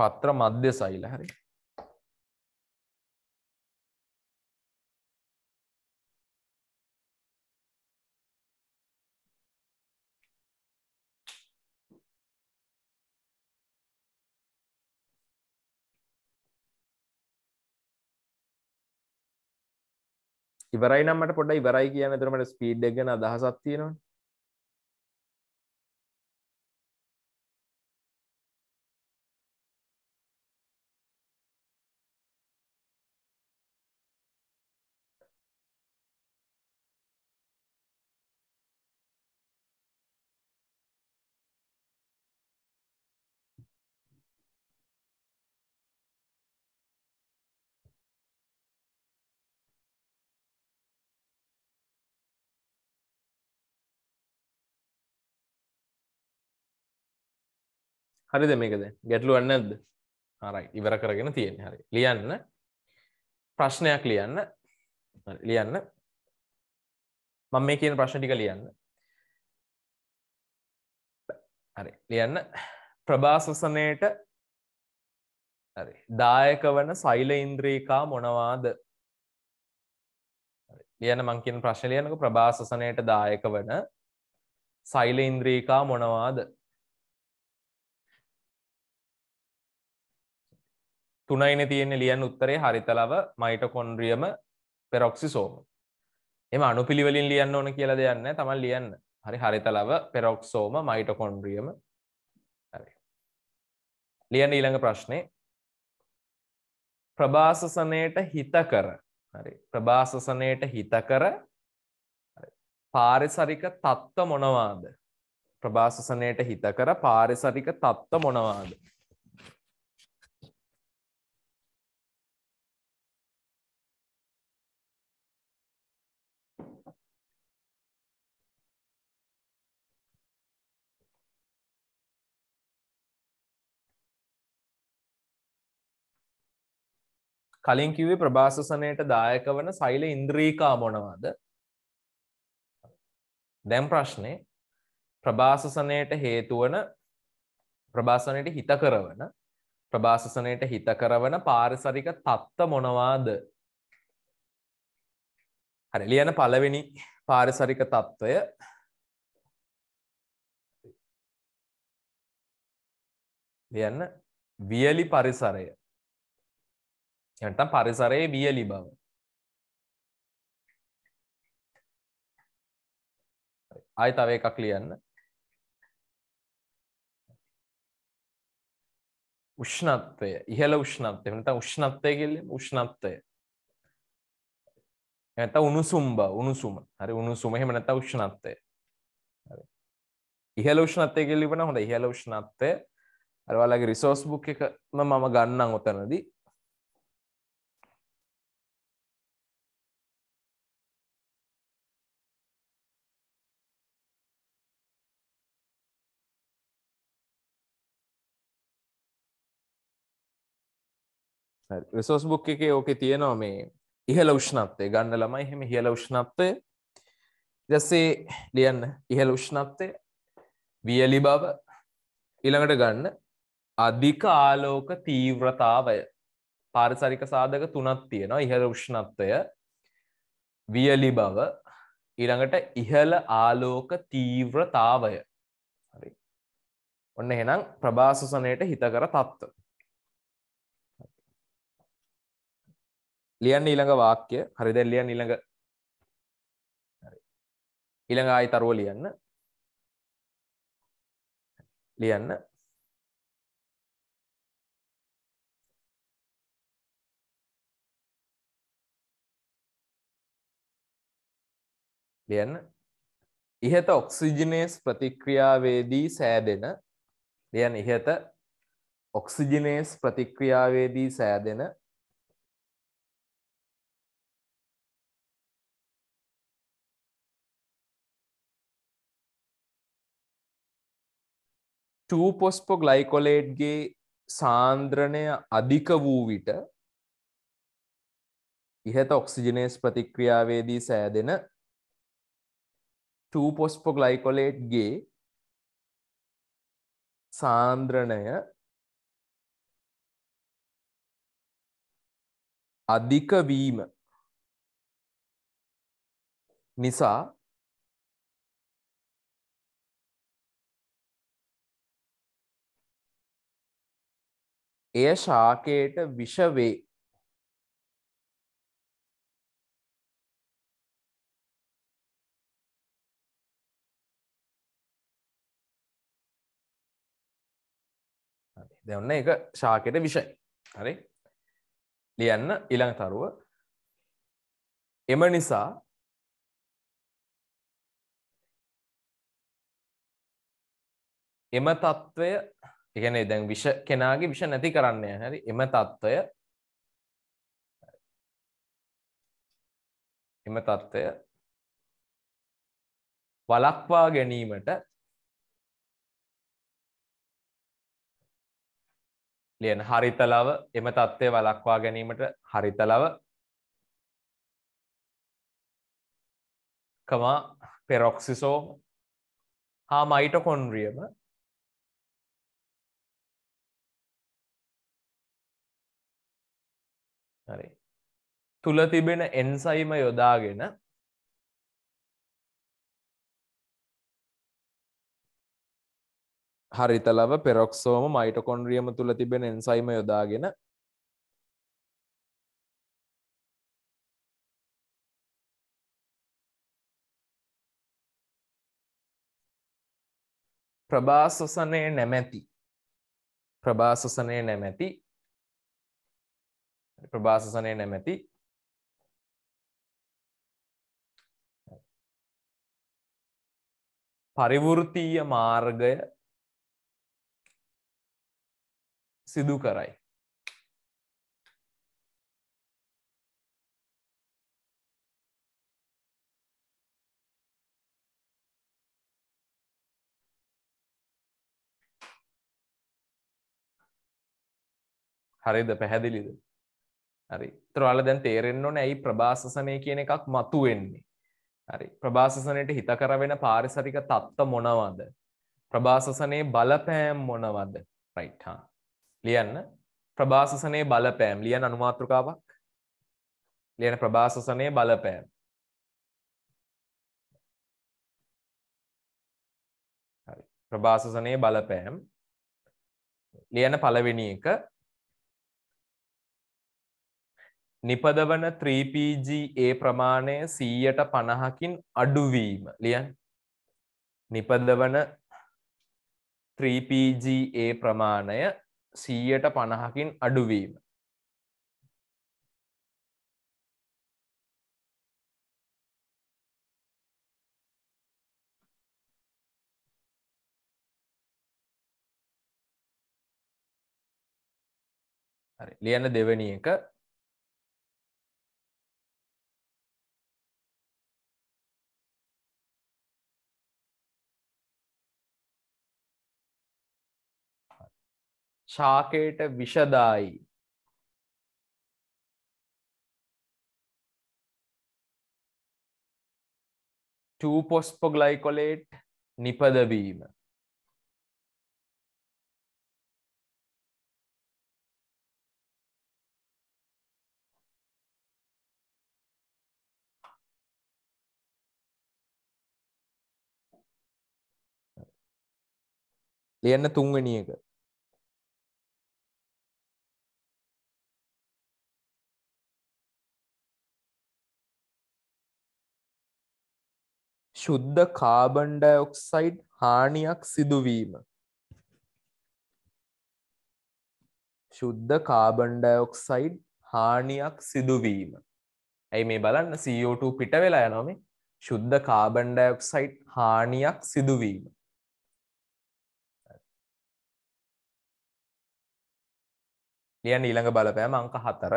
පත්‍ර මධ්‍ය සයිල හරි ඉවරයි නම්මට පොඩ ඉවරයි කියන තරමට ස්පීඩ් එකගෙන අදහසත් තියෙනවා හරිද මේකද ගැටලුවන්න ඇද හරයි ඉවර කරගෙන තියෙන හරි ලියන්න ප්‍රශ්නයක් ලියන්න ලියන්න මම මේ කියන ප්‍රශ්න ටික ලියන්න හරි ලියන්න ප්‍රභාසසනයට හරි දායක වන සෛල ඉන්ද්‍රීකා මොනවාද ලියන මං කියන ප්‍රශ්න ලියනක ප්‍රභාසසනයට දායක වන සෛල ඉන්ද්‍රීකා මොනවාද තුනයින තියෙන ලියන් උත්තරේ හරිතලව මයිට කොන්ඩ්‍රියම පෙරොක්සි සෝම එම අනු පිළිවලින් ලියන්න ඕන කියල දෙයන්න තමන් ලියන්න හරි හරිතලව පෙරොක්සෝම මයිට කොන්ඩ්‍රියම ලියන්න ඊළඟ ප්‍රශ්නය ප්‍රභාසසනයට හිත කර හරි ප්‍රභාසසනයට හිත කර පාරිසරික තත්ත්ව මොනවාද ප්‍රභාසසනයට හිත කර පාරිසරික තත්ත්ව මොනවාද කලින් කිව්වේ ප්‍රභාසසනයට දායක වන සෛල ඉන්ද්‍රීකා මොනවාද? දැන් ප්‍රශ්නේ ප්‍රභාසසනයට හේතු වන ප්‍රභාසනයට හිත කරවන ප්‍රභාසසනයට හිත කරවන පාරිසරික தත්ත මොනවාද? හරි ලියන පළවෙනි පාරිසරික தত্ত্বය ලියන්න වියලි පරිසරය යන්තම් පරිසරයේ වියලි බව ආය තව එකක් ලියන්න උෂ්ණත්වය ඉහළ උෂ්ණත්වය නැත්නම් උෂ්ණත්වය කියන්නේ උෂ්ණත්වය නැත්නම් උණුසුම් බව උණුසුම හරි උණුසුම එහෙම නැත්නම් උෂ්ණත්වය හරි ඉහළ උෂ්ණත්වය කියලා ඉවරන හොඳ ඉහළ උෂ්ණත්වය අර ඔයාලගේ රිසෝස් බුක් එකම මම ගන්නම් උතනදී රිසෝස් බුක් එක ඕකෙ තියෙනවා මේ ඉහල උෂ්ණත්වය ගන්න ළමයි එහෙම ඉහල උෂ්ණත්වය ඉදස්සේ ලියන්න ඉහල උෂ්ණත්වය වියලි බව ඊළඟට ගන්න අධික ආලෝක තීව්‍රතාවය පාරිසරික සාධක තුනක් තියෙනවා ඉහළ උෂ්ණත්වය වියලි බව ඊළඟට ඉහළ ආලෝක තීව්‍රතාවය හරි ඔන්න එහෙනම් ප්‍රභාසසනයට හිතකර තත්ත්ව ලියන්න ඊළඟ වාක්‍ය හරි දැන් ලියන්න ඊළඟ ඊළඟ ආයි තරුව ලියන්න ලියන්න ලියන්න ඉහත ඔක්සිජිනේස් ප්‍රතික්‍රියාවේදී සෑදෙන ලියන්න ඉහත ඔක්සිජිනේස් ප්‍රතික්‍රියාවේදී සෑදෙන 2 පොස්පෝ ග්ලයිකොලේට්ගේ සාන්ද්‍රණය අධික වූ විට ඉහත ඔක්සිජනේස් ප්‍රතික්‍රියාවේදී සෑදෙන 2 පොස්පෝ ග්ලයිකොලේට්ගේ සාන්ද්‍රණය අධික වීම නිසා එය ශාකයට විෂවේ දෙවන්න එක ශාකයට විෂයි හරි ලියන්න ඉළඟ තරුව එම නිසා එම තත්ත්වය එකනේ දැන් විෂ කෙනාගේ විෂ නැති කරන්නේ හරි එම තත්ත්වය එම තත්ත්වය වලක්වා ගැනීමට ලියන හරිතලව එම තත්ත්වය වලක්වා ගැනීමට හරිතලව කමා පෙරොක්සිසෝම හා මයිටකොන්ඩ්‍රියම හරි තුළ තිබෙන එන්සයිම යොදාගෙන හරිතලව පෙරොක්සෝම මයිටකොන්ඩ්‍රියම තුළ තිබෙන එන්සයිම යොදාගෙන ප්‍රභාසොසනය නැමැති ප්‍රභාසොසනය නැමැති ප්‍රභාසසනය නැමැති පරිවෘතීය මාර්ගය සිදු කරයි. හරිද පැහැදිලිද හරි තරවාල දැන් තේරෙන්න්න ඕන ඇයි ප්‍රභාසනය කියන එකක් මතු වෙන්නේ හරි ප්‍රභාසනයට හිත කරවෙන පාරිසරික තත්ත්ව මොනවද ප්‍රභාසසනයේ බලපෑම් මොනවද රයිට්හා ලියන්න ප්‍රභාසනයේ බලපෑම් ලියන අනුමාතෘකාවක් ලියන ප්‍රභාසනයේ බලපෑම් ප්‍රභාසනයේ බලපෑම් ලියන පළවෙනි එක නිපදවන 3PGA ප්‍රමාණය 100ට 50කින් අඩුවීම ලියන් නිපදවන 3PGA ප්‍රමාණය 100ට 50කින් අඩුවීම හරි ලියන දෙවෙනි එක ශාකයට විෂදායි පොස්පොග්ලයිකොලේට් නිපදවීම ලියන්න තුන්වැනි එක ශුද්ධ කාබන්්ඩයොක්සයිඩ් හානියක් සිදුවීම ශුද්ධ කාබන්්ඩයොක්සයිඩ් හානියක් සිදුවීම ඇයි මේ බලන්න CO2 පිට වෙලා යනොමේ ශුද්ධ කාබන්්ඩයොක්සයිට් හානියක් සිදුවීම ලියන් ඊළඟ බලපෑම අංක හතර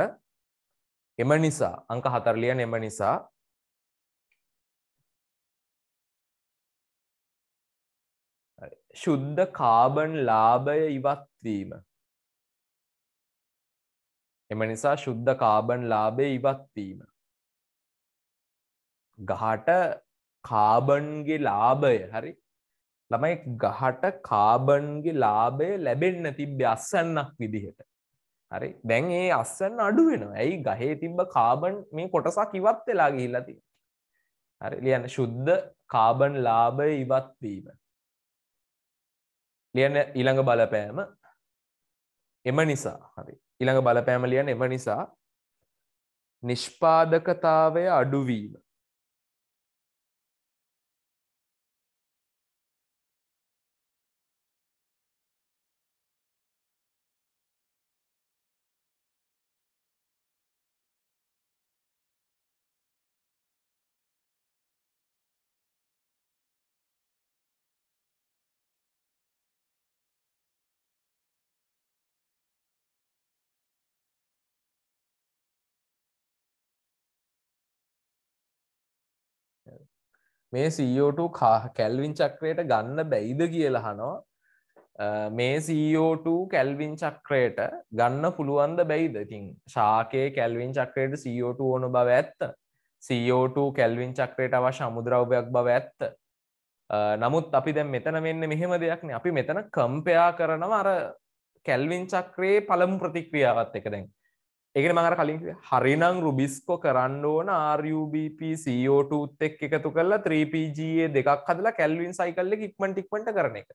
එම නිසා අංක හතර ලියන් එම නිසා ශුද්ධ කාබන් ලාභය ඉවත්වීම එම නිසා ශුද්ධ කාබන් ලාභය ඉවත්වීම ගහට කාබන්ගේ ලාභය හරි ළමයි ගහට කාබන්ගේ ලාභය ලැබෙන්න තිබ්බ අස්සන්නක් විදිහට හරි දැන් ඒ අස්සන්න අඩු වෙන ඇයි ගහේ තිබ්බ කාබන් මේ කොටසක් ඉවත් වෙලා ගිහිල්ලති හරි ලියන්න ශුද්ධ කාබන් ලාභය ඉවත්වීම ලියන ඊළඟ බලපෑම එම නිසා හරි ඊළඟ බලපෑම ලියන එම නිසා නිෂ්පාදකතාවය අඩුවීම මේ සෝ2 කැල්වින් චක්‍රයට ගන්න බැයිද කියලා හනෝ මේ සෝ2 කැල්වින් චක්‍රයට ගන්න පුළුවන්ද බැයිද ඉතින් ශාකයේ කැල්වින් චක්‍රයට සෝ2 ඕන බව ඇත්ත සෝ2 කැල්වින් චක්‍රයට අව සමුද්‍රව්‍යයක් බව ඇත්ත නමුත් අපි දැන් මෙතන මෙන්න මෙහෙම දෙයක්න අපි මෙතන කම්පයා කරනවා අර කැල්වින් චක්‍රයේ පළමු ප්‍රතික්‍රියාවත් එක දැන් ඒකන මඟර කලින් හරිනං රුබිස්කො කරන්න ඕන RUBP CO2ත් එක් එකතු කරලා 3PGA දෙකක් හදලා කැල්වින් සයිකල්ල ඉක්මටික්මට කරන එක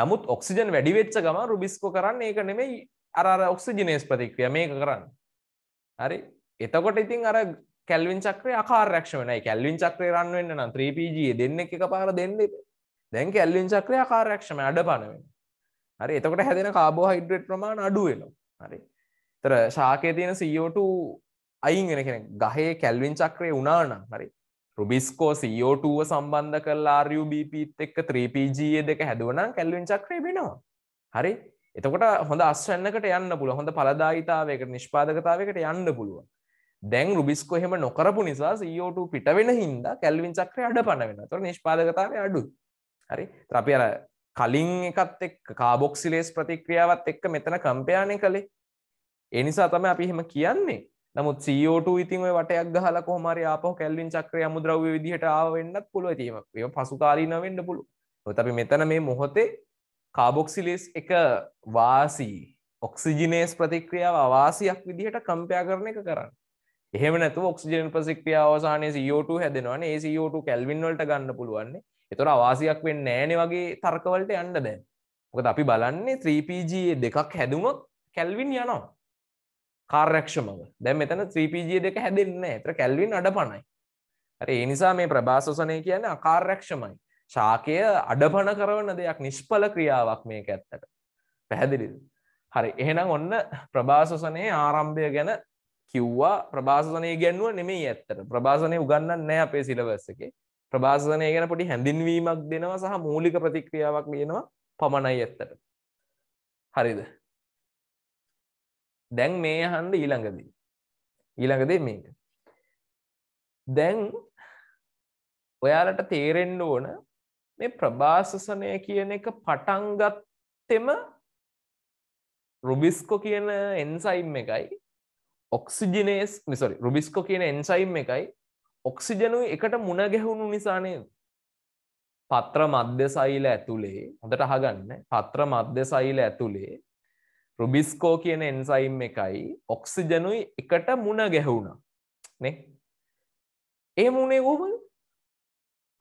නමුත් ඔක්සිජන් වැඩිවෙච්ච ගම රුබිස්කො කරන්න ඒක නෙමෙයි අර ඔක්සිජිනේස් ප්‍රතික්‍රිය මේක කරන්න හරි එතකොට ඉතින් අර කැල්වින් චක්‍රය ආකාරක්ෂ වෙනයි කැල්වින් චක්‍රය රන්න වෙන්න නම් 3PGA දෙන්න එක පාර දෙන්න දැන් කැල්වින් චක්‍රය ආකාරක්ෂම අඩ පනවෙන හරි එතකොට හැදෙන කාබෝ හයිඩ්‍රේට් ප්‍රමාණ අඩුවෙනවා හරි තර ශාකය තියෙන සෝට අයින් වෙන කෙන ගහේ කැල්වින් චක්‍රය උනානම් හරි රුබිස්කෝ සෝටුව සම්බන්ධ කරලා RUBPත් එක්ක 3පජයේ දෙක හැදුවනම් කැල්වින් චක්‍රය බෙනවා හරි එතකොට හොඳ අස්වන්නකට යන්න පුළ හොඳ පලදායිතාවකට නිෂ්පාදකතාවකට යන්න පුළුවන් දැන් රුබිස්කෝ එහෙම නොකරපු නිසා සෝට පිට වෙන හින්දා කැල්වින් චක්‍රය අඩ පණ වෙන තොර නිෂ්පාදකතාව අඩු හරි ත්‍රපි අර කලින් එකත් එක් කාබොක්සිලේස් ප්‍රතික්‍රියාවත් එක්ක මෙතන කම්පයානය කළේ ඒ නිසා තමයි අපි එහෙම කියන්නේ. නමුත් CO2 ඉතින් ඔය වටයක් ගහලා කොහොම හරි ආපහු කැල්වින් චක්‍රය අමුද්‍රව්‍ය විදිහට ආව වෙන්නත් පුළුවන්. ඉතින් ඒක පසුකාලීනව වෙන්න පුළුවන්. ඔත් අපි මෙතන මේ මොහොතේ කාබොක්සිලේස් එක වාසි ඔක්සිජිනේස් ප්‍රතික්‍රියාව අවාසියක් විදිහට කම්පයා කරන එක කරන්න. එහෙම නැතුව ඔක්සිජන් ප්‍රතික්‍රියාව අවසානයේ CO2 හැදෙනවානේ. ඒ CO2 කෙල්වින් වලට ගන්න පුළුවන්. ඒතර අවාසියක් වෙන්නේ නැහැනේ වගේ තර්ක වලට යන්න බෑ. මොකද අපි බලන්නේ 3PG දෙකක් හැදුනොත් කෙල්වින් යනවා. කාර්යක්ෂමව දැන් මෙතන 3pg දෙක හැදෙන්නේ නැහැ. ඒතර කැල්වින් අඩපණයි. හරි ඒ නිසා මේ ප්‍රභාසෝසනය කියන්නේ අකාර්යක්ෂමයි. ශාකය අඩපණ කරන දෙයක් නිෂ්ඵල ක්‍රියාවක් මේක ඇත්තට. පැහැදිලිද? හරි එහෙනම් ඔන්න ප්‍රභාසෝසනයේ ආරම්භය ගැන කිව්වා ප්‍රභාසෝසනය ඉගෙනුව නෙමෙයි ඇත්තට. ප්‍රභාසෝසනය උගන්වන්නේ නැහැ අපේ සිලබස් එකේ. ප්‍රභාසෝසනය ගැන පොඩි හැඳින්වීමක් දෙනවා සහ මූලික ප්‍රතික්‍රියාවක් ලියනවා පමණයි ඇත්තට. හරිද? දැන් මේ හන්ද ඊළඟදී ඊළඟදේ මේක දැන් ඔයාලට තේරෙන්ඩ ඕන මේ ප්‍රභාසසනය කියන එක පටන්ගත්තෙම රුබිස්කො කියන එන්සයිම් එකයි ඔක්සිජිනේස් මිසරි රුබිස්කො කියන එන්සයිම් එකයි ඔක්සිජනුයි එකට මුණ ගැහුණු නිසානේ පත්‍ර මධ්‍ය සයිල ඇතුළේ හොඳට අහගන්න පත්‍ර මධ්‍ය සයිල ඇතුළේ රුබිස්කෝ කියන එන්සයිම් එකයි ඔක්සිජනුයි එකට මුණ ගැහවුණා නේ ඒ මුණේ කොහොමද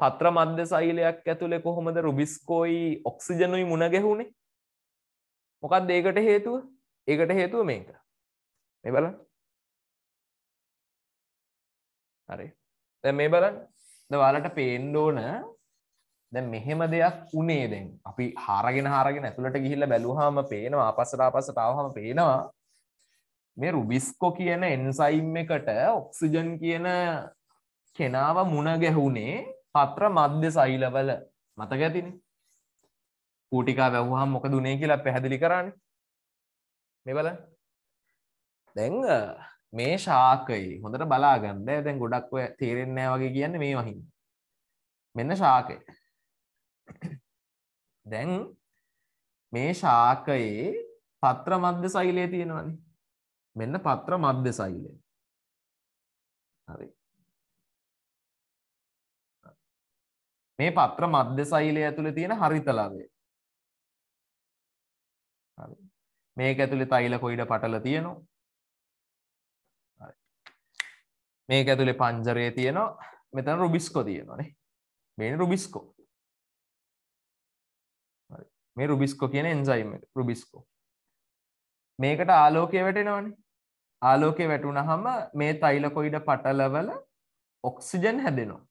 පත්‍ර මධ්‍ය සෛලයක් ඇතුළේ කොහොමද රුබිස්කෝයි ඔක්සිජනුයි මුණ ගැහුණේ මොකක්ද ඒකට හේතුව ඒකට හේතුව මේක මේ බලන්න හරි දැන් මේ බලන්න දැන් ඔයාලට පේන්න ඕන දැන් මෙහෙම දෙයක් උනේ දැන් අපි හාරගෙන හාරගෙන ඇතුළට ගිහිල්ලා බැලුවාම පේනවා ආපස්සට ආපස්සට ආවහම පේනවා මේ රුබිස්කෝ කියන එන්සයිම් එකට ඔක්සිජන් කියන කෙනාව මුණ ගැහුනේ පත්‍ර මධ්‍ය සෛලවල මතක ඇතිනේ කූටිකා වැව්වහම මොකද උනේ කියලා පැහැදිලි කරානේ මේ බලන්න දැන් මේ ශාකයේ හොඳට බලාගන්න දැන් ගොඩක් ඔය තේරෙන්නේ නැහැ වගේ කියන්නේ මේ වහින් මෙන්න ශාකය දැන් මේ ශාකයේ පත්‍ර මධ්‍ය සෛලය තියෙනවද මෙන්න පත්‍ර මධ්‍ය සෛලය හරි මේ පත්‍ර මධ්‍ය සෛලය ඇතුළේ තියෙන හරිත ලවය හරි මේක ඇතුළේ තෛල කොයිඩ පටල තියෙනවා මේක ඇතුළේ පංජරය තියෙනවා මෙතන රුබිස්කෝ තියෙනවානේ මේන රුබිස්කෝ මේ රුබිස්කෝ කියන එන්සයිම් රුබිස්කෝ මේකට ආලෝකය වැටෙනවනේ ආලෝකය වැටුණහම මේ තෛලකොයිඩ පටලවල ඔක්සිජන් හැදෙනවා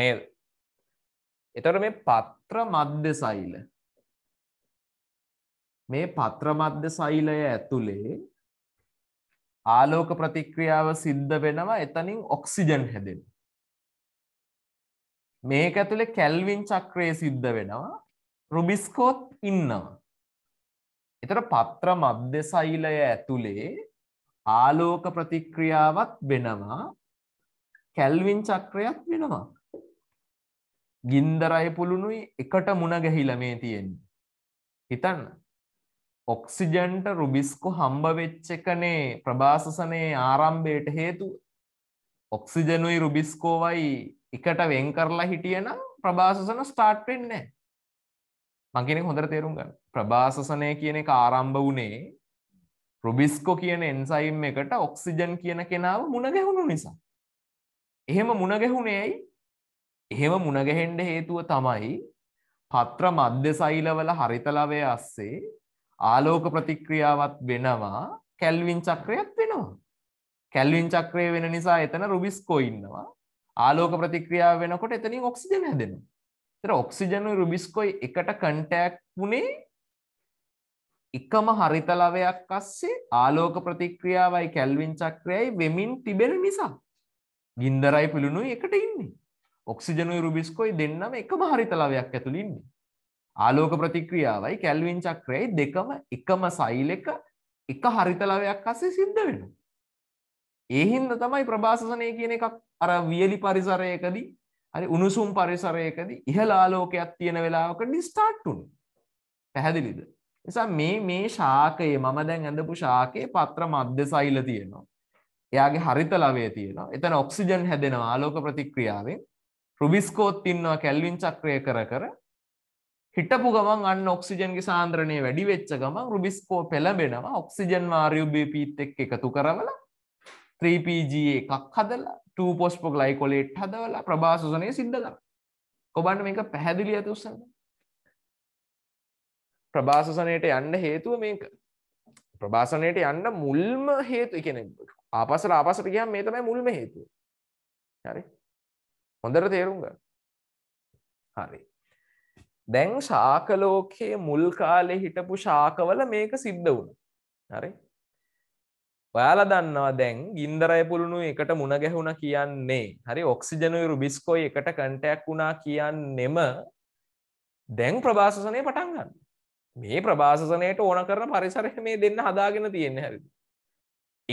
නේද එතකොට මේ පත්‍ර මධ්‍ය සෛල මේ පත්‍ර මධ්‍ය සෛලය ඇතුලේ ආලෝක ප්‍රතික්‍රියාව සිද්ධ වෙනවා එතනින් ඔක්සිජන් හැදෙනවා මේක ඇතුළේ කැල්වින් චක්‍රය සිද්ධ වෙනවා රුබිස්කෝත් ඉන්නවා. එතට පත්‍ර මධ්‍ය සෛලය ඇතුළේ ආලෝක ප්‍රතික්‍රියාවත් වෙනවා කැල්වින් චක්‍රයක් වෙනවා. ගින්දරය පුළුණුයි එකට මුණ ගැහිල මේ තියෙන්නේ. හිතන්න ඔක්සිජන්ට රුබිස්කු හම්බවෙච්ච එකනේ ප්‍රභාසසනයේ ආරම්භයට හේතු ඔක්සිජනුයි රුබිස්කෝවයි එකට වෙන් කරලා හිටියනම් ප්‍රභාසසන ස්ටාර්ට් වෙන්නේ නැහැ. මං කියන්නේ හොඳට තේරුම් ගන්න. ප්‍රභාසසනය කියන එක ආරම්භ වුණේ රුබිස්කෝ කියන එන්සයිම් එකට ඔක්සිජන් කියන කෙනාව මුණ ගැහුණු නිසා. එහෙම මුණ ගැහුණේ ඇයි? එහෙම මුණ ගැහෙන්න හේතුව තමයි පත්‍ර මධ්‍ය සෛලවල හරිත ලවය අස්සේ ආලෝක ප්‍රතික්‍රියාවත් වෙනවා කැල්වින් චක්‍රයක් වෙනවා. කැල්වින් චක්‍රය වෙන නිසා එතන රුබිස්කෝ ඉන්නවා. ආලෝක ප්‍රතික්‍රියාව වෙනකොට එතනින් ඔක්සිජන හැදෙන තර ඔක්සිජන රුබිස්කොයි එකට කන්ටෑක් වුණේ එකම හරිතලවයක් අස්සේ ආලෝක ප්‍රතික්‍රියාවයි කැල්වින් චක්‍රයයි වෙමින් තිබෙන නිසා ගින්දරයි පිළුණුයි එකට ඉන්නේ ඔක්සිජනුයි රුබිස්කොයි දෙන්නම එකම හරිතලවයක් ඇතුළින්නේ ආලෝක ප්‍රතික්‍රියාවයි කැල්වින් චක්‍රයයි දෙකම එකම සයිලක එක හරිතලවයක් අස්සේ සිද්ධ වෙනවා ඒහින්ද තමයි ප්‍රභාසනය කියන එකක් අර වියලි පරිසරයකදී හරි උණුසුම් පරිසරයකදී ඉහළ ආලෝකයක් තියෙන වෙලාවක ඩිස්ටාර්ට්ටුන් පැහැදිලිද නිසා මේ මේ ශාකයේ මම දැන් ඇඳපු ශාකයේ පත්‍ර මධ්‍ය සෛල තියෙනවා එයාගේ හරිත ලවය තියෙනවා එතන ඔක්සිජන් හැදෙනවා ආලෝක ප්‍රතික්‍රියාවෙන් රුබිස්කෝත් ඉන්නවා කැල්වින් චක්‍රය කර කර හිටපු ගමන් අන්න ඔක්සිජන්ගේ සාන්ද්‍රණය වැඩි වෙච්ච ගමන් රුබිස්කෝ පෙළඹෙනවා ඔක්සිජන් වාරියුබේ පීත් එක් එකතු කරවලා 3PG එකක් හදලා පොස්පොක් ලයිකොලේට් හදවලා ප්‍රභාසුසනය සිද්ධ කර කොබන්න මේක පැහැදිලි ඇති උසන්න ප්‍රභාසසනයට යන්න හේතුව මේක ප්‍රභාසනයට යන්න මුල්ම හේතු එකන ආපසර ආපසට ගියම් මේ තමයි මුල්ම හේතුව හරි හොඳට තේරුම්ග හරි දැන් ශාකලෝකයේ මුල් කාලෙ හිටපු ශාකවල මේක සිද්ධ වුණ හරි ඔයාලා දන්නවා දැන් ගින්දරය පුළුණු එකට මුණ ගැහුණ කියන්නේ හරි ඔක්සිජනයුරු බිස්කොයි එකට කටයක් වුණා කියන්නෙම දැන් ප්‍රභාසසනය පටන්ගන්න මේ ප්‍රභාසසනයට ඕන කරන පරිසරහ මේ දෙන්න හදාගෙන තියෙන්නේ හැරි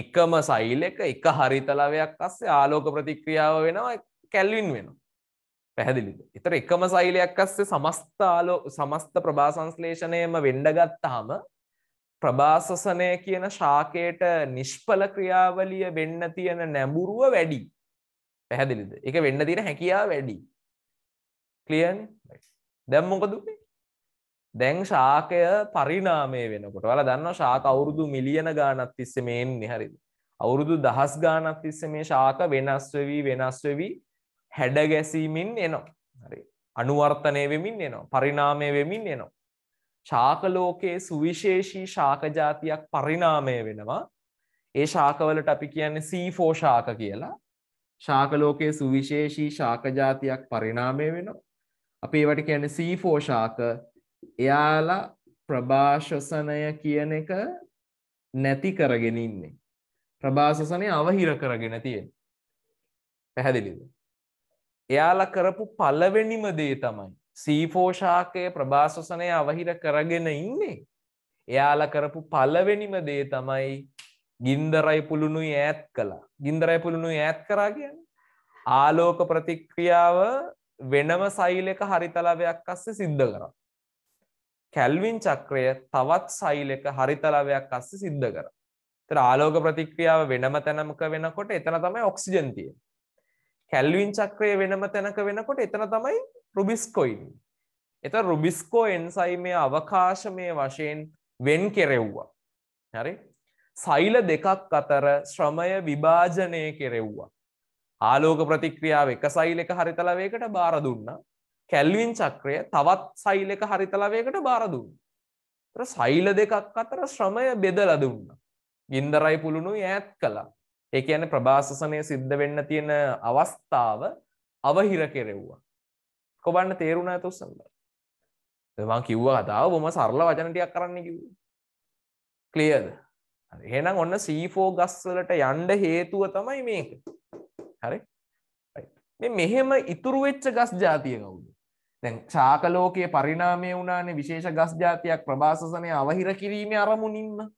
එකම සයිල් එක එක හරිතලවයක් අස්සේ ආලෝක ප්‍රතික්‍රියාව වෙනවා කැල්වින් වෙන පැහැදිලිද එතර එකම සයිලයක් අස්සේ සමස්ථාලෝ සමස්ත ප්‍රභාසංස්ලේෂණයම වෙන්ඩගත්තා හම ප්‍රභාසසනය කියන ශාකයට නිෂ්පල ක්‍රියාවලිය වෙන්න තියෙන නැඹුරුව වැඩි. පැහැදිලිද? ඒක වෙන්න තියෙන හැකියාව වැඩි. ක්ලියර්නේ? දැන් මොකද උනේ? දැන් ශාකය පරිණාමය වෙනකොට. ඔයාලා දන්නවා ශාක අවුරුදු මිලියන ගාණක් තිස්සේ මේ එන්නේ හරිද? අවුරුදු දහස් ගාණක් තිස්සේ මේ ශාක වෙනස් වෙවි වෙනස් වෙවි හැඩ ගැසීමින් එනවා. හරි. අනුවර්තනය වෙමින් එනවා. පරිණාමය වෙමින් එනවා. ශාකලෝකයේ සුවිශේෂී ශාකජාතියක් පරිනාමය වෙනවා ඒ ශාකවලට අපි කියන්නේ සීෆෝ ශාක කියලා ශාකලෝකයේ සුවිශේෂී ශාකජාතියක් පරිනාමය වෙනවා අපි ඒවට කියන්නේ සීෆෝ ශාක එයාලා ප්‍රභාශසනය කියන එක නැති කරගෙන ඉන්නේ ප්‍රභාශසනය අවහිර කරගෙන තියෙන පැහැදිලිද එයාලා කරපු පළවෙනිම දේ තමයි සීපෝෂාකය ප්‍රභාසවසනය අවහිර කරගෙන ඉන්නේ. එයාල කරපු පලවෙනිම දේ තමයි ගින්දරයි පුළුණුයි ඈත් කලා ගින්දරයි පුළුණුයි ඈත් කරා කියන්න. ආලෝක ප්‍රතික්‍රියාව වෙනම සයිලක හරිතලවයක් අස්සේ සිද්ධ කරා. කැල්වින් චක්‍රය තවත් සයිලක හරිතලවයක් අස්සේ සිද්ධ කර. තර ආලෝක ප්‍රතික්‍රියාව වෙනම තැනමක වෙනකොට එතන තමයි ඔක්සිජන්තිය. කැල්වින් චක්‍රය වෙනම තැනක වෙනකොට එතන තමයි රුබිස්කොයින්. එත රුබිස්කෝ එන්සයිමය අවකාශමය වශයෙන් වෙන් කෙරෙව්වා. හරි සෛල දෙකක් අතර ශ්‍රමය විභාජනය කෙරෙව්වා. ආලෝක ප්‍රතික්‍රියාව එක සෛලක හරිතලවයකට බාර දුන්න කැල්වින් චක්‍රය තවත් සෛලක හරිතලවයකට බාර දුන්න. සෛල දෙකක් අතර ශ්‍රමය බෙදල දුන්න. ගින්දරයි පුළුණු ඈත් කලා. ඒ ඇන ප්‍රභාසසනය සිද්ධ වෙන්න තියෙන අවස්ථාව අවහිර කෙරෙව්වා. කොබන්න තේරුණ ඇත උස්සන්න මං කිව්ව කතාව බොම සරල වචනටයක් කරන්න කිව් කලියද එහෙනම් ඔන්න සීෆෝ ගස්වලට යන්ඩ හේතුව තමයි මේක හරි මේ මෙහෙම ඉතුරුවෙච්ච ගස් ජාතිය කවුද දැන් ශාකලෝකයේ පරිණාමය වුණානේ විශේෂ ගස් ජාතියක් ප්‍රභාසසනය අවහිර කිරීම අරමුණින්ම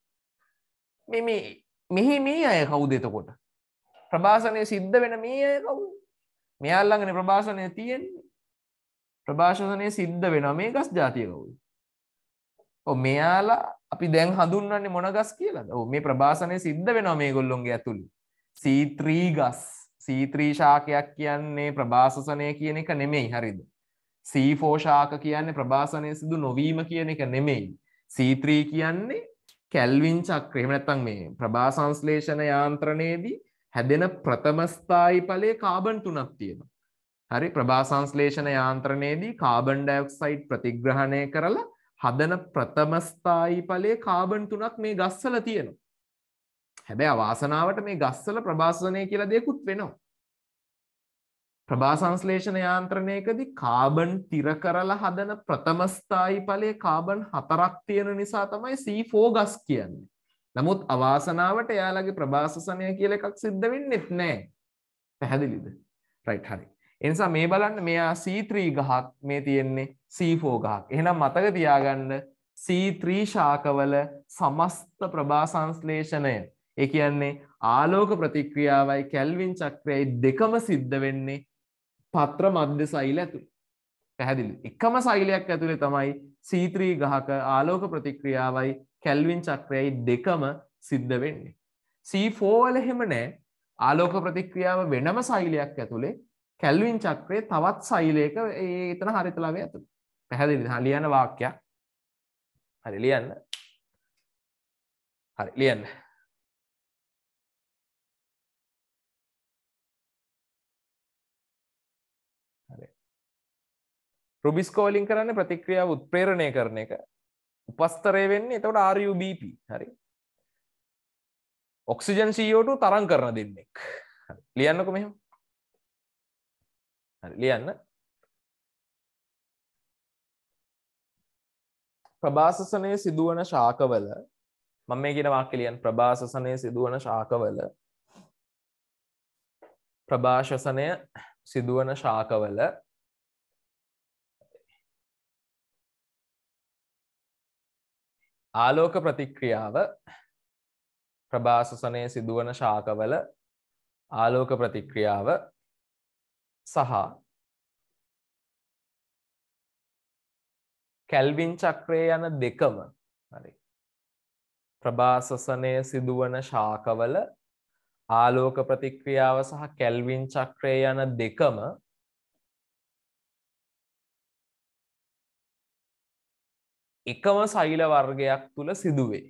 මෙ මෙහි මේ අය කවුද එතකොට ප්‍රභාසනය සිද්ධ වෙන මේ අය කවුද මෙයාල්ලඟන ප්‍රභාසනය තියෙන්නේ ප්‍රභාෂණය සිද්ධ වෙනවා මේ ගස් ජාතිය කවුද? ඔව් මෙයාලා අපි දැන් හඳුන්වන්නේ මොන ගස් කියලාද? ඔව් මේ ප්‍රභාෂණය සිද්ධ වෙනවා මේගොල්ලොන්ගේ ඇතුළේ. C3 ගස් C3 ශාකයක් කියන්නේ ප්‍රභාසසනය කියන එක නෙමෙයි හරිද? C4 ශාක කියන්නේ ප්‍රභාසනය සිදු නොවීම කියන එක නෙමෙයි. C3 කියන්නේ කැල්වින් චක්‍රය එහෙම නැත්නම් මේ ප්‍රභා සංශ්ලේෂණ යාන්ත්‍රණයේදී හැදෙන ප්‍රථම ස්ථායි ඵලයේ කාබන් තුනක් තියෙනවා. හරි ප්‍රභා සංශ්ලේෂණ යාන්ත්‍රණයේදී කාබන් ඩයොක්සයිඩ් ප්‍රතිග්‍රහණය කරලා හදන ප්‍රථම ස්ථායී ඵලයේ කාබන් තුනක් මේ ගස්වල තියෙනවා. හැබැයි අවාසනාවට මේ ගස්වල ප්‍රභාසනය කියලා දෙයක්ත් වෙනවා. ප්‍රභා සංශ්ලේෂණ යාන්ත්‍රණයකදී කාබන් තිර කරලා හදන ප්‍රථම ස්ථායී ඵලයේ කාබන් හතරක් තියෙන නිසා තමයි C4 ගස් කියන්නේ. නමුත් අවාසනාවට එයාලගේ ප්‍රභාසසනය කියලා එකක් සිද්ධ වෙන්නේ නැහැ. පැහැදිලිද? right හරි. එනිසා මේ බලන්න මෙයා C3 ගහක් මේ තියෙන්නේ C4 ගහක්. එහෙනම් මතක තියාගන්න C3 ශාකවල සමස්ත ප්‍රභා සංශ්ලේෂණය. ඒ කියන්නේ ආලෝක ප්‍රතික්‍රියාවයි කැල්වින් චක්‍රයයි දෙකම සිද්ධ වෙන්නේ පත්‍ර මධ්‍ය සෛල ඇතුළේ. පැහැදිලි. එකම සෛලයක් ඇතුළේ තමයි C3 ගහක ආලෝක ප්‍රතික්‍රියාවයි කැල්වින් චක්‍රයයි දෙකම සිද්ධ වෙන්නේ. C4 වල එහෙම නැහැ. ආලෝක ප්‍රතික්‍රියාව වෙනම සෛලයක් ඇතුළේ කැල්වින් චක්‍රයේ තවත් සෛලයක ඒ එතන හරිතලවය ඇතු පැහැදිලි ලියන වාක්‍යයක් හරි ලියන්න හරි ලියන්න රුබිස්කෝලින් කරන්න ප්‍රතික්‍රියාව උත්ප්‍රේරණය කරන එක උපස්තරය වෙන්න එතවට RUBP හරි ඔක්සිජන් සීෝට තරන් කරන දෙන්නෙක් ලියන්නක මෙහම හරි ලියන්න ප්‍රභාසසනයේ සිදුවන ශාකවල මම මේ කියන වාක්‍ය ලියන්න ප්‍රභාසසනයේ සිදුවන ශාකවල ප්‍රභාෂසනය සිදුවන ශාකවල ආලෝක ප්‍රතික්‍රියාව ප්‍රභාසසනය සිදුවන ශාකවල ආලෝක ප්‍රතික්‍රියාව සහ කැල්වින් චක්‍රය යන දෙකම හරි ප්‍රභාසසනය සිදුවන ශාකවල ආලෝක ප්‍රතික්‍රියාව සහ කැල්වින් චක්‍රය යන දෙකම එකම සෛල වර්ගයක් තුළ සිදුවේ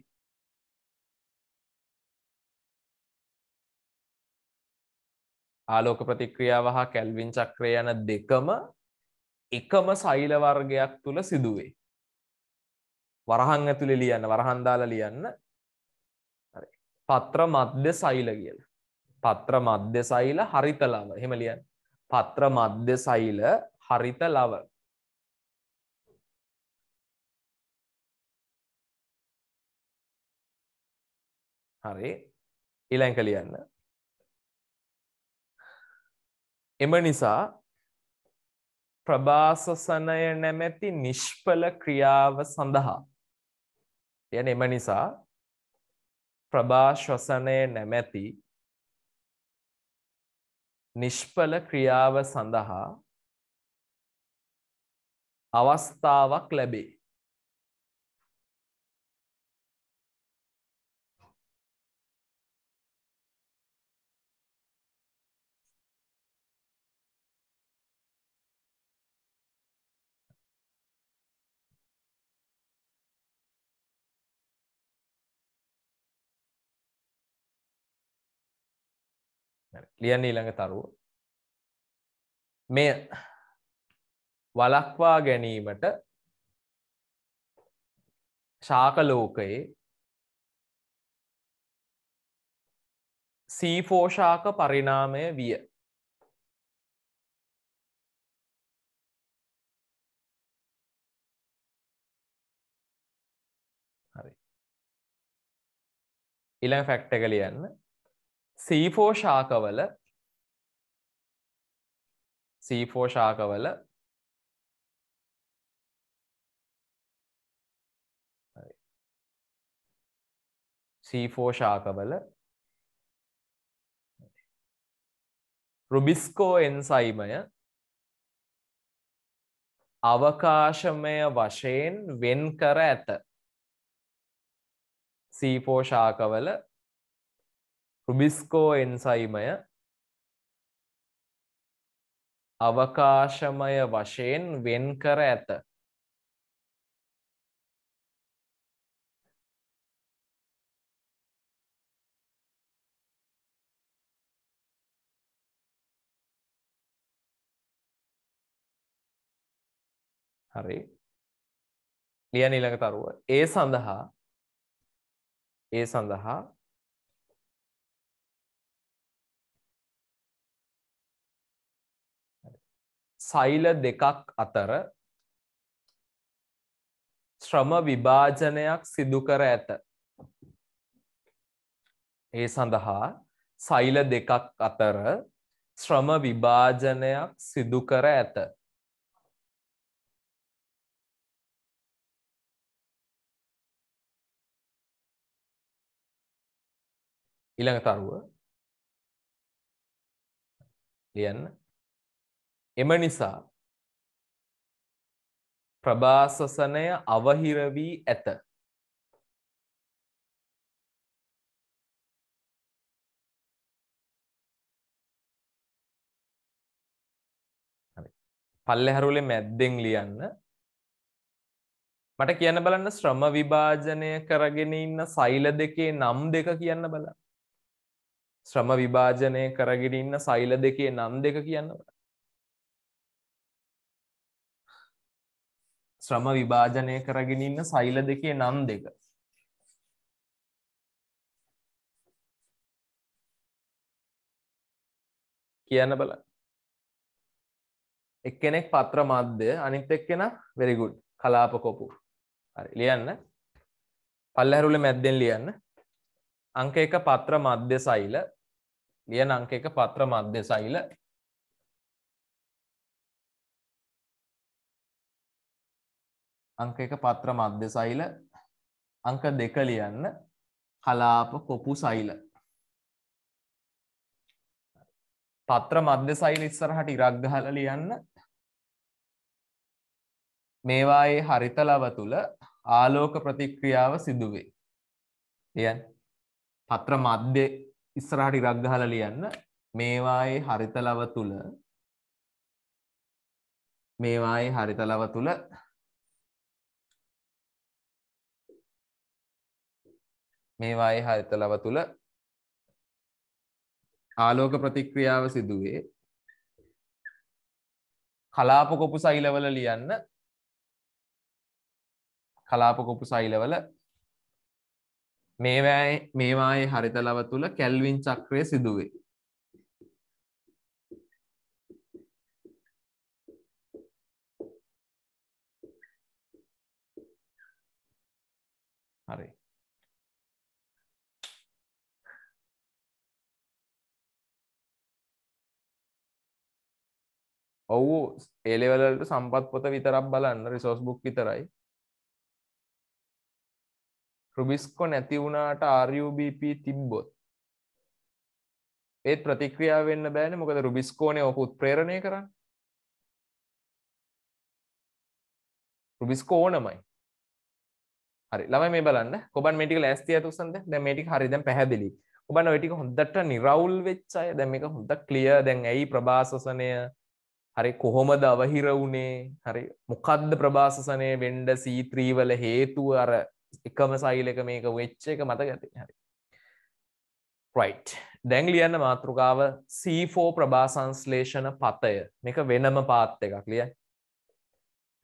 ආලෝක ප්‍රතික්‍රියාව හා කැල්වින් චක්‍රය යන දෙකම එකම සෛල වර්ගයක් තුල සිදුවේ. වරහන් ඇතුලේ ලියන්න වරහන් දාලා ලියන්න හරි. පත්‍ර මධ්‍ය සෛල කියලා. පත්‍ර මධ්‍ය සෛල හරිත ලව. එහෙම ලියන්න. පත්‍ර මධ්‍ය සෛල හරිත ලව. හරි. ඊළඟට ලියන්න. එම නිසා ප්‍රභාසසනය නැමැති නිෂ්පල ක්‍රියාව සඳහා යන එම නිසා ප්‍රභාශ්වසනය නැමැති නිෂ්පල ක්‍රියාව සඳහා අවස්ථාවක් ලැබේ ලියන්න ඊළඟ තරුව මේ වලක්වා ගැනීමට ශාකලෝකයේ සීෆෝෂාක පරිණාමය විය හරි ඉළඟ ෆැක්ට එක ලියන්න සීෆෝ ශාකවල සීෆෝ ශාකවල සීෆෝ ශාකවල රුබිස්කෝ එන්සයිමය අවකාශමය වශයෙන් වෙන් කර ඇත සීපෝෂාකවල රුබිස්කෝ එන්සයිමය අවකාශමය වශයෙන් වෙන් කර ඇත. හරි ලියන ඊළඟ තරුව ඒ සඳහා ඒ සඳහා සෛල දෙකක් අතර ශ්‍රම විභාජනයක් සිදු කර ඇත. ඒ සඳහා සෛල දෙකක් අතර ශ්‍රම විභාජනයක් සිදු කර ඇත. ඊළඟ තරුව ලියන්න එම නිසා ප්‍රභාසසනය අවහිර වී ඇත. පල්ලෙහැරුලේ මැද්දෙන් ලියන්න මට කියන්න බලන්න ශ්‍රම විභාජනය කරගෙන ඉන්න සෛල දෙකේ නම් දෙක කියන්න බලන්න ශ්‍රම විභාජනය කරගෙන ඉන්න සෛල දෙකේ නම් දෙක කියන්න බලන්න ශ්‍රම විභාජනය කරගෙන ඉන්න සෛල දෙකේ නම් දෙක. කියන්න බල එක්කෙනෙක් පත්‍ර මධ්‍ය අනිත් එක්කෙන වෙරිගුඩ් කලාප කොපු ලියන්න පල්ලහැරුල මැද්දෙන් ලියන්න අංක එක පත්‍ර මධ්‍ය සෛල ලියන අංක එක පත්‍ර මධ්‍ය සෛල අංක එක පත්‍ර මධ්‍ය සෛල අංක දෙක ලියන්න කලාප කොපු සෛල පත්‍ර මධ්‍ය සෛල ඉස්සරහට ඉරක් ගහලා ලියන්න මේවායේ හරිත ලව තුල ආලෝක ප්‍රතික්‍රියාව සිදුවේ ලියන්න පත්‍ර මධ්‍ය ඉස්සරහට ඉරක් ගහලා ලියන්න මේවායේ හරිත ලව තුල මේවායේ හරිත ලව තුල මේවායේ හයතලව තුළ ආලෝක ප්‍රතික්‍රියාව සිදුවේ කලාප කොපු සෛලවල ලියන්න කලාප කොපු සෛලවල මේවායේ හරිතලව තුළ කැල්වින් චක්‍රය සිදුවේ ඔවු ඒලෙවලට සම්පත් පොත විතරක් බලන්න රිසෝස් බුක් විතරයි රුබිස්කො නැති වුණාට RUBP තිබ්බොත් ඒත් ප්‍රතික්‍රියාව වෙන්න බෑන මොකද රුබිස්කෝනය ඔකුත් ප්‍රේරණය කරන්න රුබිස්කෝ ඕනමයි හරි ළම මේ බලන්න කොබන් මටික ඇස්ති ඇතුසන්ද දැ මේටික හරිදැ පැහැදිලි ඔබන්න ඔටික හොඳට නිරවුල් වෙච්චය දැම එක හොඳ කලිය දැන් ඇයි ප්‍රභාසසනය හරි කොහොමද අවහිර වුණේ හරි මොකක්ද ප්‍රභාසසනය වෙන්ඩ සීත්‍රීවල හේතුව අර එකම සයිලක මේක වෙච්ච එක මත ගැති හරි ප්‍රයිට් දැන් ලියන්න මාතෘකාව සීෆෝ ප්‍රභාසංස්ලේෂණ පතය මේක වෙනම පාත් එකක් ලිය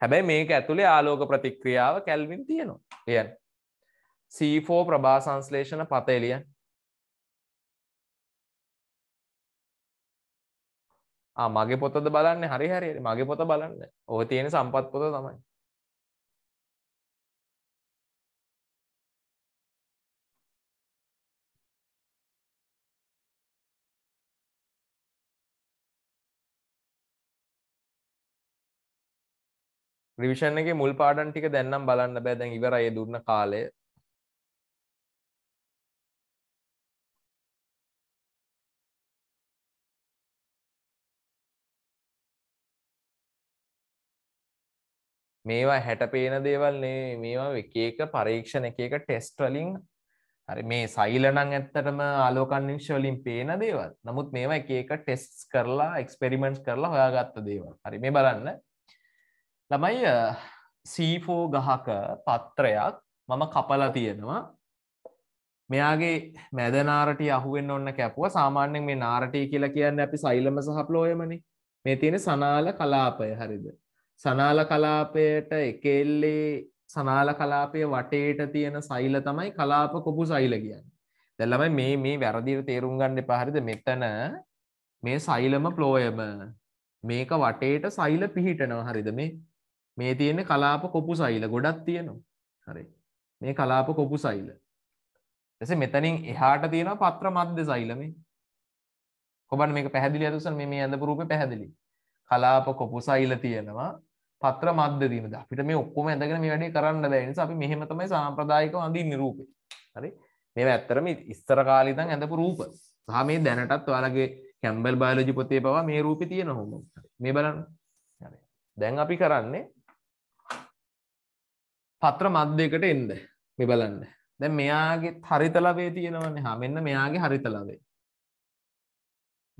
හැබැයි මේක ඇතුළේ ආලෝක ප්‍රතික්‍රියාව කැල්වින් තියෙනවා ලියන් සීෆෝ ප්‍රභාසංස්ලේෂණ පතය ලියන් මගේ පොතද බලන්න හරි හරි මගේ පොත බලන්න ඕ තියෙන සම්පත් පොත තමයි ්‍රවිෂණ එක මුල් පාඩන් ටික දැන්නම් බලන්න බෑ දැන් ඉවරයේ දුන්න කාලය මේවා හැට පේන දේවල් නේ මේවා එකක පරීක්ෂණ එකක ටෙස්ට වලින් හරි මේ සයිලනං ඇත්තටම ආලෝකන්නිංශ වලින් පේන දේවල් නමුත් මේවා එකක ටෙස් කරලා එක්ස්පෙරිමෙන්ට් කරලා හොයාගත්ත දේවල් හරි මේ බලන්න ළමයි සීෆෝ ගහක පත්‍රයක් මම කපලා තියෙනවා මෙයාගේ මැද නාරටි අහුවෙන් ඔන්න කැපුව සාමාන්‍යෙන් මේ නාරටී කියලා කියන්න අපි සයිලම සහප්ලෝයමනි මේ තියෙන සනාල කලාපය හරිද සනාල කලාපයට එකෙල්ලේ සනාල කලාපය වටේට තියෙන සෛල තමයි කලාප කොපු සෛල කියන්න දැල්ලමයි මේ මේ වැරදිර තේරුම් ගන්න පහරිද මෙතන මේ සෛලම පලෝයම මේක වටේට සෛල පිහිටනව හරිද මේ මේ තියෙන කලාප කොපු සෛල ගොඩක් තියෙනවා හරි මේ කලාප කොපු සෛල එස මෙතනින් එහාට තියෙන පත්‍ර මධ්‍ය සෛලම කොබන් මේ පැදිලි ඇතුසන් මේ ඇඳපුරූප පැහැදිලි කලාප කොපුසයිල තියෙනවා පත්‍ර මධ්‍යදීම අපිට මේ ඔක්කොම ඇඳගෙන මේ වැඩේ කරන්න බෑනිස අපි මෙහෙම තමයි සාම්ප්‍රදායික අඳින් නිරූපේ හරි මේ ඇත්තරම ඉස්තර කාලිතන් ඇඳපු රූප සහ මේ දැනටත් වාලගේ කැම්බල් බයලජි පොතේ පවා මේ රූපි තියෙන හොම මේ බලන්න දැන් අපි කරන්නේ පත්‍ර මධ්‍යකට එන්ද මේ බලන්න දැන් මෙයාගේ හරිතලවේ තියෙනවන්නේ හා මෙන්න මෙයාගේ හරිතලවේ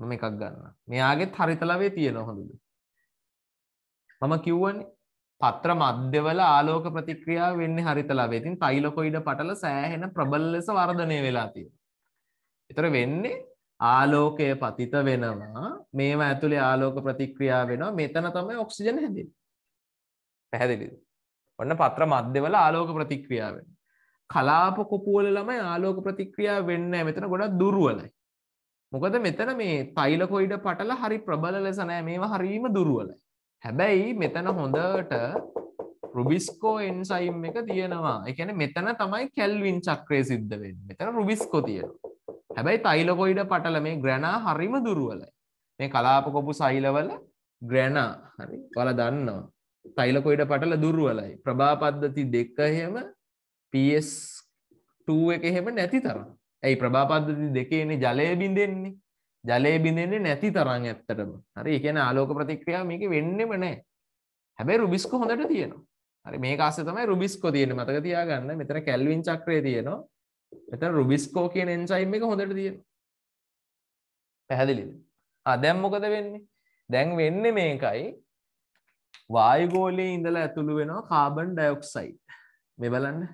මම එකක් ගන්න මෙයාගෙත් හරිතලවේ තියෙන හොඳද මම කිව්වනේ පත්‍ර මධ්‍යවල ආලෝක ප්‍රතික්‍රියාව වෙන්නේ හරිතලවේ ඉතින් තයිලකොයිඩ පටල සෑහෙන ප්‍රබල ලෙස වර්ධනය වෙලා තියෙනවා. ඒතර වෙන්නේ ආලෝකය පතිත වෙනවා මේවා ඇතුලේ ආලෝක ප්‍රතික්‍රියා වෙනවා මෙතන තමයි ඔක්සිජන් හැදෙන්නේ. පැහැදිලිද? ඔන්න පත්‍ර මධ්‍යවල ආලෝක ප්‍රතික්‍රියාව වෙනවා. කලාප කුපුවල ළමයි ආලෝක ප්‍රතික්‍රියා වෙන්නේ නැහැ. මෙතන ගොඩක් දුර්වලයි. මොකද මෙතන මේ තෛලකොයිඩ පටල හරි ප්‍රබල ලෙස නෑ මේවා හරීම දුර්වලයි. හැබැයි මෙතන හොඳට රුබිස්කෝ එන්සයිම් එක තියෙනවා. ඒ කියන්නේ මෙතන තමයි කෙල්වින් චක්‍රය සිද්ධ වෙන්නේ. මෙතන රුබිස්කෝ තියෙනවා. හැබැයි තෛලකොයිඩ පටල මේ ග්‍රැනා හරීම දුර්වලයි. මේ කලාපකොපු සෛලවල ග්‍රැනා හරි. ඔයාලා දන්නවා. තෛලකොයිඩ පටල දුර්වලයි. ප්‍රභා පද්ධති දෙක එහෙම PS2 එක එහෙම නැති තරම්. ඇයි ප්‍රභාපද්ධති දෙකේනේ ජලය බිඳෙන්නේ ජලය බිඳෙන්නේ නැති තරම් ඇත්තටම හරි ඒ කියන්නේ ආලෝක ප්‍රතික්‍රියාව මේකේ වෙන්නෙම නැහැ හැබැයි රුබිස්කෝ හොඳට තියෙනවා හරි මේක ආස්සේ තමයි රුබිස්කෝ තියෙන්නේ මතක තියාගන්න මෙතන කැල්වින් චක්‍රය තියෙනවා මෙතන රුබිස්කෝ කියන එන්සයිම් එක හොඳට තියෙනවා පැහැදිලිද ආ දැන් මොකද වෙන්නේ දැන් වෙන්නේ මේකයි වායුගෝලයේ ඉඳලා ඇතුළු වෙනවා කාබන් ඩයොක්සයිඩ් මේ බලන්න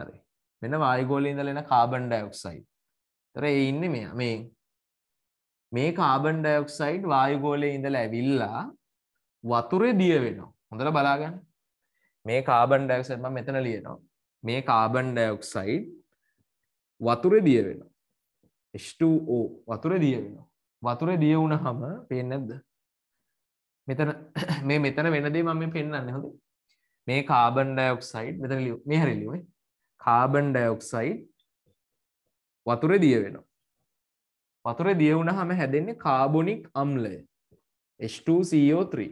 හරි මෙන්න වායුගෝලයේ ඉඳලා එන කාබන් ඩයොක්සයිඩ්. ඒතර ඒ ඉන්නේ මෙයා මේ මේ කාබන් ඩයොක්සයිඩ් වායුගෝලයේ ඉඳලා ඇවිල්ලා වතුරේ දිය වෙනවා. හොඳට බලාගන්න. මේ කාබන් ඩයොක්සයිඩ් මම මෙතන ලියනවා. මේ කාබන් ඩයොක්සයිඩ් වතුරේ දිය වෙනවා. H2O වතුරේ දිය වෙනවා. වතුරේ දිය වුණාම පේන්නේ නැද්ද? මෙතන මේ මෙතන වෙන දේ මම මේ පෙන්වන්නේ හොඳයි. මේ කාබන් ඩයොක්සයිඩ් මෙතන ලියු. මේ හැරි ලියුවේ. කාබන් ඩයොක්සයි් වතුර දිය වෙනවා. වතුර දිය වුණ හම හැදෙන්නේ කාබොනික් අම්ලය H2CO3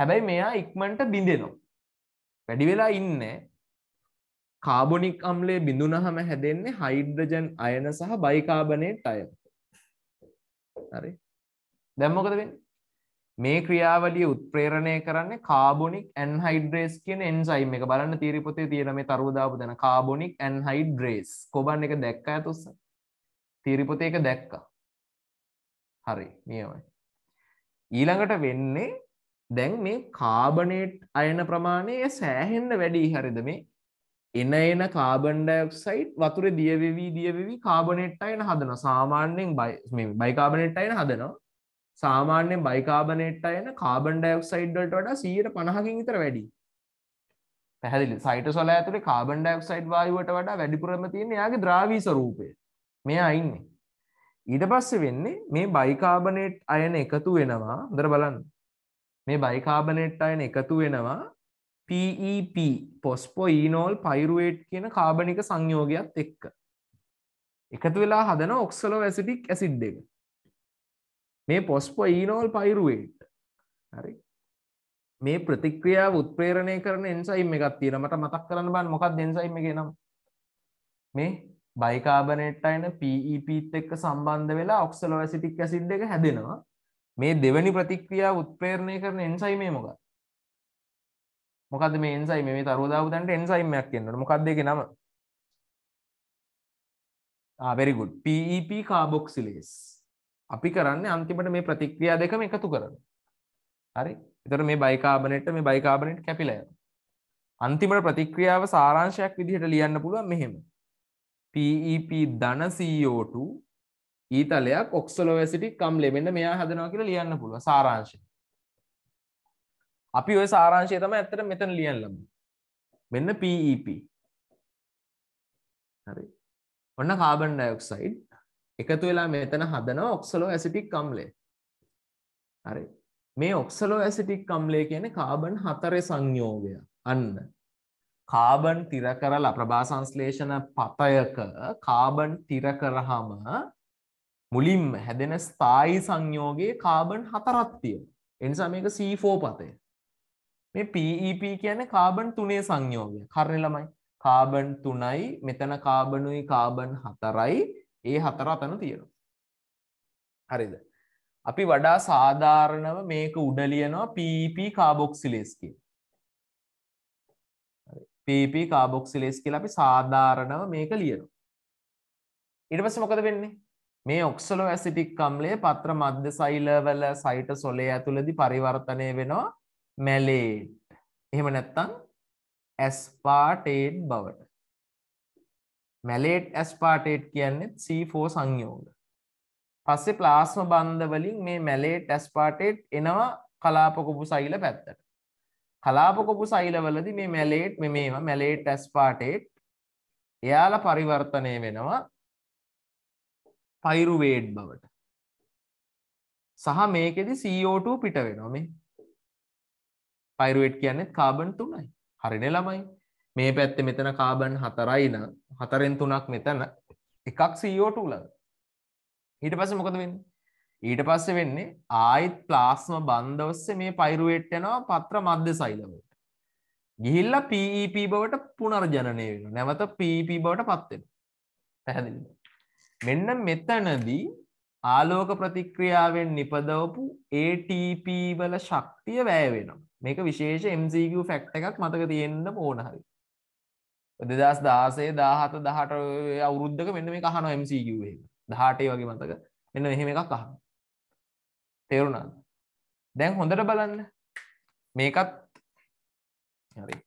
හැබැයි මෙයා ඉක්මන්ට බිඳෙනවා. වැඩි වෙලා ඉන්න කාබොනික් අම්ලේ බිඳුන හම හැදෙන්නේ හයිඩ්‍රජන් අයන සහ බයිකාබනයට අය හරි දැම්මොකද වෙන්නේ මේ ක්‍රියාවලිය උත්ප්‍රේරණය කරන්නේ කාබොනික් ඇන්හයිඩ්‍රේස් කියන එන්සයිම් එක බලන්න තීරි පොතේ තියෙන මේ තරුව දාපු දන කාබොනික් ඇන්හයිඩ්‍රේස් කොබන් එක දැක්කා ඇතුස්ස තීරි පොතේ එක දැක්කා හරි නියමයි ඊළඟට වෙන්නේ දැන් මේ කාබනේට් අයන ප්‍රමාණය සෑහෙන්න වැඩි හරිද මේ එන එන කාබන් ඩයොක්සයිඩ් වතුරේ දියවෙවි දියවෙවි කාබනේට් අයන හදනවා සාමාන්‍යයෙන් බයි කාබනේට් අයන හදනවා සාමාන්‍යෙන් බයිකාබනෙට් අයන කාබන් ඩයක්සයිඩ්ඩට වඩා සීට පණහකින් ඉතර වැඩි පැහැදිලි සයිට සොල ඇතුළේ කාබන් ඩයක්සයිඩ් වායුවට වඩා වැඩිපුරම තියෙන යාගේ ද්‍රාවී ස්වරූපය මෙයා අයින්නේ ඊට පස්සේ වෙන්නේ මේ බයිකාබනෙට් අයන එකතු වෙනවා දර බලන්න මේ බයිකාබනෙට් අයන එකතු වෙනවා PEP පොස්පෝ ඊනෝල් පයිරුවේට් කියන කාබනික සංයෝගයක් එක්ක එකතු වෙලා හදන ඔක්සලෝ ඇසිටික් ඇසිඩ් එක මේ පොස්ප ඊනෝල් පයිරුවේට් හරි මේ ප්‍රතික්‍රියාව උත්ප්‍රේරණය කරන එන්සයිම් එකක් තියෙන මට මතක් කරන්න බන් මොකක් දෙන්සයිම් එක නම් මේ බයිකාබනෙට් අයන පීපීත් e එක්ක සම්බන්ධ වෙලා ඔක්සලෝ ඇසිටික් ඇසිඩ් එක හැදෙනවා මේ දෙවැනි ප්‍රතික්‍රියා උත්පේරණය කරන එන්සයිමේ මොකක් මොකද මේ එන්සයි මේ තරුදාවතන්ට එන්සයිමයක් කියන්නට මොකක් දෙක නම ආවැරිගුඩ් පීප කාබොක්සිලේස් අපි කරන්නේ අන්තිමට මේ ප්‍රතික්‍රියා දෙකම එකතු කරන. හරි? එතකොට මේ බයිකාබනේට් මේ බයිකාබනේට් කැපිලා යනවා. අන්තිමට ප්‍රතික්‍රියාව සාරාංශයක් විදිහට ලියන්න පුළුවන් මෙහෙම. PEP e ධන CO2 ඊතලයක් ඔක්සලෝඇසිටික් කම් ලැබෙන්න මෙයා හදනවා කියලා ලියන්න පුළුවන් සාරාංශය. අපි ওই සාරාංශය තමයි ඇත්තට මෙතන ලියන්න ලබන්නේ. මෙන්න PEP. E හරි. ඔන්න කාබන් ඩයොක්සයිඩ් එකතු වෙලා මෙතන හදනවා ඔක්සලෝ ඇසිටික් කම්ලේ හරි මේ ඔක්සලෝ ඇසිටික් කම්ලේ කියන කාබන් හතරේ සංයෝගය අන්න කාබන් තිර කරලා ප්‍රභාසංස්ලේෂණ පතයක කාබන් තිර කරහම මුලින්ම හැදෙන ස්ථායි සංයෝගයේ කාබන් හතරක් තියෙනවා. ඒ නිසා මේක C4 පතය. මේ PEP e කියන්නේ කාබන් තුනේ සංයෝගය. කරණේ ළමයි. කාබන් තුනයි මෙතන කාබනුයි කාබන් හතරයි ඒ හතර අතන තියෙනවා. හරිද. අපි වඩා සාධාරණව මේක උඩලියනවා PP කාබොක්සිලේස් කිය. PP කාබොක්සිලේස් කියලා අපි සාධාරණව මේක ලියනවා. ඊට පස්සේ මොකද වෙන්නේ? මේ ඔක්සලෝ ඇසිටික් කම්ලයේ පත්‍ර මධ්‍ය සෛලවල සයිට සොලේ ඇතුළදි පරිවර්තනය වෙනවා මැලේට්. එහෙම නැත්තම් ඇස්පාටේට් බවට. මැලේට් ඇස්පාටේට් කියන්නෙත් C4 සංයෝග. පස්සේ ප්ලාස්ම බන්ධ වලින් මේ මැලේට් ඇස්පාටේට් එනවා කලාපකොපු සෛල පැත්තට. කලාපකොපු සෛලවලදි මේ මැලේට් මෙම මැලේට් ඇස්පාටේට් එයාල පරිවර්තනය වෙනවා පයිරුවේඩ් බවට. සහ මේකෙදි CO2 පිට වෙනවා මේ. පයිරුවේට් කියන්නේ කාබන් තුනයි. හරිනේ ළමයි. මේ පැත්තේ මෙතන කාබන් හතරයි නම් හතරෙන් තුනක් මෙතන එකක් CO2 ළඟ. ඊට පස්සේ මොකද වෙන්නේ? ඊට පස්සේ වෙන්නේ ආයිත් ප්ලාස්ම බන්ධ ඔස්සේ මේ පයිරුවේට් යනවා පත්‍ර මධ්‍ය සෛලවලට. ගිහිල්ලා PEP e බවට පුනර්ජනනය වෙනවා. නැවත PEP e බවට පත් වෙනවා. පැහැදිලිද? මෙන්න මෙතනදී ආලෝක ප්‍රතික්‍රියාවෙන් නිපදවපු ATP වල ශක්තිය වැය වෙනවා. මේක විශේෂ MCQ ෆැක්ට් එකක් මතක තියෙන්න ඕන හරි. දෙදස් දාසේ දාහත දහට අවුරුද්ධක මෙන්න මේ අහන MCQේ දහටේ වගේ මතක මෙන්න එහෙම එකක් අහන තේරුණාද දැන් හොඳට බලන්න මේකත් හරි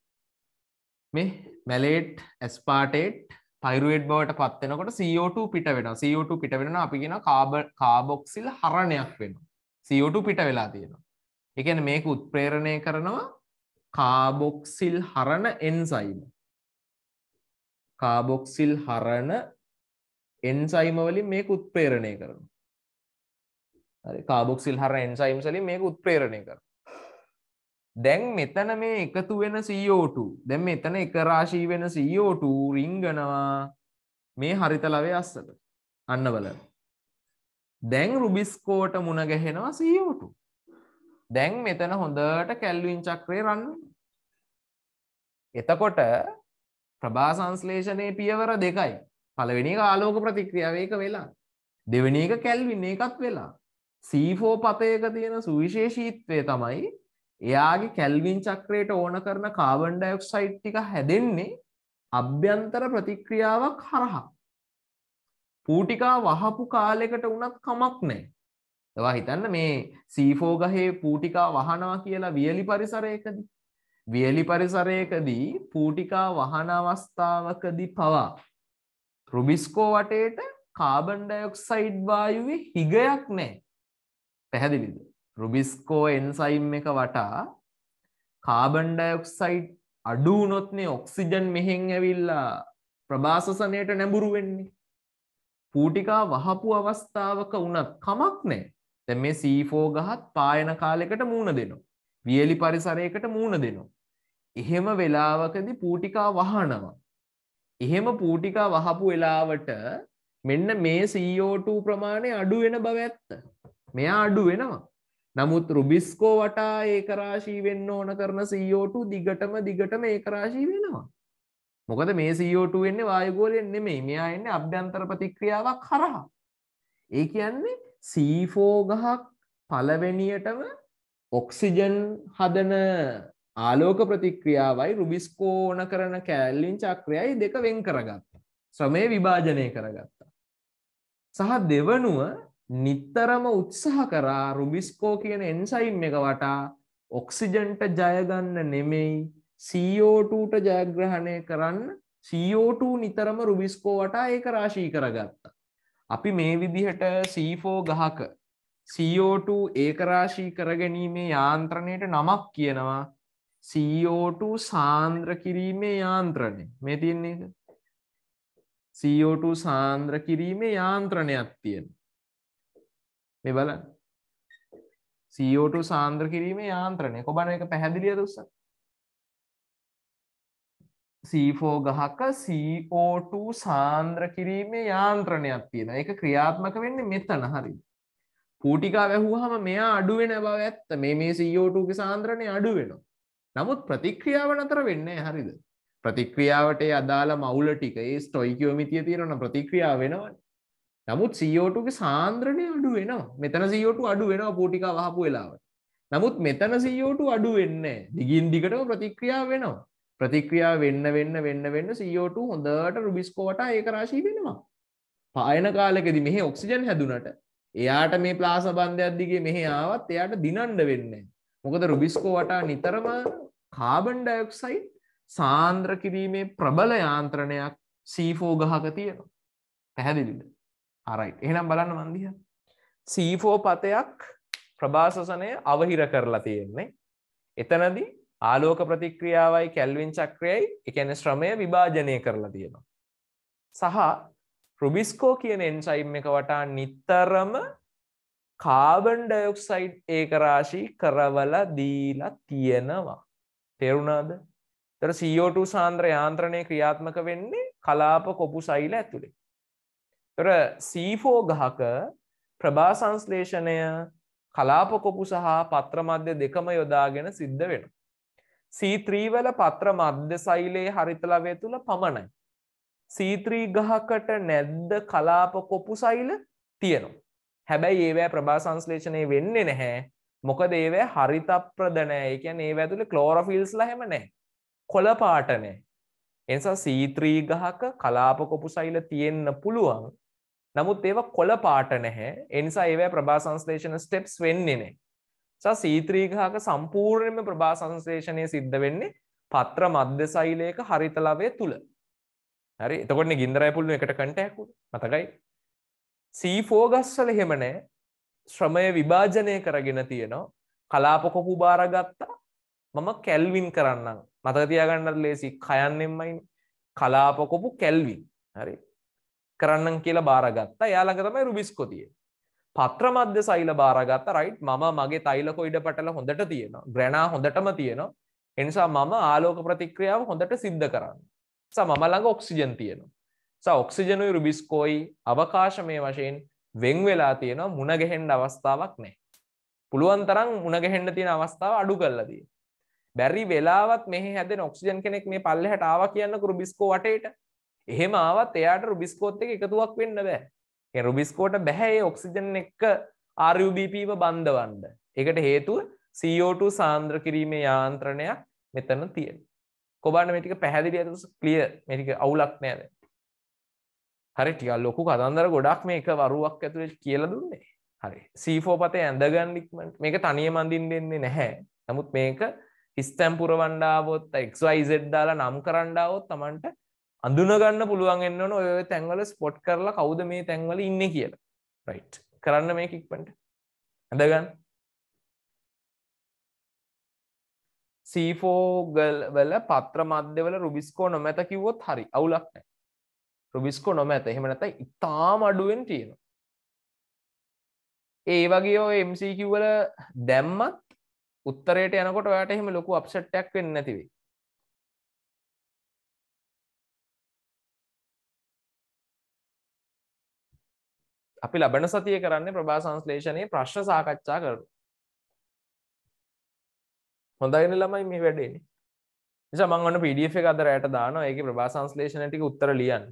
මේ මැලේට් ඇස්පාටේට් පයිරුවට් බවට පත්වෙනකොට CO2 පිට වෙන CO2 පිට වෙන අපි කියෙන කාබ කාබොක්සිල් හරණයක් වෙන CO2 පිට වෙලා තියෙනවා එකන මේක උත්ප්‍රේරණය කරනවා කාබොක්සිල් හරණ එන්සයිම කාබොක්සිල් හරණ එන්සයිම වලින් මේක උත්පේරණය කරන කාබොක්සිල් හර එන්සයිම් සලින් මේක උත්පේරණය කර දැන් මෙතන මේ එකතු වෙන CO2 දැන් මෙතන එක රාශී වෙන CO2 රිංගනවා මේ හරිතලවේ අස්සට අන්න බල දැන් රුබිස්කෝට මුණ ගැහෙනවා CO2 දැන් මෙතන හොඳට කැල්වින් චක්‍රය රන්න එතකොට ප්‍රභා සංශ්ලේෂණයේ පියවර දෙකයි. පළවෙනි එක ආලෝක ප්‍රතික්‍රියාව ඒක වෙලා. දෙවෙනි එක කැල්වින් ඒකත් වෙලා. C4 පතයක තියෙන සුවිශේෂීත්වය තමයි එයාගේ කැල්වින් චක්‍රයට ඕන කරන කාබන් ඩයොක්සයිඩ් ටික හැදෙන්නේ අභ්‍යන්තර ප්‍රතික්‍රියාවක් හරහා. පූටිකා වහපු කාලෙකට වුණත් කමක් නැහැ. ඒවා හිතන්න මේ C4 ගහේ පූටිකා වහනවා කියලා වියලි පරිසරයකදී වියලි පරිසරයකදී පූටිකා වහන අවස්ථාවකදී පවා රුබිස්කෝ වටේට කාබන් ඩයොක්සයිඩ් වායුවේ හිගයක් නැහැ. පැහැදිලිද? රුබිස්කෝ එන්සයිම් එක වටා කාබන් ඩයොක්සයිඩ් අඩු වුණොත්නේ ඔක්සිජන් මෙහෙන් ඇවිල්ලා ප්‍රභාසසනයට නැඹුරු වෙන්නේ. පූටිකා වහපු අවස්ථාවක වුණත් කමක් නැහැ. දැන් මේ C4 ගහත් පායන කාලයකට මූණ දෙනවා. වියලි පරිසරයකට මූණ දෙනවා. එහෙම වෙලාවකදී පූටිකා වහනවා. එහෙම පූටිකා වහපු වෙලාවට මෙන්න මේ CO2 ප්‍රමාණය අඩු වෙන බව ඇත්ත. මෙයා අඩු වෙනවා. නමුත් රුබිස්කෝ වටා ඒකරාශී වෙන්න ඕන කරන CO2 දිගටම දිගටම ඒකරාශී වෙනවා. මොකද මේ CO2 එන්නේ වායුගෝලයෙන් නෙමෙයි. මෙයා එන්නේ අභ්‍යන්තර ප්‍රතික්‍රියාවක් හරහා. ඒ කියන්නේ C4 ගහක් පළවෙනියටම ඔක්සිජන් හදන ආලෝක ප්‍රතික්‍රියාවයි රුබිස්කෝන කරන කෑල්ලින් චක්‍රයයි දෙක වෙන් කරගත්තා. ශ්‍රමය විභාජනය කරගත්තා. සහ දෙවනුව නිත්තරම උත්සාහ කරා රුබිස්කෝ කියන එන්සයිම් එක වටා ඔක්සිජන්ට ජයගන්න නෙමෙයි CO2ට ජයග්‍රහණය කරන්න CO2 නිතරම රුබිස්කෝ වටා ඒක රාශී කරගත්තා. අපි මේ විදිහට C4 ගහක CO2 ඒක රාශී කරගැනීමේ යාන්ත්‍රණයට නමක් කියනවා CO2 සාන්ද්‍ර කිරීමේ යාන්ත්‍රණය මේ තියන්නේ එක CO2 සාන්ද්‍ර කිරීමේ යාන්ත්‍රණයක් තියෙන මේ බල CO2 සාන්ද්‍ර කිරීමේ යාන්ත්‍රණය කොබන එක පැහැදිලිය දුස්ස C4 ගහක CO2 සාන්ද්‍ර කිරීමේ යාන්ත්‍රණයක් තියෙන එක ක්‍රියාත්මක වෙන්නේ මෙතන හරි පූටිකා වැැහූ හම මෙයා අඩුවෙන බව ඇත්ත මේ මේ CO2 සාන්ද්‍රණය අඩුවෙනවා නමුත් ප්‍රතික්‍රියාව නතර වෙන්නේ හරිද ප්‍රතික්‍රියාවට අදාළ මවුල ටික ඒ ස්ටොයිකෝමිතිය තියෙනන ප්‍රතික්‍රියාව වෙනවන නමුත් සෝටුගේ සාන්ද්‍රණය අඩු වෙනවා මෙතන සෝටු අඩු වෙනවා පෝටික වහපු වෙලාවට නමුත් මෙතන සෝටු අඩු වෙන්න දිගින් දිගටම ප්‍රතික්‍රියාව වෙනවා ප්‍රතික්‍රියා වෙන්න වෙන්න වෙන්න වෙන්න සෝටු හොඳට රුබිස්කෝට ඒකරාශී වෙනවා පායන කාලෙකෙදි මෙහි ඔක්සිජන් හැදුනට එයාට මේ ප්ලාස බන්ධයක් දිගේ මෙහෙ ආවත් එයාට දිනන්ඩ වෙන්නේ මොකද රුබිස්කෝ වටා නිතරම කාබන් ඩයොක්සයිඩ් සාන්ද්‍ර කිරීමේ ප්‍රබල යාන්ත්‍රණයක් සීෆෝ ගහක තියෙනවා පැහැදිලිද අරයි එහෙනම් බලන්න මන්දිහ සීෆෝ පතයක් ප්‍රභාසසනය අවහිර කරලා තියෙන්නේ එතනදී ආලෝක ප්‍රතික්‍රියාවයි කැල්වින් චක්‍රයයි එකන ශ්‍රමය විභාජනය කරලා තියෙනවා. සහ රුබිස්කෝ කියන එන්සයිම් එක වටා නිත්තරම කාබන් ඩයොක්සයිඩ් ඒකරාශී කරවල දීලා තියෙනවා තෙරුණාද තර CO2 සාන්ද්‍ර යාන්ත්‍රණය ක්‍රියාත්මක වෙන්නේ කලාප කොපු සයිල ඇතුළේ තොර සීෆෝ ගහක ප්‍රභා සංස්ලේෂණය කලාප කොපු සහ පත්‍ර මධ්‍ය දෙකම යොදාගෙන සිද්ධ වෙන සීත්‍රීවල පත්‍ර මධ්‍ය සෛලයේ හරිතලවය තුළ පමණයි සීත්‍රී ගහකට නැද්ද කලාප කොපු සෛල තියෙනවා හැබැයි ඒවැ ප්‍රභා සංශ්ලේෂණය වෙන්නේ නැහැ මොකද ඒවැ හරිතප්‍රදනෑ ඒ කියන්නේ ඒවැ ඇතුලේ ක්ලෝරොෆිල්ස්ලා හැම නැහැ කොළ පාට නැහැ එනිසා සීත්‍රී ගහක කලාප කොපුසෛල තියෙන්න පුළුවන් නමුත් ඒව කොළ පාට නැහැ එනිසා ඒවැ ප්‍රභා සංශ්ලේෂණ ස්ටෙප්ස් වෙන්නේ නැහැ සීත්‍රීගහක සම්පූර්ණයම ප්‍රභා සංශේෂණය සිද්ධ වෙන්නේ පත්‍ර මධ්‍ය සෛලයක හරිතලවය තුළ හරි එතකොට ගින්දරය පුල්ලුව එකට කටයකු මතකයි සීෆෝ ගස්වල හෙමනෑ ශ්‍රමය විභාජනය කරගෙන තියෙනවා කලාපොකොපු බාරගත්තා මම කැල්වින් කරන්න මතතියාගන්නට ලේසි කයන්නෙම්මයින් කලාපොකොපු කැල්වින් හරි කරන්න කියලා බාරගත්තා යාළඟ තමයි රුබිස්කොතිය පත්‍ර මධ්‍ය සයිල බාරගත්ත රයිට් මම මගේ තයිලකොයිඩ පටල හොඳට තියෙන ග්‍රැනා හොඳටම තියෙනවා එනිසා මම ආලෝක ප්‍රතික්‍රියාව හොඳට සිද්ධ කරන්න ස මම ළඟ ඔක්සිජන් තියෙනවා ඔක්සිජනුයි රුබිස්කෝයි අවකාශ මේ වශයෙන් වෙන් වෙලා තියෙනවා මුණගැහෙන්ඩ අවස්ථාවක් නෑ. පුළුවන් තරම් මුණගැහෙන්ඩ තියෙන අවස්ථාව අඩු කල්ලදී. බැරි වෙලාවත් මෙහ හැද ඔක්සිජන් කෙනෙක් මේ පල්ලෙහට ආව කියන්න රුබිස්කෝ වටේට එහෙම ආවත් එයාට රුබිස්කෝත් එක එකතුවක් වෙන්න බෑ රුබිස්කෝට බැහැ ඔක්සිජන් එක්ක ආරයුබීපීව බන්ධවන්ඩ එකට හේතුව CO2 සාන්ද්‍ර කිරීමේ යාන්ත්‍රණයක් මෙතන තියෙන කොබන්න මෙටික පැහැදිලි ඇතු ක්ලිය මෙටික අවුලක් නෑද හරි ටිකල් ලොකු කතන්දර ගොඩක් මේක වරුවක් ඇතුළේ කියල දුන්නේ හරි සීෆෝ පතේ ඇඳගන්නික්මට මේක තනිය මඳින් දෙන්නේ නැහැ නමුත් මේක හිස්තැම් පුරවණ්ඩාවොත් එක්යිසෙඩ් දාලා නම් කරණ්ඩාවොත් තමන්ට අඳුනගන්න පුළුවන් එන්නවන ඔය තැන්වල ස්පොට් කරලා කවුද මේ තැන්වල ඉන්න කියලා රයි් කරන්න මේ ඉක්පට ඇඳගන්න සීෆෝගල් වල පත්‍ර මධ්‍යවල රුබිස්කෝ නොමැත කිව්වොත් හරි අවුලක් නෑ රුබිස්කෝ නොම ඇත එහෙම නැත ඉතාම අඩුවෙන් තියෙනවා ඒ වගේ ඔය MCකිවල දැම්මත් උත්තරයට යනකොට ඔයාට එහෙම ලොකු අප්සට්ටක් වෙන්න නැතිවේ අපි ලබන සතිය කරන්නේ ප්‍රභා සංස්ලේෂණයේ ප්‍රශ්න සාකච්ඡා කරු හොඳයින ළමයි මේ වැඩේනි නිසා මං ඔන්න PDF එක අදරයට දානවා ඒකේ ප්‍රභා සංස්ලේෂණ ටික උත්තර ලියන්න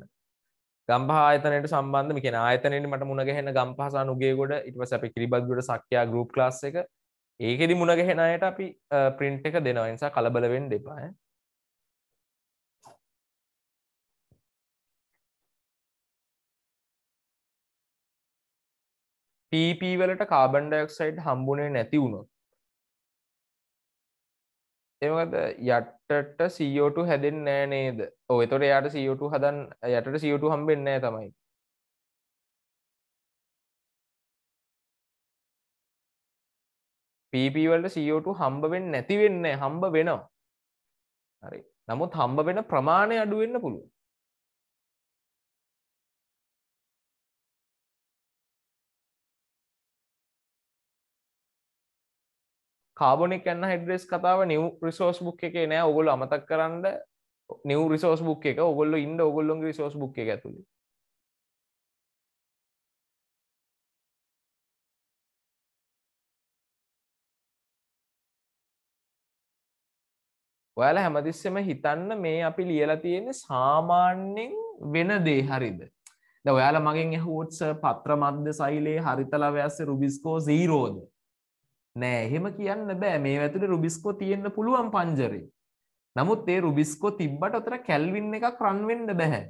ගම්පහ ආයතනයට සම්බන්ධ මේ කියන්නේ ආයතනයෙන් මට මුණ ගැහෙන ගම්පහ සහ නුගේගොඩ ඊට පස්සේ අපි කිරිබත්ගොඩ සක්‍යා ගෲප් ක්ලාස් එක ඒකෙදි මුණ ගැහෙන අයට අපි print එක දෙනවා ඒ නිසා කලබල වෙන්න එපා ඈ PP වලට කාබන් ඩයොක්සයිඩ් හම්බුනේ නැති වුණොත් එමකද යටට සෝට හැදෙන් නෑ නේද ඔය තොට යාට සෝට හදන් යටට සෝට හම්බෙන්නෑ තමයි පීපීවලට සෝට හම්බවෙන් නැතිවෙන්න හම්බ වෙනවා හරි නමුත් හම්බ වෙන ප්‍රමාණය අඩුවෙන්න පුළුව කාබොනික් ඇන්න හෙඩ්‍රෙස් කතාව නිව රිසෝස් බුක් එකේ නෑ ඔගොල අමතක් කරන්න නිව රිසෝස් බුක් එක ඔගොල්ල ඉන්ඩ ඔගොල්ලොන්ගේ රිසෝස් බුක් එක ඇතුළි ඔයාල හැමතිස්සෙම හිතන්න මේ අපි ලියලා තියෙන සාමාන්‍යෙන් වෙන දේ හරිද ද ඔයාල මගින් ඇහෝට්ස පත්‍රමද්ද සයිලේ හරිතලවැස්ස රුබිස්කෝ සීරෝධ නෑ එහෙම කියන්න බෑ මේ ඇතුළ රුබිස්කෝ තියෙන්න්න පුළුවන් පංජරේ. නමුත් ඒ රුබිස්කෝ තිබ්බට අතර කැල්වින් එකක් රන්වෙන්න බැහැ.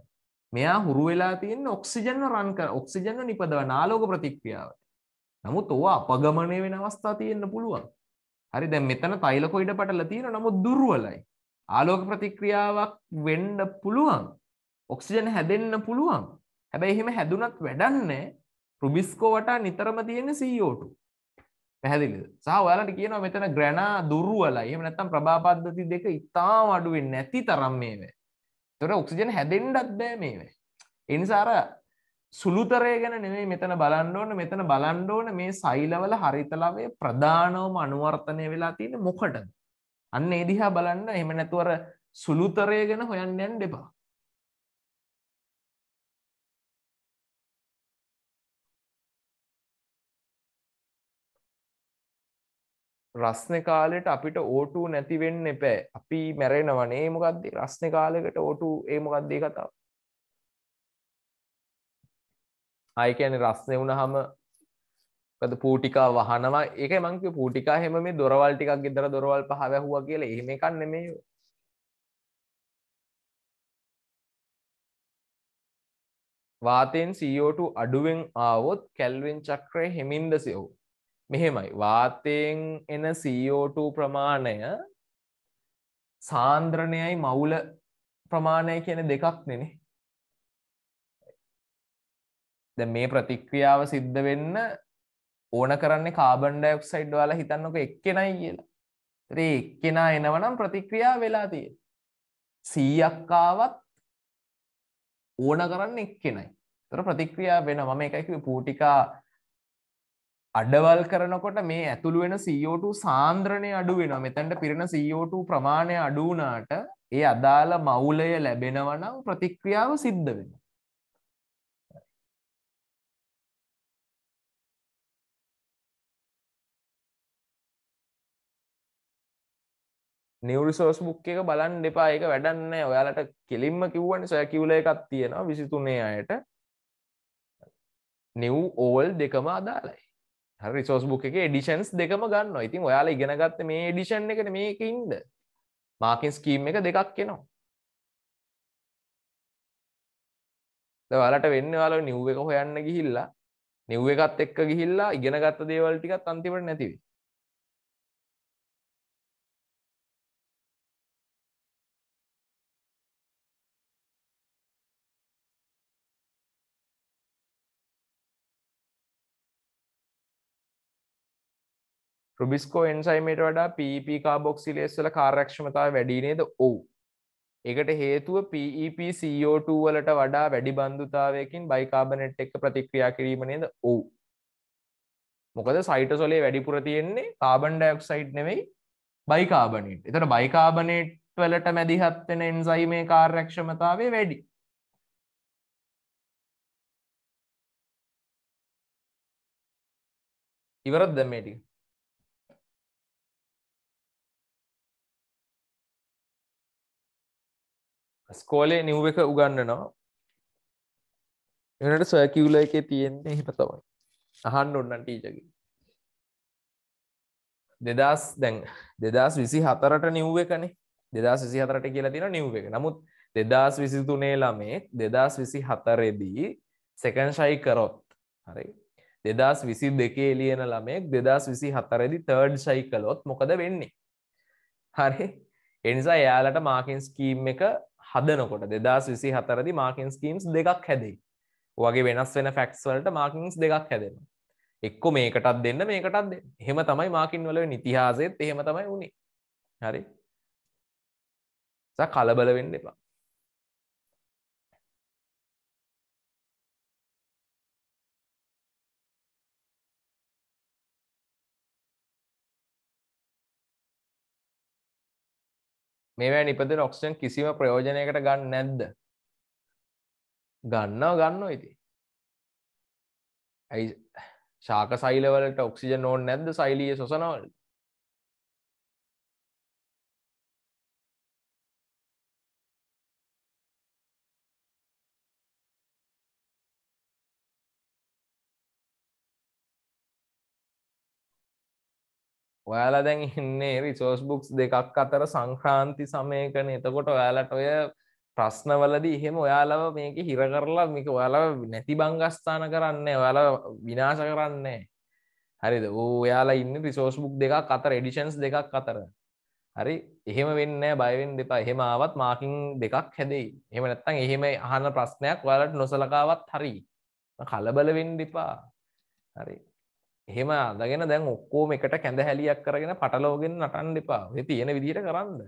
මෙයා හුරු වෙලා තියෙන ඔක්සිජන්ව රන්ක ඔක්සිජන්ව නිපදව නාලෝක ප්‍රතික්්‍රියාවට. නමුත් ඕවා අපගමනය වෙන අවස්ථා තියෙන්න්න පුළුවන්. හරි දැ මෙතන තයිලකොයිඩ පටල තියෙන නමුත් දුර්ුවලයි. ආලෝක ප්‍රතික්‍රියාවක් වෙන්ඩ පුළුවන්. ඔක්සිජන හැදෙන්න්න පුළුවන්. හැබැයි එහෙම හැදුනත් වැඩන්නේ රුබිස්කෝවට නිතරම තියෙන සීෝටු පැහැදිලිද සහ ඔයාලට කියනවා මෙතන ග්‍රැනා දුර්වලයි එහෙම නැත්නම් ප්‍රභා පද්ධති දෙක ඉතාම අඩු වෙන්නේ නැති තරම් මේවේ. ඒතර ඔක්සිජන් හැදෙන්නත් බෑ මේවේ. ඒ නිසා අර සුළුතරය ගැන නෙමෙයි මෙතන බලන්න ඕන මෙතන බලන්න ඕන මේ සෛලවල හරිත ලවයේ ප්‍රධානවම අනුවර්තනය වෙලා තියෙන්නේ මොකටද? අන්න ඒ දිහා බලන්න එහෙම නැතුව අර සුළුතරය ගැන හොයන්න යන්න එපා. රස්න කාලෙට අපිට ඕටු නැතිවෙන්න එපෑ අපි මැරෙනවනේ මොකක්ද රස්න කාලෙකට ඕටු ඒමකක්දේ කතාව අයකැන රස්නය වුණහම කද පූටිකා වහනවා ඒක මංක පූටිකා හෙම මේ දොරවල් ටිකක් ගෙදර දොරවල් පහවැහුව කියල එහෙම කන්න මේ වාතයෙන් සෝට අඩුවෙන් ආවොත් කැල්වෙන් චක්‍රය හෙමින්ද සෙවූ මෙහෙමයි වාතයෙන් එන CO2 ප්‍රමාණය සාන්ද්‍රණයයි මවුල ප්‍රමාණය කියන දෙකක් නෙනේ ද මේ ප්‍රතික්‍රියාව සිද්ධ වෙන්න ඕන කරන්නේ කාබන්ඩ ක්සයිඩ් වාලා හිතන්නක එක්කෙනයි කියලා තරේ එක්කෙනා එනවනම් ප්‍රතික්‍රියා වෙලා තිය සීයක්කාවත් ඕන කරන්න එක්කෙනයි තර ප්‍රතික්‍රියා වෙන මම එකකි පූටිකා අඩවල් කරනකොට මේ ඇතුළු වෙන CO2 සාන්ද්‍රණය අඩු වෙනවා. මෙතනට පිරෙන CO2 ප්‍රමාණය අඩු වුණාට ඒ අදාළ මවුලය ලැබෙනවා නම් ප්‍රතික්‍රියාව සිද්ධ වෙනවා. නිවරිසෝස් බුක් එක බලන්න එපා ඒක වැඩන්න ඔයාලට කෙලින්ම කිව්වන්න සොය කිවුල එකක් තියෙනවා විසිතුනේ අයට නිව් ඕවල් දෙකම අදාලයි රිසෝස් බුක් එක ඩිෂන්ස් දෙකම ගන්න ඉතින් ඔයාලා ඉගෙනගත්ත මේ ඩිෂන් එකට මේක ඉන්ද මාකින් ස්කීම් එක දෙකක් කෙනවා දවලට වෙන්න වාල නිව් එක හොයන්න ගිහිල්ලා නිව් එකත් එක්ක ගිහිල්ලා ඉගෙනගත්ත දේවල් ටිකත් අන්තිමට නැතිවේ රුබිස්කෝ එන්සයිමට වඩා පප කාබොක්සිලේස්වල e කාරක්ෂමතාව වැඩිනේද ඔවු එකට හේතුව පපCO2 e වලට වඩා වැඩි බන්ධතාවයකින් බයිකාබනෙට් එක් ප්‍රතික්‍රියා කිරීම නේද ඔවු මොකද සයිට සොලේ වැඩිපුර තියෙන්නේ කාබන් ඩයක්සයිට් නෙවෙයි බයිකාබනට් එතට බයිකාබනට් වලට මැදිහත්වෙන එන්සයිමේ කාර්යක්ෂමතාවේ වැඩි ඉවරත් දැමේටික ස්කෝලේ නිව් එක උගන්නනවා එනට සොයකිවුල එක තියෙන්නේ හිම තමයි අහන්න ඔන්නන් ටීජගේ දෙදස් දැන් දෙදස් විසි හතරට නිව් එකනේ දෙදස් විසි හතරට කියලා තින නිව් එක නමුත් දෙදස් විසිතුනේ ළමේ දෙදස් විසි හතරෙදී සකන්ශයි කරොත් හරි දෙදස් විසි දෙකේ ලියන ළමෙක් දෙදස් විසි හතරදි තර්ඩ් ශයි කලොත් මොකද වෙන්නේ හරි එනිසා එයාලට මාකින් ස්කීම් එක හදනකොට දෙදස් විසි හතරදි මාකින් ස්කීම්ස් දෙකක් හැදේ වගේ වෙනස් වෙන ෆැක්ස් වලට මාකින්ස් දෙකක් හැදෙන එක්කො මේකටත් දෙන්න මේකටත් එහෙම තමයි මාකින් වල නිතිහාසයත් එහෙම තමයි වුණේ හරි කලබල වෙන්න එපා මේවැ නිපදන ඔක්ෂන් කිසිම ප්‍රයෝජනයකට ගන්න නැද්ද ගන්නවා ගන්න ඉති ඇයි ශාක සයිලවලට ඔක්සිජ නෝන් නැද්ද සයිලිය සොසනවලට ඔයාලා දැන් ඉන්නේ රිසෝස් බුක්ස් දෙකක් අතර සංක්‍රාන්ති සමයකන එතකොට ඔයාලට ඔය ප්‍රශ්නවලද එහෙම ඔයාලව මේක හිර කරලා මික ඔයාලව නැති බංගස්ථාන කරන්නේ ඔයාල විනාශ කරන්නේ හරිද ඔයාලා ඉන්න රිසෝස් බුක් දෙකක් අතර එඩිෂන්ස් දෙකක් අතර හරි එහෙම වෙන්න බයවෙන් දෙපා එහෙම ආවත් මාකින් දෙකක් හැදෙයි එහෙම නැත්තම් එහෙම අහන ප්‍රශ්නයක් ඔයාලට නොසලකාවත් හරි කලබල වෙන්න දෙපා හරි එහෙම අදගෙන දැන් ඔක්කෝම එකට කැඳ හැලියක් කරගෙන පටලෝගෙන් නටන්න එපා. ඒ තියෙන විදිහට කරන්න.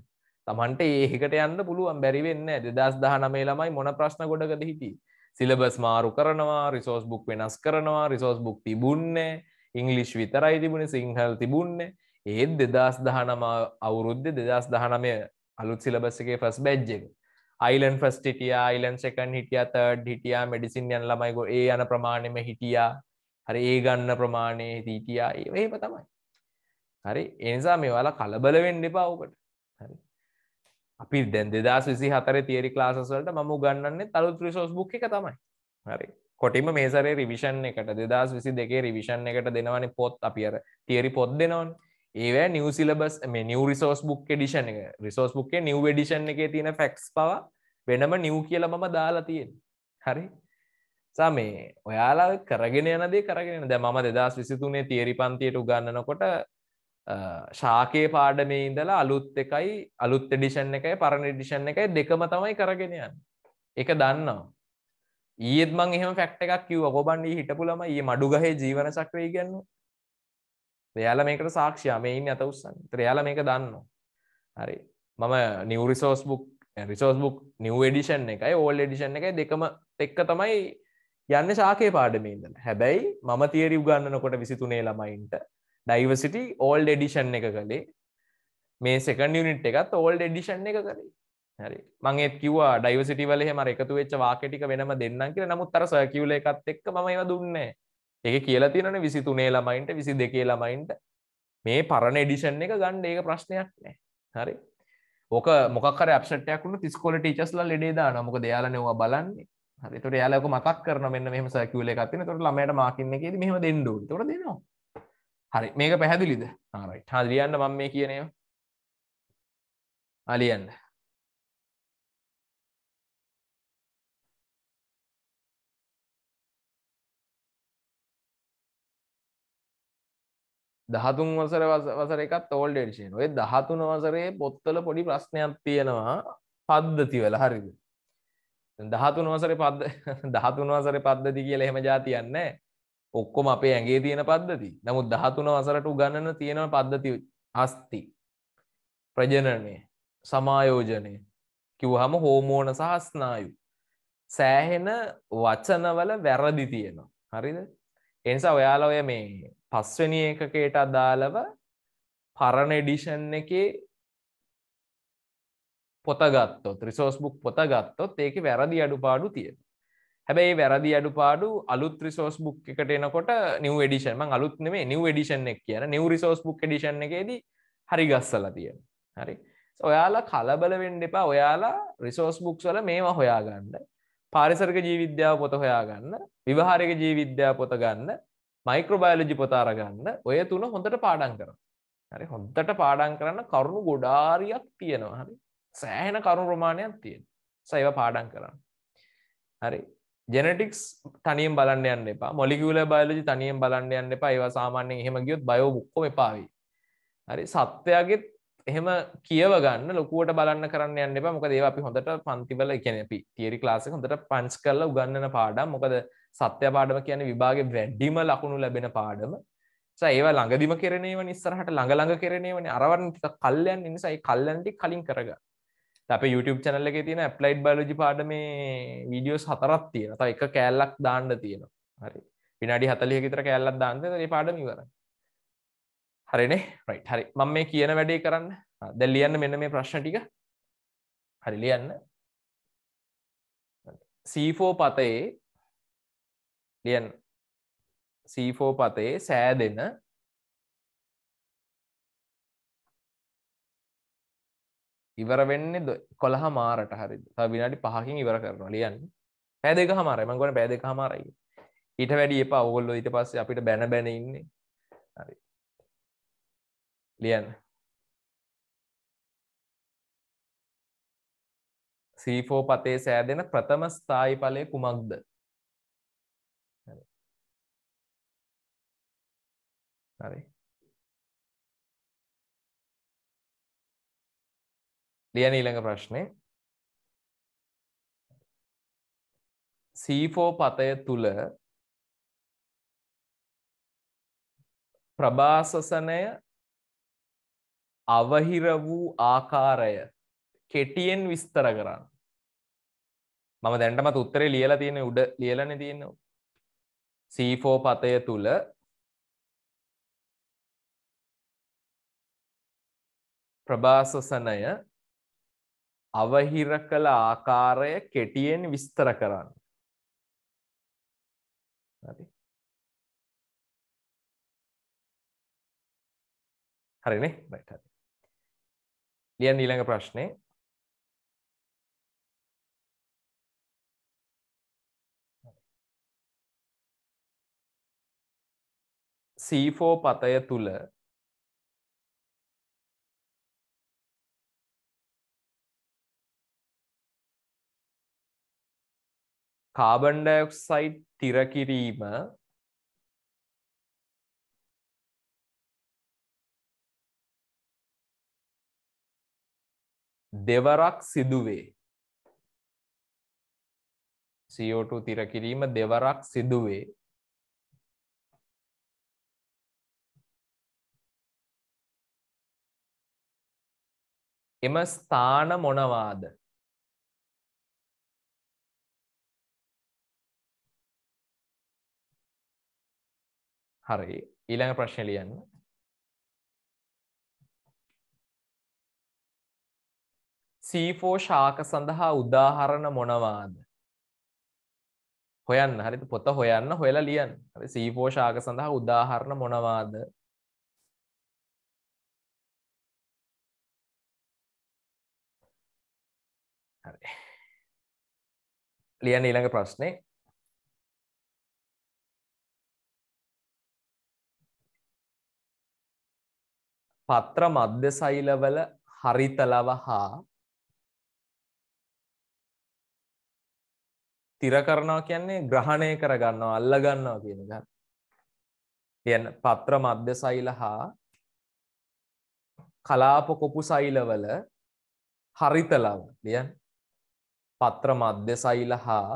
Tamante ඒකට යන්න පුළුවන් බැරි වෙන්නේ නැහැ. 2019 ළමයි මොන ප්‍රශ්න ගොඩකද හිටියේ? සිලබස් මාරු කරනවා, රිසෝස් බුක් වෙනස් කරනවා, රිසෝස් බුක් තිබුණේ ඉංග්ලිෂ් විතරයි තිබුණේ, සිංහල තිබුණේ. ඒත් 2019 අවුරුද්දේ 2019 අලුත් සිලබස් එකේ ෆස්ට් බැච් එක. අයිලන් ෆස්ට් හිටියා, අයිලන් සෙකන්ඩ් හිටියා, තර්ඩ් හිටියා, මෙඩිසින් යන ළමයි ඒ යන ප්‍රමාණයම හිටියා. හරි ඒ ගන්න ප්‍රමාණය හිතීටියා ඒම තමයි හරි එනිසා මේවාලා කලබල වෙන්න එපා ඕකට හරි අපි දැන් දෙදස් විසි හතර තිරි ලාසස්වලට මම ගන්නන්නේ තලුත් රිසෝස් බුක් එක තමයි හරි කොටිම මේසරේ රිවිෂන් එකට දෙදස් විසි දෙකේ රිවිෂන් එකට දෙනවන පොත් අපි අර තිරි පොත් දෙනවන් ඒවැ නිව සිලබස් මේ නිව රිසෝස් බුක් ඩිෂන් එක රිසෝස් බුක්ේ නිව් ඩිෂන් එක තියෙන ෆැක්ස් පවා වෙනම නිව් කියල මම දාලා තියෙන් හරි සා මේ ඔයාලා කරගෙන යනදේ කරගෙන දැ මම දෙදස් විසිතුනේ තේරි පන්තියට උගන්නනකොට ශාකයේ පාඩමේ ඉඳලා අලුත් එකයි අලුත් ඩිෂන් එකයි පරණ ඩිෂන් එකයි දෙකම තමයි කරගෙනයන් එක දන්නවා ඒත් මං එහෙම ෆැක්ට එකක් කිව්ව ගොබන්ඩී හිටපුලම ඒ මඩුගහේ ජීවන සක්‍රය ගන්න දෙයාල මේකට සාක්ෂයාමයින් ඇත උත්සන් ත්‍රයාල මේක දන්නවා හරි මම new resource book resource book new edition එකයි ඕල් ඩිෂන් එක දෙකම එක්ක තමයි යන්න ශාකය පාඩමේද හැබැයි මම තේරි උගන්නනකොට විසිතුනේ ළමයින්ට ඩයිවසිටි ඕල් එඩිෂන් එක කළේ මේ සෙකන් නිියනිට් එකත් ඕල් එඩිෂන් එක කරේ හරි මංඒත් කිවවා ඩයිවසිටි වල හෙම එකතු වෙච්ච වාකටික වෙනම දෙන්න කියෙන නමුත් අර සැකිවල එකත් එක් ම ඒව දුන්නේ එක කියලා තියනන විසිතුනේ ළමයින්ට විසි දෙකේ ළමයින්ට මේ පරණ එඩිෂන් එක ගන්න ඒක ප්‍රශ්නයක් නෑ හරි ඕක මොකර පක්ෂටයක්ුණ තිස්කොල ටීචස්ල ලෙඩේ දාන මොක දෙයාලනවා බලන්නේ හරිතට යාලක මතක් කරන මෙන්න මෙම සැකවල එකත්න තොට ලමට මාකින්න එකෙද මෙම දෙන්නඩු තොට දෙනවා හරි මේක පැහැදිලිද ආරයි හදලියන්න මම මේ කියනය අලියන්න දහතුන් වසර වසර එකත් තෝල් ඩේඩිෂන් ඔය දහතුන වසරේ පොත්තල පොඩි ප්‍රශ්නයක් තියෙනවා පද්ධතිවල හරිද දහතුන් වසර පද්ද දහතුන් වසර පද්ධති කියල එහෙම ජාතියන්න ඔක්කොම අපේ ඇගේ තියෙන පද්ධති නමුත් දහතුන වසරට උගණන තියෙන පද්ධති අස්ති ප්‍රජනනය සමායෝජනය කිව්හම හෝමෝන සහස්නායු සෑහෙන වචනවල වැරදි තියෙනවා හරිද එනිසා ඔයාලොය මේ පස්වනි එකකේට අදාළව පරණ එඩිෂන් එකේ පොතගත්තොත් රිසෝස් බුක් පොතගත්තොත් ඒක වැරදි අඩුපාඩු තියෙන හැබැයි වැරදි අඩුපාඩු අලුත් රිසෝස් බුක් එකට එනකොට නිව ඩිෂන් අලුත් මේ නිව ඩිෂන් එක කියන නිව රිසෝස් බුක් ඩිෂන් එකේදී හරි ගස්සල තියෙන හරි ඔයාලා කලබල වෙන්න එපා ඔයාලා රිසෝස් බුක්ස් වල මේවා හොයාගන්න පාරිසර්ක ජීවිද්‍යාව පොත හොයාගන්න විවාහරක ජීවිද්‍යාව පොත ගන්න මයික්‍රබයලජි පොතාරගන්න ඔය තුන හොඳට පාඩන් කරන හරි හොන්දට පාඩන් කරන්න කරුණු ගොඩාරියක් තියෙනවා හරි සෑහෙන කරුණු ප්‍රමාණයක් තියෙන සයිව පාඩන් කරන්න හරි ජෙනටික්ස් තනියම් බලන්න යන්න එපා මොලිකවල බයලජි තනියම් බලන්න යන්න එපා ඒවා සාමාන්‍යෙන් එහෙම ගියොත් බයෝ බොක්කොම එපාවී හරි සත්‍යයගෙත් එහෙම කියව ගන්න ලොකුවට බලන්න කරන්න යන්න එපා මොකද ඒවා අපි හොඳට පන්තිවල කියන අපි තියරි ක්ලාස හොඳට පංච් කරලා උගන්නන පාඩම් මොකද සත්‍ය පාඩම කියන්නේ විභාගේ වැඩිම ලකුණු ලැබෙන පාඩම ඒවා ළඟදිම කරනව නිස්සරහට ළඟ ළඟ කරනවන අරවරන් ටික කල්ලයන් නිසායි කල්ලන්ටි කලින් කරගන්න අප YouTube චැනල්ල එක තියෙන ඇප්ලයිඩ් බලජි පාඩ මේ වීඩියෝස් හතරත් තියෙන තව එක කෑල්ලක් දාන්න තියෙනවා හරි විනාඩි හතලිය විතර කෑල්ලක් දාන්න ඒ පාඩම ඉවර හරිනේ රයිට් හරි මම මේ කියන වැඩේ කරන්න දැන් ලියන්න මෙන්න මේ ප්‍රශ්න ටික හරි ලියන්න C4 පතේ ලියන්න C4 පතේ සෑදෙන ඉවර වෙන්නේ කොළහ මාරට හරි විනාඩි පහකින් ඉවර කරනවා ලියන් පැදක හමාරම ගොන පැදක හමාරයි ඊට වැඩි එපා ඔවල්ල ඊට පස්සේ අපිට බැන බැන ඉන්නේ හරි ලියන්න සීෆෝ පතේ සෑදෙන ප්‍රථම ස්ථායි පලය කුමක්ද හරි ලියන ඊළඟ ප්‍රශ්නේ C4 පතය තුල ප්‍රභාසසනය අවහිර වූ ආකාරය කෙටියෙන් විස්තර කරන්න. මම දැන්ටමත් උත්තරේ ලියලා තියෙන උඩ ලියලානේ තියෙන්නේ. C4 පතය තුල ප්‍රභාසසනය අවහිර කළ ආකාරය කෙටියෙන් විස්තර කරන්න. හරිනේ බයිට හරි. ලියන් ඊළඟ ප්‍රශ්නේ C4 පතය තුල කාබන්ඩයොක්සයිට් තිරකිරීම දෙවරක් සිදුවේ CO2 තිරකිරීම දෙවරක් සිදුවේ එම ස්ථාන මොනවාද හරි ඊළඟ ප්‍රශ්න ලියන්න සීෆෝ ශාක සඳහා උදාහරණ මොනවාද හොයන්න හරි පොත හොයන්න හොයලා ලියන් සීෆෝ ශාක සඳහා උදාහරණ මොනවාද ලියන් ඊළඟ ප්‍රශ්නේ පත්‍ර මධ්‍ය සෛලවල හරිතලව හා තිර කරනවා කියන්නේ ග්‍රහණය කරගන්නවා අල්ල ගන්නවා කියන එක. කියන්න පත්‍ර මධ්‍ය සෛල හා කලාප කොපු සෛලවල හරිතලව ලියන් පත්‍ර මධ්‍ය සෛල හා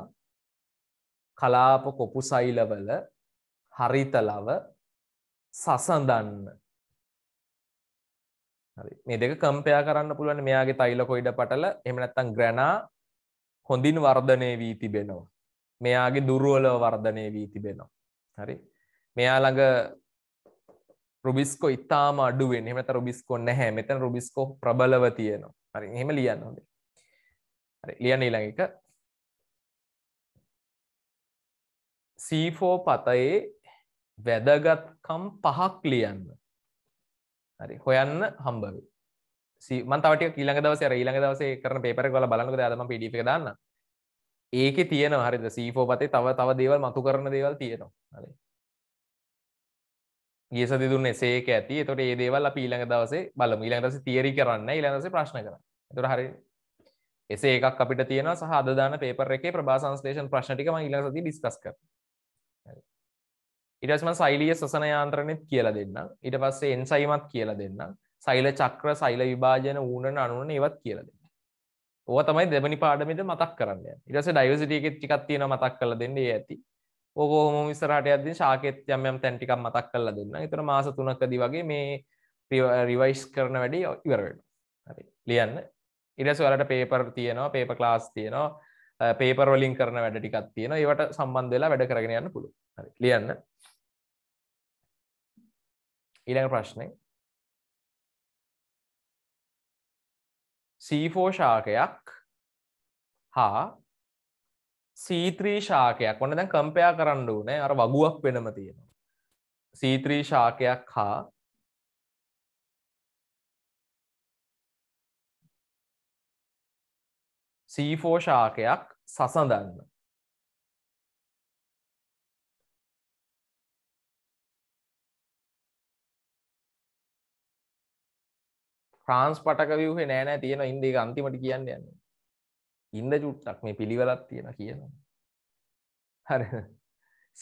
කලාප කොපු සෛලවල හරිතලව සසඳන්න මේ දෙක කම්පයා කරන්න පුළුවන් මෙයාගේ තයිලකොයිඩ පටල එහෙම නැත්නම් ග්‍රැනා හොඳින් වර්ධනය වී තිබෙනවා. මෙයාගේ දුර්වලව වර්ධනය වී තිබෙනවා. හරි. මෙයා ළඟ රුබිස්කෝ ඉතාම අඩු වෙන්නේ. එහෙම නැත්නම් රුබිස්කෝ නැහැ. මෙතන රුබිස්කෝ ප්‍රබලව තියෙනවා. හරි. එහෙම ලියන්න හොඳයි. හරි. ලියන්න ඊළඟ එක. C4 පතයේ වැදගත්කම් පහක් ලියන්න. හරි හොයන්න හම්බවි මන්තවට කියලඟ දවස ඊළඟ දවසේ කරන පේපර කොල බලන්නක දම පිඩි එක දන්න ඒක තියෙන හරිද සීෆෝ පතේ තව තව දේවල් මතු කරන දේවල් තියෙනවා හරි ගිය සති දුන්න එසේක ඇති තොට ඒ දේවල් අප ඊළඟ දවසේ බලම ඊළඟටස තිේරි කරන්න ඊළඟසේ ප්‍රශ්න කර තුර හරි එසේ එකක් අපිට තියෙන සහදාන පේපර එක ප්‍රභාසංස්ලේෂන් ප්‍රශ්ටිකම ඉලසති ඩිස්කස් කර ඉටස්ම සයිලිය සසන යාන්ත්‍රණයත් කියලා දෙන්න ඉට පස්සේ එන්සයිමත් කියලා දෙන්න සයිල චක්‍ර සයිල විභාජන ඌනන අනුවන ඒවත් කියලා දෙන්න ඕ තමයි දෙමනි පාඩමිට මතක් කරන්න ඉටස ඩයිවසිටියක ටිකත්තියන මතක් කල දෙන්න ඇති ඕහොම විස්සරට අද ශාකෙත් යම් තැන්ටිකක් මතක් කල දෙන්න එතර මාස තුනකදි වගේ මේ රිවයිස් කරන වැඩි ඉවරෙන ලියන්න ඉරස වලට පේපර් තියනවා පේප ලාස් තියනවා පේපරොලින් කරන වැඩටිකත් තියෙන ඒවට සම්බන්ධ වෙලා වැඩ කරගෙන යන්න පුළු ලියන්න ඊළඟ ප්‍රශ්නය සීෆෝ ශාකයක් හා සීත්‍රී ශාකයක් ඔන්න දැන් කම්පයා කරන්න ඕනෑ අර වගුවක් වෙනම තියෙනවා සීත්‍රී ශාකයක් හා සීෆෝ ශාකයක් සසඳන්න ෆ්‍රාන්ස් පටක විව්හ නෑනෑ තියෙන ඉන්දේ අන්තිමට කියන්න යන්න ඉන්ද චුට්ටක් මේ පිළිවෙලත් තියෙන කියනවා හරි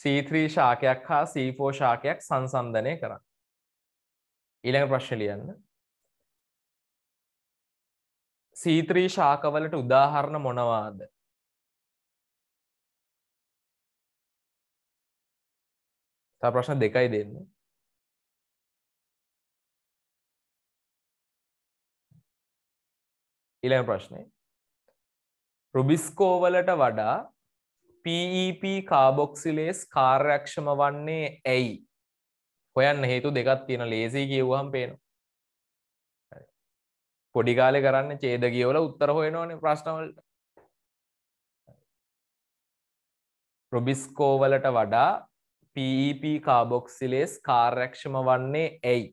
සීත්‍රී ශාකයක් හා සීපෝ ශාකයක් සංසන්ධනය කරන්න ඊළඟ ප්‍රශ්න ලියන්න සීත්‍රී ශාකවලට උදාහරණ මොනවාද තා ප්‍රශ්න දෙකයි දෙන්නේ ඊළඟ ප්‍රශ්නේ රුබිස්කෝ වලට වඩා PEP කාබොක්සිලේස් e කාර්යක්ෂම වන්නේ ඇයි හොයන්න හේතු දෙකක් තියෙන ලේසි කියවුවහම පේනවා පොඩි කාලේ කරන්න ඡේද කියවලා උත්තර හොයනවනේ ප්‍රශ්න වලට රුබිස්කෝ වලට වඩා PEP කාබොක්සිලේස් e කාර්යක්ෂම වන්නේ ඇයි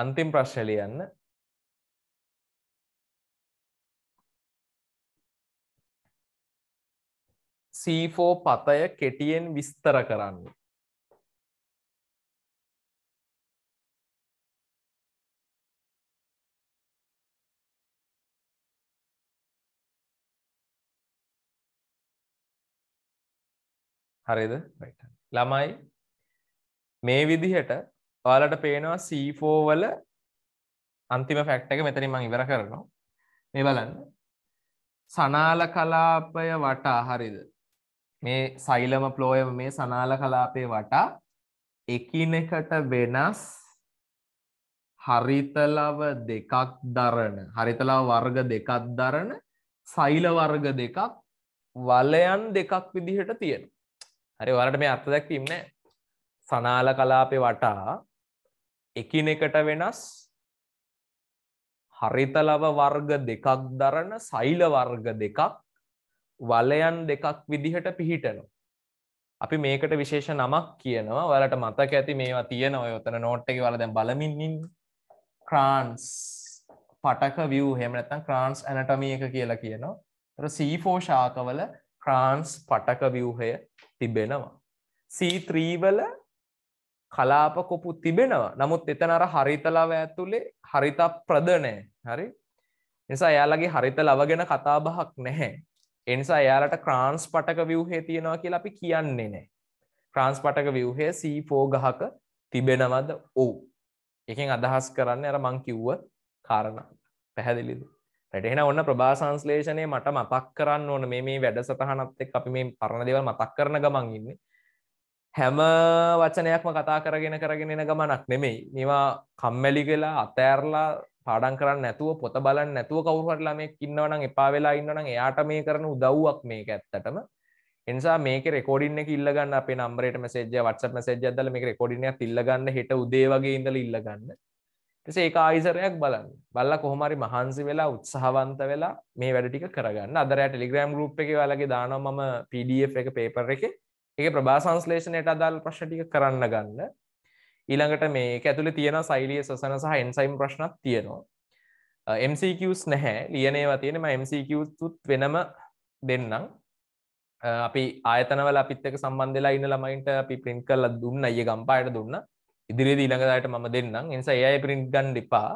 අන්තිම ප්‍රශ්න ලියන්න C4 පතය කෙටියෙන් විස්තර කරන්න හරිද ළමයි මේ විදිහට ඔයාලට පේනවා C4 වල අන්තිම ෆැක්ට් එක මෙතනින් මම ඉවර කරනවා. මේ බලන්න. සනාල කලාපය වටා හරිද? මේ සෛලම ෆ්ලෝය මේ සනාල කලාපයේ වටා එකිනෙකට වෙනස් හරිතලව දෙකක් දරන හරිතලව වර්ග දෙකක් දරන සෛල වර්ග දෙකක් වලයන් දෙකක් විදිහට තියෙන. හරි ඔයාලට මේ අර්ථ දැක්වීම නෑ. සනාල කලාපේ වටා එකිනෙකට වෙනස් හරිතලව වර්ග දෙකක් දරන සෛල වර්ග දෙකක් වලයන් දෙකක් විදිහට පිහිටනවා. අපි මේකට විශේෂ නමක් කියනවා වලට මතක ඇති මේවා තියෙන ඔය ඔතන නෝට් එක වල දැන් බලමින්ින් ක්‍රාන්ස් පටක විය් හෙම නැත්තම් ක්‍රාන්ස් ඇනටමී එක කියලා කියනවා. තර සීෆෝ ශාකවල ක්‍රාන්ස් පටක ව්‍යූහය තිබෙනවා. සීත්‍රීවල කලාප කොපු තිබෙනවා නමුත් එතන අර හරිතලව ඇතුලේ හරිතා ප්‍රදනෑ හරි නිසා එයාලගේ හරිත ලව ගැන කතාබහක් නැහැ එනිසා එයාලට ක්‍රාන්ස් පටක විව්හේ තියෙනවා කියලා අපි කියන්නේ නෑ ක්‍රාන්ස් පටක විව්හේ සීෆෝ ගහක තිබෙනවද ඔව් එකෙන් අදහස් කරන්න අර මං කිව්ව කාරණ පැහැදිලිද රටහෙන ඔන්න ප්‍රභාසංස්ලේෂණය මට මතක් කරන්න ඕන මේ මේ වැඩ සතහනත් එක් අපි මේ පරණ දෙවල් මතක් කරන ගමන් ඉන්නේ හැම වචනයක්ම කතා කරගෙන කරගෙන එන ගමනක් නෙමෙයි මේවා කම්මැලි වෙලා අතෑරලා පාඩම් කරන්න නැතුව පොත බලන්න නැතුව කවුරුහට ළමෙක් ඉන්නවනම් එපා වෙලා ඉන්නවනම් එයාට මේ කරන උදව්වක් මේක ඇත්තටම එනිසා මේක රෙකෝඩින් එක ඉල්ලගන්න අපේ නම්බරේට මැසේජ් WhatsApp මැසේජ් එකක් දාලා මේක රෙකෝඩින් එකක් ඉල්ලගන්න හෙට උදේ වගේ ඉඳලා ඉල්ලගන්න එසේ ඒක ආයිසරයක් බලන්න බල්ලා කොහොමරි මහන්සි වෙලා උත්සාහවන්ත වෙලා මේ වැඩ ටික කරගන්න අදරයා ටෙලිග්‍රෑම් ගරුප් එක වලගේ දානවා මම PDF එක පේපර් එකේ ඒක ප්‍රභා සංස්ලේෂණයට අදාළ ප්‍රශ්න ටික කරන්න ගන්න. ඊළඟට මේක ඇතුලේ තියෙන සෛලීය සසන සහ එන්සයිම් ප්‍රශ්නත් තියෙනවා. MCQs නැහැ. ලියන ඒවා තියෙන මම MCQs තුත් වෙනම දෙන්නම්. අපි ආයතනවල අපිත් එක්ක සම්බන්ධ වෙලා ඉන්න ළමයින්ට අපි print කරලා දුන්න අයිය ගම්පායට දුන්න. ඉදිරියේදී ඊළඟ දායට මම දෙන්නම්. ඒ නිසා ඒ අය print ගන්න එපා.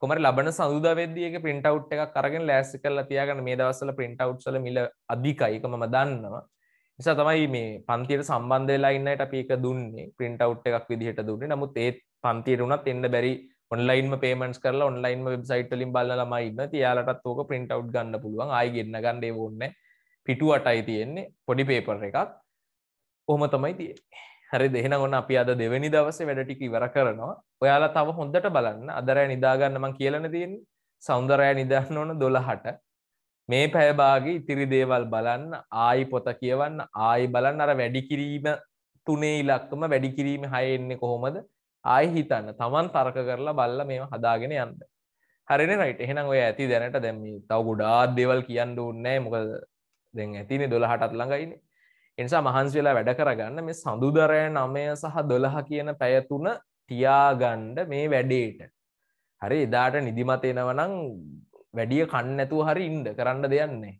කොමට ලබන සඳුදා වෙද්දියක පින්ටව් එකක් කරගෙන ලෑසි කරලා තියාගන්න මේ දවස්සල පින්ටව්සල මිල අධිකයිකම දන්නවා නිසා තමයි මේ පන්තියට සම්බන්ධ වෙලා ඉන්නට අපි එක දුන්නේ print out එකක් විදිහට දුන්නේ. නමුත් ඒ පන්තියට උනත් එන්න බැරි ඔන්ලයින්ම පේමන්ට්ස් කරලා ඔන්ලයින්ම වෙබ්සයිට් වලින් බලන ළමයි ඉන්න. තියාලටත් ඕක print out ගන්න පුළුවන්. ආයෙ ගෙන්න ගන්න ඒව ඕනේ. පිටු 8යි තියෙන්නේ. පොඩි paper එකක්. ඔහොම තමයි තියෙන්නේ. හරි දෙහෙන ඔන්න අපි අද දෙවැනි දවසේ වැඩ ටික ඉවර කරනවා. ඔයාලා තව හොඳට බලන්න. අදරෑ නිදාගන්න මං කියලානේ තියෙන්නේ. සෞන්දරය නිදාන්න ඕන 12ට. මේ පැයභාගේ ඉතිරි දේවල් බලන්න ආයි පොත කියවන්න ආයි බලන්න අර වැඩිකිරීම තුනේ ඉලක්කම වැඩිකිරීම හයෙන්නේ කොහොමද ආයි හිතන්න තමන් තර්ක කරලා බල්ල මේ හදාගෙන යන්න හරින රයිට එහෙනම් ඔය ඇති දැනට දැම තව ගොඩාත් දෙවල් කියන්න ඕන්නෑ මොකද දෙ ඇතිනේ දොළහටත් ළඟයින එනිසා මහන්ස වෙලා වැඩ කරගන්න මේ සඳුදරය නමය සහ දොළහ කියන පැයතුන තියාගණ්ඩ මේ වැඩේට හරි එදාට නිදිමතෙනවනං වැඩිය කන්න නැතුව හරි ඉන්ඩ කරන්න දෙයන්නේ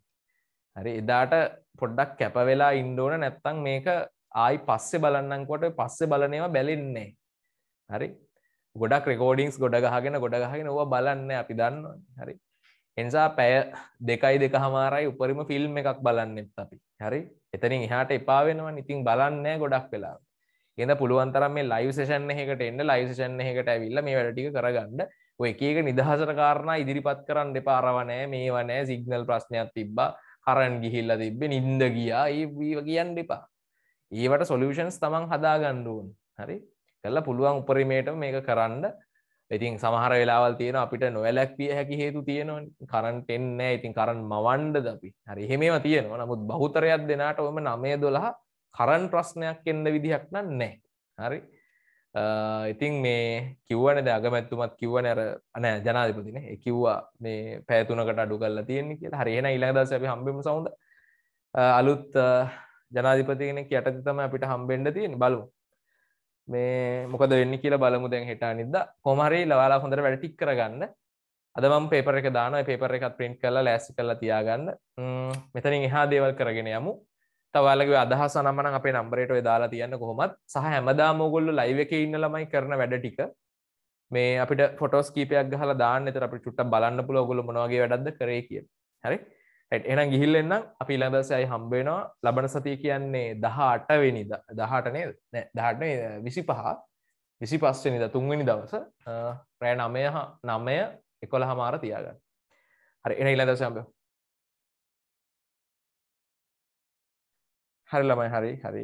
හරි එදාට පොඩ්ඩක් කැප වෙලා ඉන්ඩෝන නැත්තං මේක ආයි පස්සෙ බලන්නකොට පස්සෙ බලනවා බැලෙන්නේ හරි ගොඩක් රෙකෝඩිංස් ගොඩ ගහගෙන ගොඩ ගහගෙන ඕවා බලන්න අපි දන්න හරි එනිසා පැය දෙකයි දෙක හමාරයි උපරිම ෆිල්ම් එකක් බලන්නෙත් අපි හරි එතනින් එහාට එපා වෙනවා ඉතින් බලන්න ගොඩක් වෙලා එඳ පුළුවන්තරම් මේ ලයිව් සේෂන් එකට එන්න ලයිව් සේෂන් එකට ඇවිල්ල මේ වැඩටික කරගන්න ඔය එක එක නිදහසට කාරණා ඉදිරිපත් කරන්න එපා අරවනෑ මේවනෑ සිග්නල් ප්‍රශ්නයක් තිබ්බා කරන් ගිහිල්ල තිබ්බේ නින්ද ගියා ඒ කියන්න එපා ඒවට සොලියෂන්ස් තමන් හදාගණ්ඩුවන් හරි කල්ලා පුළුවන් උපරිමේට මේක කරන්න ඉතින් සමහර වෙලාවල් තියෙන අපිට නොවැලැක්විය හැකි හේතු තියෙනවන් කරන්ට එන්නෑ ඉතින් කරන් මවන්ඩද අපි හරි එහෙම තියෙනවා නමුත් බහුතරයක් දෙනාට ඔම නමය දොළහ කරන් ප්‍රශ්නයක් එන්න විදිහක් නන්නේ හරි ඉතින් මේ කිව්වන ද අගමැත්තුමත් කිව්වන අර අනෑ ජනාධපතින කිව්වා මේ පැතුනකට අඩු කල්ලා තියෙන කිය හරිෙන ඉලදස අපි හම්බිම සවුන්ද අලුත් ජනාධිපතිගෙන යටති තම අපිට හම්බෙන්ඩ තියෙන බලු මේ මොකද වෙන්න කියලා බලමු දැන් හිටා නිද කොමරි ලවාලා හොඳර වැඩටික් කරගන්න අදම පේපර එක දාන පේපර එකත් ප්‍රින්ට් කරලා ලෑසි කරලා තියාගන්න මෙතනින් එහා දේවල් කරගෙන යමු තවාලගේ අදහස නමන අපේ නම්බරේට දාලා තියන්න කොහොමත් සහ හැමදාමෝගොල්ලු ලයිව එක ඉන්න ළමයි කරන වැඩ ටික මේ අපිට ෆොටෝස් කීපයක් ගහලා දාන්න එතර අපි චුට්ටක් බලන්න පුළුවන් ඔයගොල්ලෝ මොන වගේ වැඩක්ද කරේ කියලා. හරි? රයිට් එහෙනම් ගිහිල්ලා එන්නම් අපි ඊළඟ දවසේ ආයි හම්බ වෙනවා. ලබන සතිය කියන්නේ 18 වෙනිදා 18 නේද? නෑ 18 නේද 25 25 වෙනිදා තුන්වෙනි දවස රෑ 9 9 11 මාර තියාගන්න. හරි එහෙනම් ඊළඟ දවසේ හම්බෙමු. හරි ළමයි හරි හරි